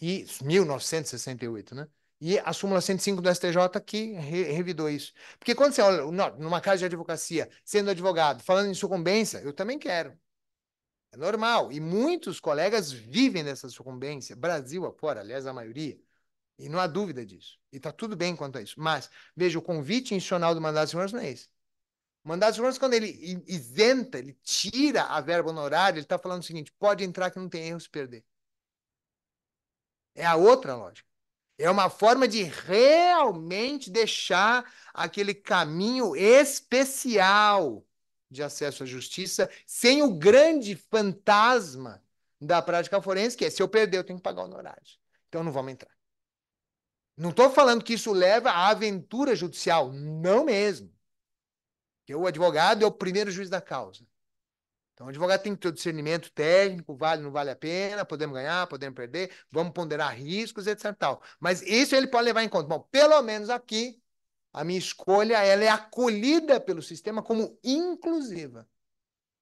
E 1968, né? E a súmula 105 do STJ que re revidou isso. Porque quando você olha numa casa de advocacia, sendo advogado, falando em sucumbência, eu também quero. É normal. E muitos colegas vivem dessa sucumbência, Brasil afora, aliás, a maioria. E não há dúvida disso. E está tudo bem quanto a isso. Mas, veja, o convite institucional do mandato de segurança não é esse. Mandar mandato de quando ele isenta, ele tira a verba honorária, ele está falando o seguinte: pode entrar que não tem erro se perder. É a outra lógica. É uma forma de realmente deixar aquele caminho especial de acesso à justiça sem o grande fantasma da prática forense, que é se eu perder, eu tenho que pagar honorários. Então não vamos entrar. Não estou falando que isso leva à aventura judicial, não mesmo. Porque o advogado é o primeiro juiz da causa. Então, o advogado tem que ter o discernimento técnico, vale, ou não vale a pena, podemos ganhar, podemos perder, vamos ponderar riscos, etc. Tal. Mas isso ele pode levar em conta. Bom, pelo menos aqui, a minha escolha ela é acolhida pelo sistema como inclusiva.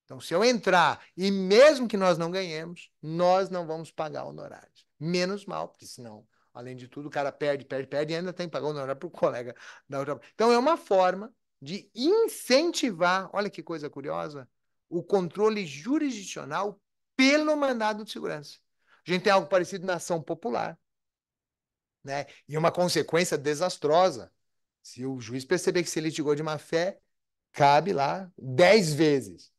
Então, se eu entrar, e mesmo que nós não ganhemos, nós não vamos pagar honorários. Menos mal, porque senão, além de tudo, o cara perde, perde, perde e ainda tem que pagar honorário para o colega da outra. Então, é uma forma de incentivar, olha que coisa curiosa, o controle jurisdicional pelo mandado de segurança. A gente tem algo parecido na ação popular. Né? E uma consequência desastrosa. Se o juiz perceber que se litigou de má fé, cabe lá dez vezes.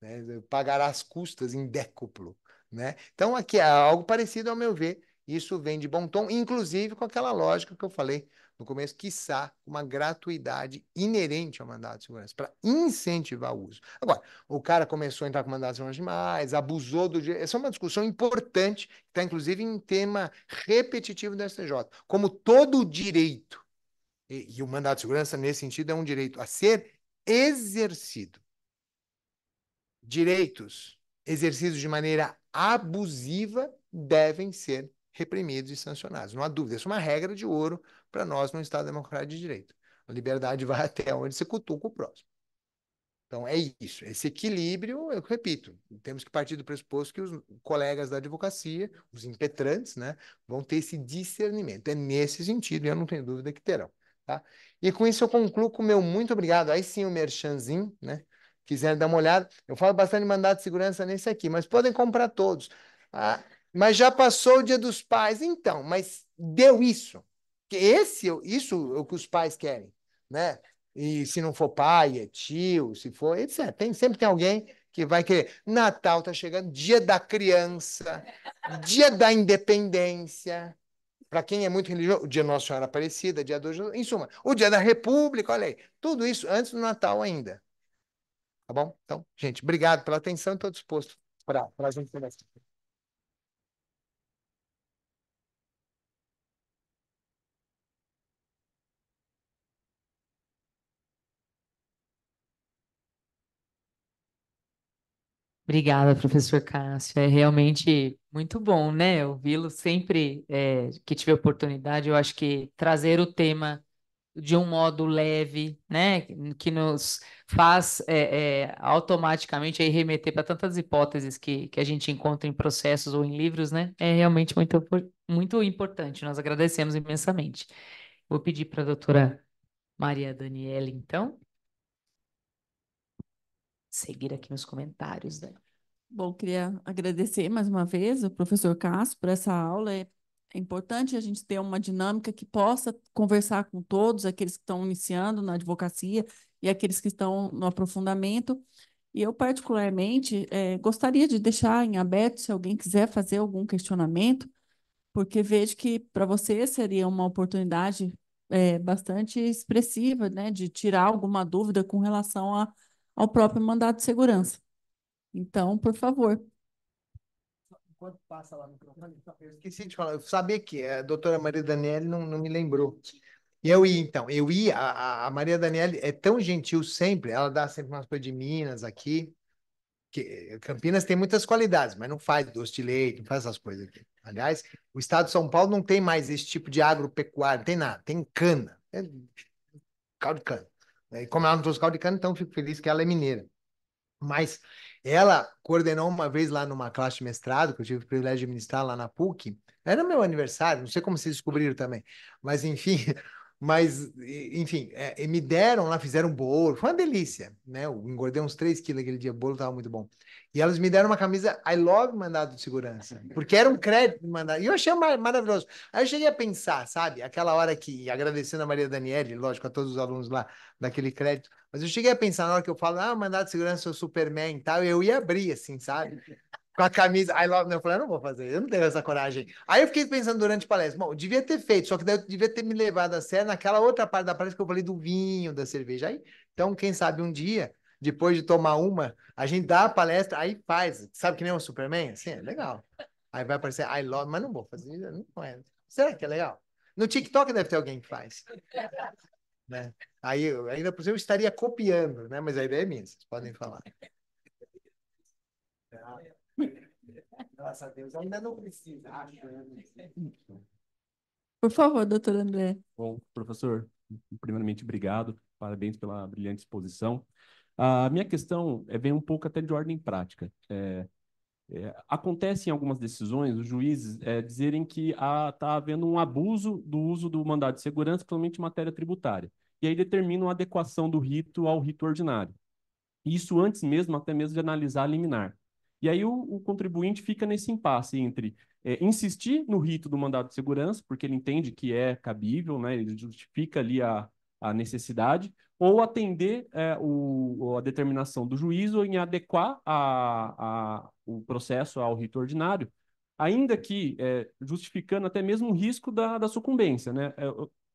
Né? Pagará as custas em décuplo. Né? Então, aqui é algo parecido, ao meu ver. Isso vem de bom tom, inclusive com aquela lógica que eu falei no começo, quiçá, uma gratuidade inerente ao mandado de segurança, para incentivar o uso. Agora, o cara começou a entrar com mandado de segurança demais, abusou do direito. Essa é uma discussão importante, que está inclusive em tema repetitivo do STJ. Como todo direito, e, e o mandado de segurança, nesse sentido, é um direito a ser exercido. Direitos exercidos de maneira abusiva devem ser reprimidos e sancionados. Não há dúvida, isso é uma regra de ouro para nós num Estado democrático de direito. A liberdade vai até onde se cutuca o próximo. Então, é isso. Esse equilíbrio, eu repito, temos que partir do pressuposto que os colegas da advocacia, os impetrantes, né, vão ter esse discernimento. É nesse sentido, e eu não tenho dúvida que terão. Tá? E com isso eu concluo com o meu muito obrigado. Aí sim o merchanzinho, né? Quiserem dar uma olhada. Eu falo bastante de mandato de segurança nesse aqui, mas podem comprar todos. Ah, mas já passou o dia dos pais, então, mas deu isso. Esse, isso é o que os pais querem, né? E se não for pai, é tio, se for, etc. Tem, sempre tem alguém que vai querer. Natal está chegando, dia da criança, dia da independência. Para quem é muito religioso, o dia Nossa Senhora Aparecida, dia do Jesus, em suma, o dia da República, olha aí. Tudo isso antes do Natal ainda. Tá bom? Então, gente, obrigado pela atenção. Estou disposto para a gente conversar. Obrigada, professor Cássio. É realmente muito bom, né? Ouvi-lo sempre é, que tiver oportunidade. Eu acho que trazer o tema de um modo leve, né, que nos faz é, é, automaticamente aí remeter para tantas hipóteses que, que a gente encontra em processos ou em livros, né, é realmente muito, muito importante. Nós agradecemos imensamente. Vou pedir para a doutora Maria Daniela, então seguir aqui nos comentários, né? Bom, queria agradecer mais uma vez o professor Cássio por essa aula. É importante a gente ter uma dinâmica que possa conversar com todos, aqueles que estão iniciando na advocacia e aqueles que estão no aprofundamento. E eu, particularmente, é, gostaria de deixar em aberto se alguém quiser fazer algum questionamento, porque vejo que para você seria uma oportunidade é, bastante expressiva, né, de tirar alguma dúvida com relação a ao próprio mandado de segurança. Então, por favor. Enquanto passa lá no microfone, eu esqueci de falar, eu sabia que a doutora Maria Daniele não, não me lembrou. E eu ia, então, eu ia, a, a Maria Daniele é tão gentil sempre, ela dá sempre umas coisas de Minas aqui, que Campinas tem muitas qualidades, mas não faz doce de leite, não faz essas coisas aqui. Aliás, o estado de São Paulo não tem mais esse tipo de agropecuário, não tem nada, tem cana, é caldo de cana. Né? E como ela não trouxe caldo de cana, então fico feliz que ela é mineira. Mas ela coordenou uma vez lá numa classe de mestrado, que eu tive o privilégio de ministrar lá na PUC, era meu aniversário, não sei como vocês descobriram também, mas enfim, Mas, enfim, é, me deram lá, fizeram um bolo, foi uma delícia, né? Eu engordei uns 3 quilos aquele dia, o bolo tava muito bom. E elas me deram uma camisa I Love Mandado de Segurança, porque era um crédito mandado. E eu achei mar maravilhoso. Aí eu cheguei a pensar, sabe, aquela hora que, agradecendo a Maria Daniele, lógico, a todos os alunos lá daquele crédito, mas eu cheguei a pensar na hora que eu falo, ah, mandado de segurança, sou Superman e tal, eu ia abrir, assim, sabe? com a camisa I love. Eu falei, eu não vou fazer, eu não tenho essa coragem. Aí eu fiquei pensando durante a palestra, bom, devia ter feito, só que daí eu devia ter me levado a sério naquela outra parte da palestra que eu falei do vinho, da cerveja. Aí, então, quem sabe um dia, depois de tomar uma, a gente dá a palestra, aí faz, sabe que nem o Superman? Assim, é legal. Aí vai aparecer I love, mas não vou fazer, não é. Será que é legal? No TikTok deve ter alguém que faz. Né? Aí, ainda por cima, eu estaria copiando, né? Mas a ideia é minha, vocês podem falar. Tá. Graças a Deus, ainda não precisa, acho. Né? Por favor, doutor André. Bom, professor, primeiramente, obrigado. Parabéns pela brilhante exposição. A minha questão é, vem um pouco até de ordem prática. É, é, acontece em algumas decisões os juízes é, dizerem que está ah, havendo um abuso do uso do mandado de segurança, principalmente em matéria tributária. E aí determinam a adequação do rito ao rito ordinário. Isso antes mesmo, até mesmo de analisar a liminar. E aí o, o contribuinte fica nesse impasse entre é, insistir no rito do mandado de segurança, porque ele entende que é cabível, né, ele justifica ali a, a necessidade, ou atender é, o, a determinação do juízo em adequar a, a, o processo ao rito ordinário, ainda que é, justificando até mesmo o risco da, da sucumbência. Né?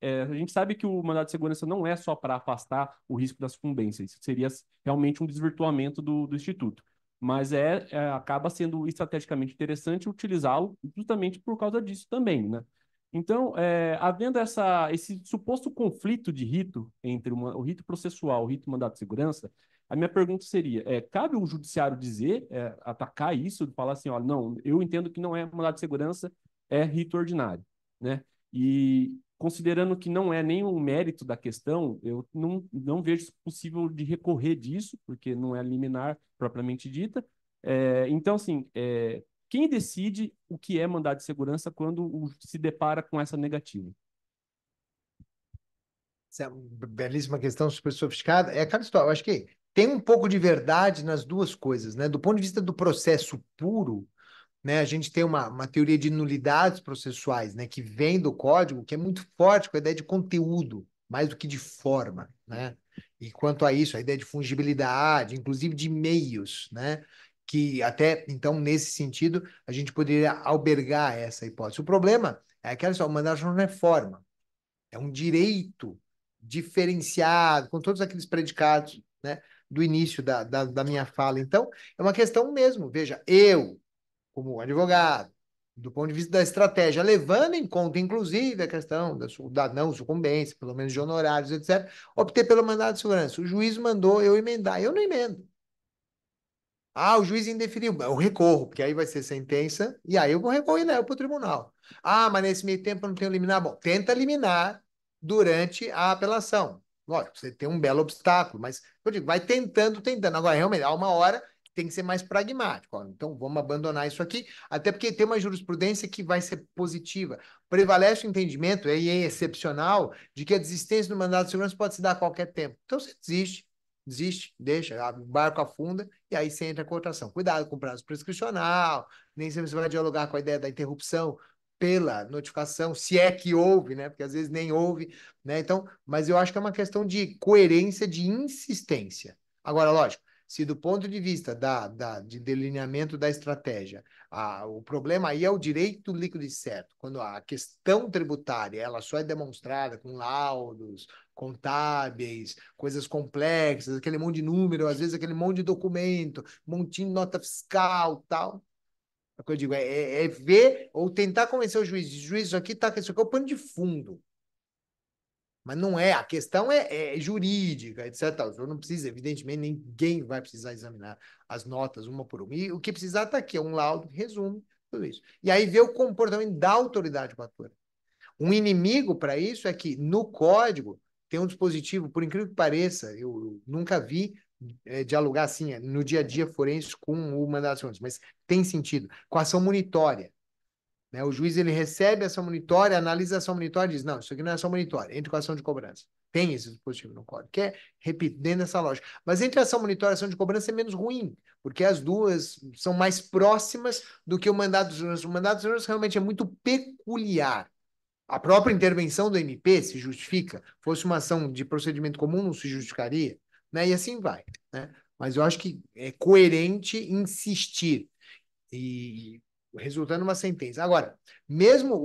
É, é a gente sabe que o mandado de segurança não é só para afastar o risco da sucumbência, isso seria realmente um desvirtuamento do, do Instituto mas é, é acaba sendo estrategicamente interessante utilizá-lo justamente por causa disso também, né? Então, é, havendo essa, esse suposto conflito de rito entre uma, o rito processual, o rito mandado de segurança, a minha pergunta seria: é, cabe o judiciário dizer, é, atacar isso, falar assim, olha, não, eu entendo que não é mandado de segurança, é rito ordinário, né? E considerando que não é nem um mérito da questão, eu não, não vejo possível de recorrer disso, porque não é liminar propriamente dita. É, então, assim, é, quem decide o que é mandado de segurança quando se depara com essa negativa? Essa é uma belíssima questão, super sofisticada. É aquela história, eu acho que tem um pouco de verdade nas duas coisas, né? Do ponto de vista do processo puro, né, a gente tem uma, uma teoria de nulidades processuais, né, que vem do código, que é muito forte com a ideia de conteúdo, mais do que de forma, né? E quanto a isso, a ideia de fungibilidade, inclusive de meios, né? Que até então, nesse sentido, a gente poderia albergar essa hipótese. O problema é que olha só, o mandato não é forma, é um direito diferenciado, com todos aqueles predicados, né? Do início da, da, da minha fala. Então, é uma questão mesmo. Veja, eu, como advogado, do ponto de vista da estratégia, levando em conta, inclusive, a questão da, da não sucumbência, pelo menos de honorários, etc., optei pelo mandado de segurança. O juiz mandou eu emendar, eu não emendo. Ah, o juiz indeferiu, eu recorro, porque aí vai ser sentença, e aí eu vou recorrer e né, para o tribunal. Ah, mas nesse meio tempo eu não tenho liminar. Bom, tenta liminar durante a apelação. Lógico, você tem um belo obstáculo, mas eu digo, vai tentando, tentando. Agora, realmente, há uma hora tem que ser mais pragmático. Ó. Então, vamos abandonar isso aqui, até porque tem uma jurisprudência que vai ser positiva. Prevalece o entendimento, e é excepcional, de que a desistência do mandado de segurança pode se dar a qualquer tempo. Então, você desiste, desiste, deixa, o barco afunda, e aí você entra com a cotação. Cuidado com o prazo prescricional, nem sempre você vai dialogar com a ideia da interrupção pela notificação, se é que houve, né? Porque às vezes nem houve, né? Então, mas eu acho que é uma questão de coerência, de insistência. Agora, lógico, se do ponto de vista da, da, de delineamento da estratégia, a, o problema aí é o direito líquido e certo, quando a questão tributária ela só é demonstrada com laudos, contábeis, coisas complexas, aquele monte de número, às vezes aquele monte de documento, montinho de nota fiscal, tal. É o que eu digo, é, é, é ver ou tentar convencer o juiz, juiz, isso aqui tá, isso aqui é o pano de fundo. Mas não é, a questão é, é jurídica, etc. O não precisa, evidentemente, ninguém vai precisar examinar as notas uma por uma. E o que precisar está aqui, é um laudo que resume tudo isso. E aí vê o comportamento da autoridade patora. Um inimigo para isso é que no código tem um dispositivo, por incrível que pareça, eu, eu nunca vi é, dialogar assim é, no dia a dia forense com o mandato de mas tem sentido, com ação monitória. Né? O juiz ele recebe essa monitória, analisa essa monitória e diz: não, isso aqui não é só monitória, entre com a ação de cobrança. Tem esse dispositivo no código, que é, repito, dentro dessa lógica. Mas entre ação monitória e ação de cobrança é menos ruim, porque as duas são mais próximas do que o mandato de segurança. O mandato de segurança realmente é muito peculiar. A própria intervenção do MP se justifica. Fosse uma ação de procedimento comum, não se justificaria. Né? E assim vai. Né? Mas eu acho que é coerente insistir. E resultando uma sentença. Agora, mesmo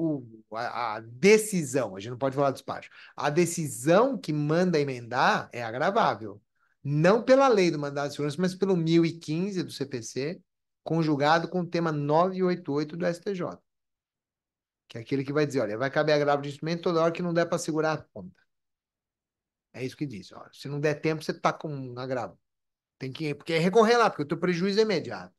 o, a, a, decisão, a gente não pode falar despacho, a decisão que manda emendar é agravável. Não pela lei do mandado de segurança, mas pelo 1015 do CPC, conjugado com o tema 988 do STJ. Que é aquele que vai dizer, olha, vai caber agravo de instrumento toda hora que não der para segurar a ponta. É isso que diz. Olha, se não der tempo, você está com um agravo. Tem que ir, porque é recorrer lá, porque o teu prejuízo é imediato.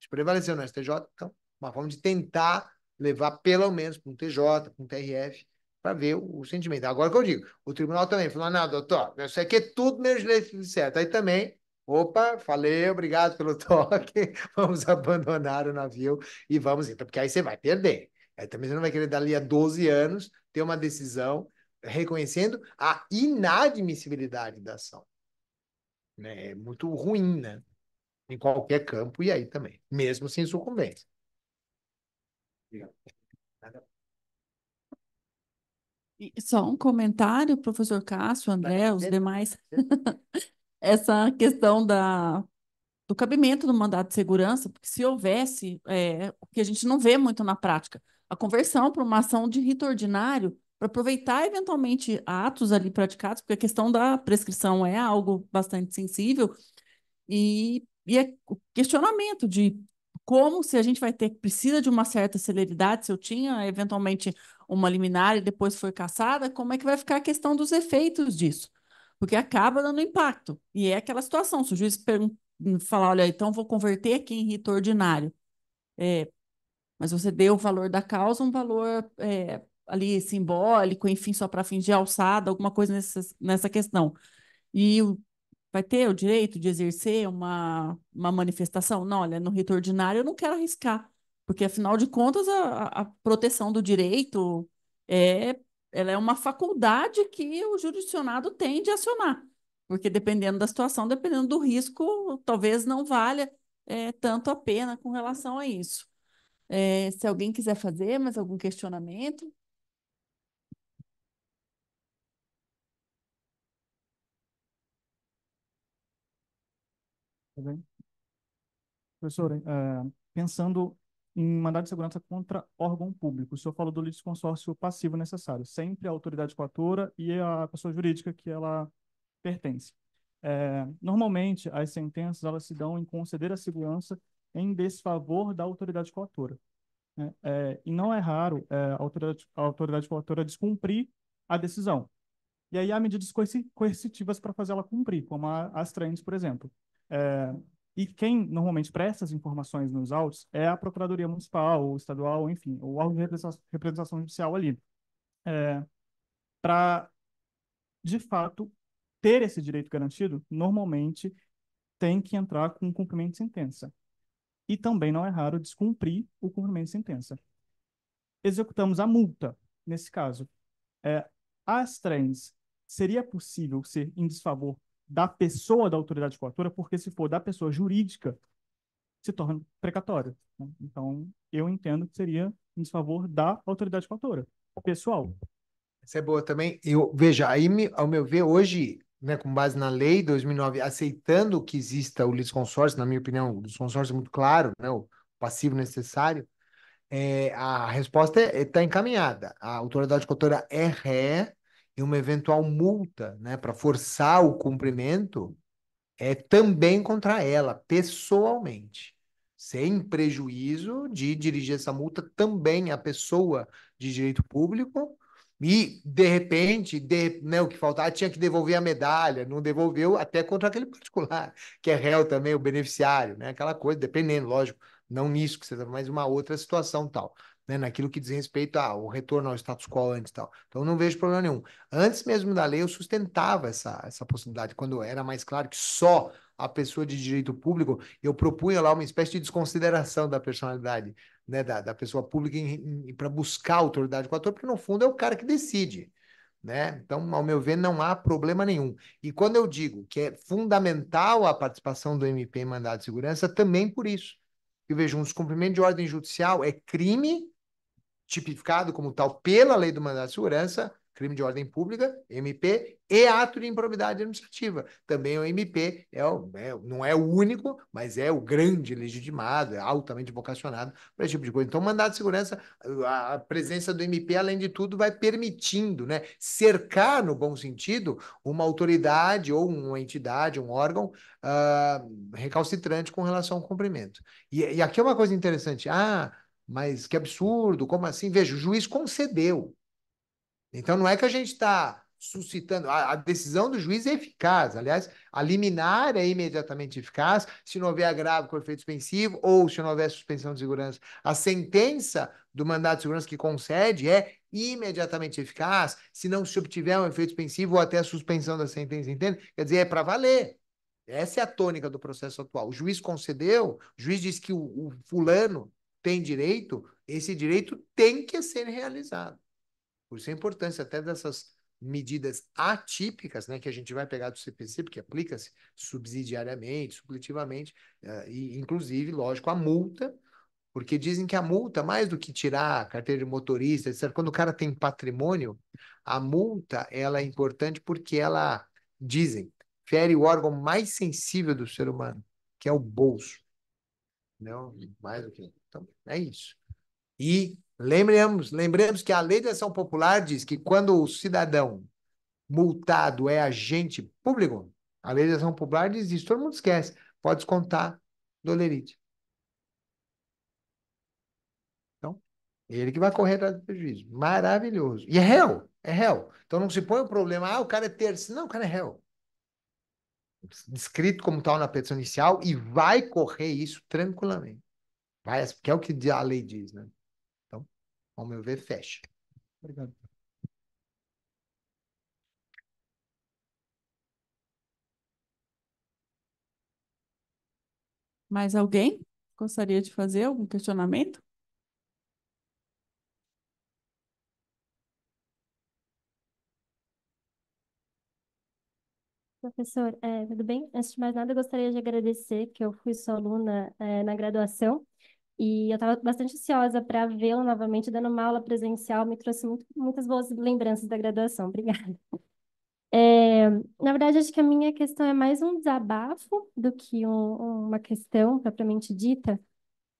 Se prevaleceu no STJ, então uma forma de tentar levar pelo menos para um TJ, para um TRF, para ver o, o, sentimento. Agora que eu digo, o tribunal também falou: ah, não, doutor, isso aqui é tudo menos leite certo. Aí também, opa, falei, obrigado pelo toque, vamos abandonar o navio e vamos ir, porque aí você vai perder. Aí também você não vai querer dali a 12 anos ter uma decisão reconhecendo a inadmissibilidade da ação. Né, é muito ruim, né? Em qualquer campo e aí também, mesmo sem sucumbência. Obrigado. só um comentário, professor Cássio, André, os demais. Essa questão da, do cabimento do mandato de segurança, porque se houvesse, é, o que a gente não vê muito na prática, a conversão para uma ação de rito ordinário, para aproveitar eventualmente atos ali praticados, porque a questão da prescrição é algo bastante sensível, e, e é o questionamento de como se a gente vai ter precisa de uma certa celeridade, se eu tinha eventualmente uma liminar e depois foi caçada, como é que vai ficar a questão dos efeitos disso? Porque acaba dando impacto. E é aquela situação, se o juiz falar, olha, então vou converter aqui em rito ordinário. É, mas você deu o valor da causa, um valor é, ali simbólico, enfim, só para fingir alçada, alguma coisa nessa, nessa questão. E o vai ter o direito de exercer uma, uma manifestação? Não, olha, no rito ordinário eu não quero arriscar, porque afinal de contas a, a proteção do direito é, ela é uma faculdade que o jurisdicionado tem de acionar, porque dependendo da situação, dependendo do risco, talvez não valha é, tanto a pena com relação a isso. É, se alguém quiser fazer mais algum questionamento. bem? Professor, uh, pensando em mandado de segurança contra órgão público, o senhor falou do litisconsórcio passivo necessário, sempre a autoridade coatora e a pessoa jurídica que ela pertence. É, normalmente, as sentenças elas se dão em conceder a segurança em desfavor da autoridade coatora. Né? É, e não é raro é, a, autoridade, a autoridade coatora descumprir a decisão. E aí há medidas coercitivas para fazê-la cumprir, como a, as trans, por exemplo. É, e quem normalmente presta as informações nos autos é a Procuradoria Municipal, ou Estadual, enfim, o órgão de representação judicial ali. É, Para, de fato, ter esse direito garantido, normalmente tem que entrar com um cumprimento de sentença. E também não é raro descumprir o cumprimento de sentença. Executamos a multa, nesse caso. É, as trens, seria possível ser em desfavor da pessoa da autoridade coatora, porque se for da pessoa jurídica, se torna precatório. Né? Então, eu entendo que seria em desfavor da autoridade coatora, pessoal. Essa é boa também. Eu, veja, aí, ao meu ver, hoje, né, com base na lei 2009, aceitando que exista o litisconsórcio, na minha opinião, o litisconsórcio é muito claro, né, o passivo necessário, é, a resposta está é, é, encaminhada. A autoridade coatora é ré, e uma eventual multa né, para forçar o cumprimento é também contra ela, pessoalmente, sem prejuízo de dirigir essa multa também à pessoa de direito público. E, de repente, de, né, o que faltava, ah, tinha que devolver a medalha, não devolveu, até contra aquele particular, que é réu também, o beneficiário, né? aquela coisa, dependendo, lógico, não nisso que você está, mas uma outra situação tal né, naquilo que diz respeito ao retorno ao status quo antes e tal. Então, não vejo problema nenhum. Antes mesmo da lei, eu sustentava essa, essa possibilidade, quando era mais claro que só a pessoa de direito público, eu propunha lá uma espécie de desconsideração da personalidade né, da, da pessoa pública para buscar autoridade com o ator, porque no fundo é o cara que decide. Né? Então, ao meu ver, não há problema nenhum. E quando eu digo que é fundamental a participação do MP em mandado de segurança, também por isso. Eu vejo um descumprimento de ordem judicial é crime tipificado como tal pela lei do mandato de segurança, crime de ordem pública, MP, e ato de improbidade administrativa. Também o MP é, o, é não é o único, mas é o grande legitimado, é altamente vocacionado para esse tipo de coisa. Então, o mandato de segurança, a presença do MP, além de tudo, vai permitindo né, cercar, no bom sentido, uma autoridade ou uma entidade, um órgão uh, recalcitrante com relação ao cumprimento. E, e aqui é uma coisa interessante. Ah, mas que absurdo, como assim? Veja, o juiz concedeu. Então não é que a gente está suscitando. A, a, decisão do juiz é eficaz. Aliás, a liminar é imediatamente eficaz. Se não houver agravo com efeito suspensivo ou se não houver suspensão de segurança, a sentença do mandato de segurança que concede é imediatamente eficaz. Se não se obtiver um efeito suspensivo ou até a suspensão da sentença, entende? Quer dizer, é para valer. Essa é a tônica do processo atual. O juiz concedeu, o juiz disse que o, o fulano tem direito, esse direito tem que ser realizado. Por isso a importância até dessas medidas atípicas, né, que a gente vai pegar do CPC, porque aplica-se subsidiariamente, supletivamente, eh, e inclusive, lógico, a multa, porque dizem que a multa, mais do que tirar a carteira de motorista, etc., quando o cara tem patrimônio, a multa ela é importante porque ela, dizem, fere o órgão mais sensível do ser humano, que é o bolso. Não, uhum. mais do que. Então, é isso. E lembremos, lembremos que a lei de ação popular diz que quando o cidadão multado é agente público, a lei de ação popular diz isso, todo mundo esquece. Pode descontar dolerite. Então, ele que vai correr atrás do prejuízo. Maravilhoso. E é réu, é réu. Então não se põe o problema, ah, o cara é terceiro. Não, o cara é réu descrito como tal na petição inicial e vai correr isso tranquilamente. Vai, que é o que a lei diz, né? Então, ao meu ver, fecha. Obrigado. Mais alguém gostaria de fazer algum questionamento? Professor, é, tudo bem? Antes de mais nada, eu gostaria de agradecer que eu fui sua aluna é, na graduação e eu estava bastante ansiosa para vê-lo novamente dando uma aula presencial, me trouxe muito, muitas boas lembranças da graduação, obrigada. É, na verdade, acho que a minha questão é mais um desabafo do que um, uma questão propriamente dita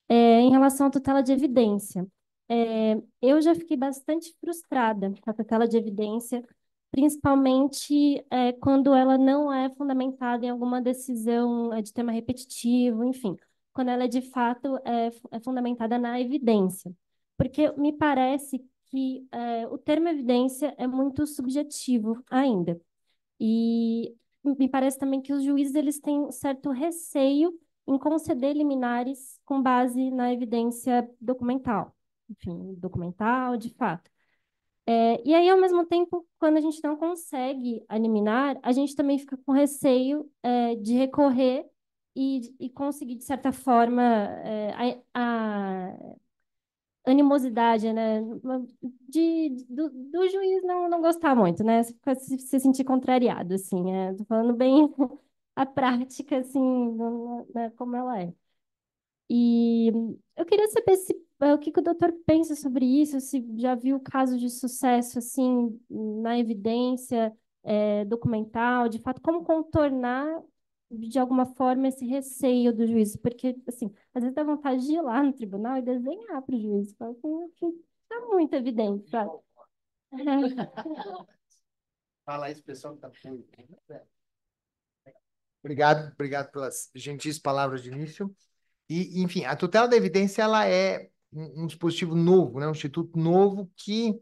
é, em relação à tutela de evidência. É, eu já fiquei bastante frustrada com a tutela de evidência, principalmente é, quando ela não é fundamentada em alguma decisão é, de tema repetitivo, enfim, quando ela de fato é, é fundamentada na evidência. Porque me parece que eh, o termo evidência é muito subjetivo ainda. E me parece também que os juízes eles têm certo receio em conceder liminares com base na evidência documental, enfim, documental de fato. É, e aí, ao mesmo tempo, quando a gente não consegue eliminar, a gente também fica com receio é, de recorrer e, e, conseguir, de certa forma, é, a, a, animosidade, né? De, do, do, juiz não, não gostar muito, né? Se, se sentir contrariado, assim. É, tô falando bem a prática, assim, né, como ela é. E eu queria saber se é, o que, que o doutor pensa sobre isso? Se já viu casos de sucesso assim na evidência é, documental, de fato, como contornar de alguma forma esse receio do juízo? Porque assim, às vezes dá vontade de ir lá no tribunal e desenhar para o juiz, assim, ah, está muito evidente, Fala isso, pessoal que está Obrigado, obrigado pelas gentis palavras de início. E, enfim, a tutela da evidência ela é um, um dispositivo novo, né? um instituto novo que,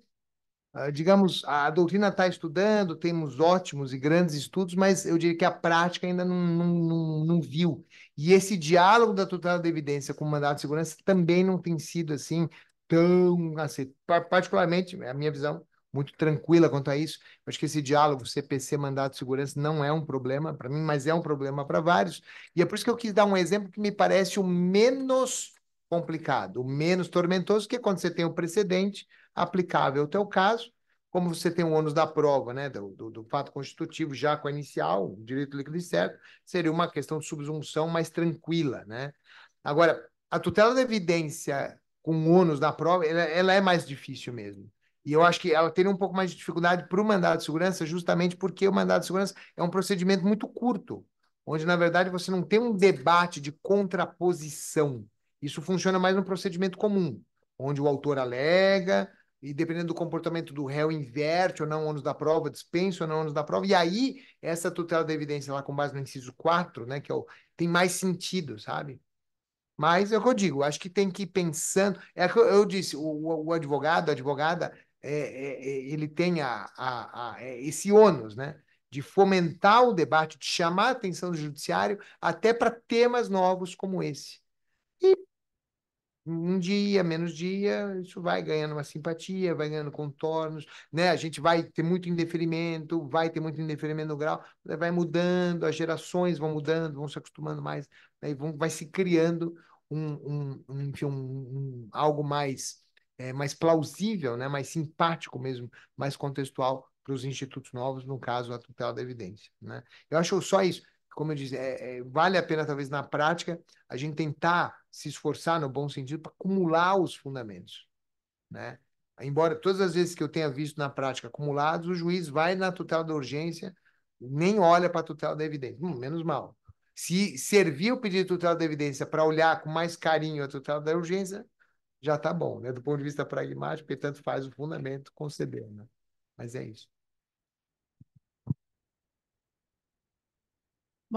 ah, digamos, a, doutrina está estudando, temos ótimos e grandes estudos, mas eu diria que a prática ainda não, não, não, não viu. E esse diálogo da tutela da evidência com o mandato de segurança também não tem sido assim tão, aceito. particularmente, é a minha visão, muito tranquila quanto a isso. acho que esse diálogo CPC mandato de segurança não é um problema para mim, mas é um problema para vários. E é por isso que eu quis dar um exemplo que me parece o menos complicado, o menos tormentoso, que é quando você tem o um precedente aplicável ao teu caso, como você tem o ônus da prova, né, do, do, do fato constitutivo já com a inicial, direito líquido e certo, seria uma questão de subsunção mais tranquila, né? Agora, a tutela da evidência com ônus da prova, ela, ela é mais difícil mesmo. E eu acho que ela teria um pouco mais de dificuldade para o mandado de segurança, justamente porque o mandado de segurança é um procedimento muito curto, onde, na verdade, você não tem um debate de contraposição. Isso funciona mais no procedimento comum, onde o autor alega e dependendo do comportamento do réu inverte ou não o ônus da prova, dispensa ou não o ônus da prova. E aí essa tutela da evidência lá com base no inciso 4, né, que é o, tem mais sentido, sabe? Mas é o que eu digo, acho que tem que ir pensando. É o que eu disse, o, o advogado, a advogada, é, é, é, ele tem a, a, a, é, esse ônus, né? De fomentar o debate, de chamar a atenção do judiciário até para temas novos como esse. E um dia, menos dia, isso vai ganhando uma simpatia, vai ganhando contornos, né? A gente vai ter muito indeferimento, vai ter muito indeferimento no grau, vai mudando, as gerações vão mudando, vão se acostumando mais, né? vão, vai se criando um, um, um, um algo mais, é, mais plausível, né? mais simpático mesmo, mais contextual para os institutos novos, no caso, a tutela da evidência. Né? Eu acho só isso como eu disse, é, é, vale a pena, talvez, na prática, a gente tentar se esforçar, no bom sentido, para acumular os fundamentos. Né? Embora todas as vezes que eu tenha visto na prática acumulados, o juiz vai na tutela da urgência, nem olha para a tutela da evidência. Hum, menos mal. Se servir o pedido de tutela da evidência para olhar com mais carinho a tutela da urgência, já está bom, né? do ponto de vista pragmático, porque tanto faz o fundamento conceder. Né? Mas é isso.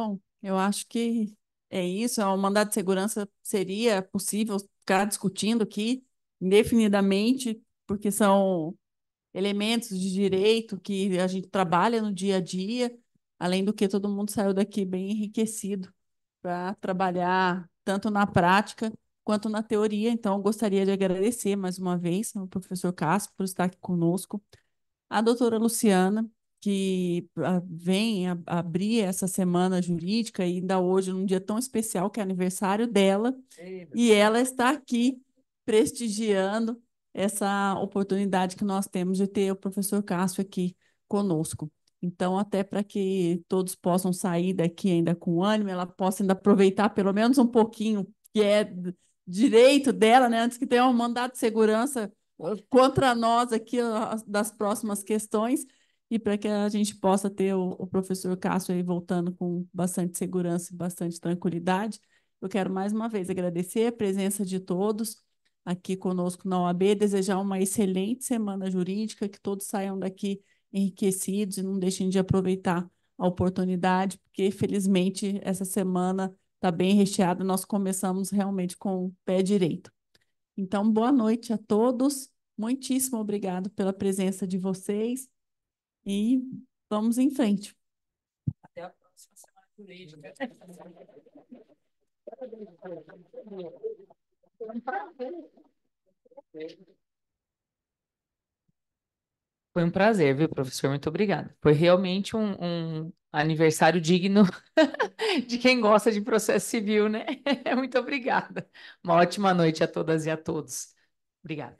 Bom, eu acho que é isso. O é mandato de segurança seria possível ficar discutindo aqui indefinidamente, porque são elementos de direito que a gente trabalha no dia a dia, além do que todo mundo saiu daqui bem enriquecido para trabalhar tanto na prática quanto na teoria. Então, gostaria de agradecer mais uma vez ao professor Cássio por estar aqui conosco, a doutora Luciana que ah, vem abrir essa semana jurídica, e ainda hoje, num dia tão especial que é aniversário dela, e ela está aqui prestigiando essa oportunidade que nós temos de ter o professor Cássio aqui conosco. Então, até para que todos possam sair daqui ainda com ânimo, ela possa ainda aproveitar pelo menos um pouquinho, que é direito dela, né? Antes que tenha um mandato de segurança contra nós aqui das próximas questões, e para que a gente possa ter o, o, professor Cássio aí voltando com bastante segurança e bastante tranquilidade. Eu quero mais uma vez agradecer a presença de todos aqui conosco na OAB, desejar uma excelente semana jurídica, que todos saiam daqui enriquecidos e não deixem de aproveitar a oportunidade, porque felizmente essa semana está bem recheada, nós começamos realmente com o pé direito. Então, boa noite a todos. Muitíssimo obrigado pela presença de vocês e vamos em frente. Até a próxima semana Foi um prazer, viu, professor? Muito obrigada. Foi realmente um, um aniversário digno de quem gosta de processo civil, né? Muito obrigada. Uma ótima noite a todas e a todos. Obrigada.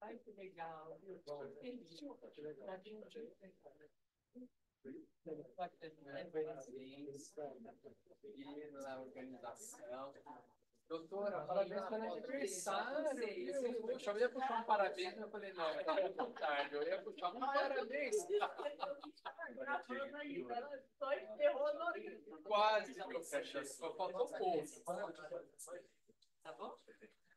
Ai, que legal. Na organização. Doutora, parabéns pelo aniversário. Eu chamei ia puxar um parabéns, eu falei, não, tá muito tarde. Eu ia puxar um parabéns. Ela que enterrou na Quase, professor. Só faltou pouco. Tá bom?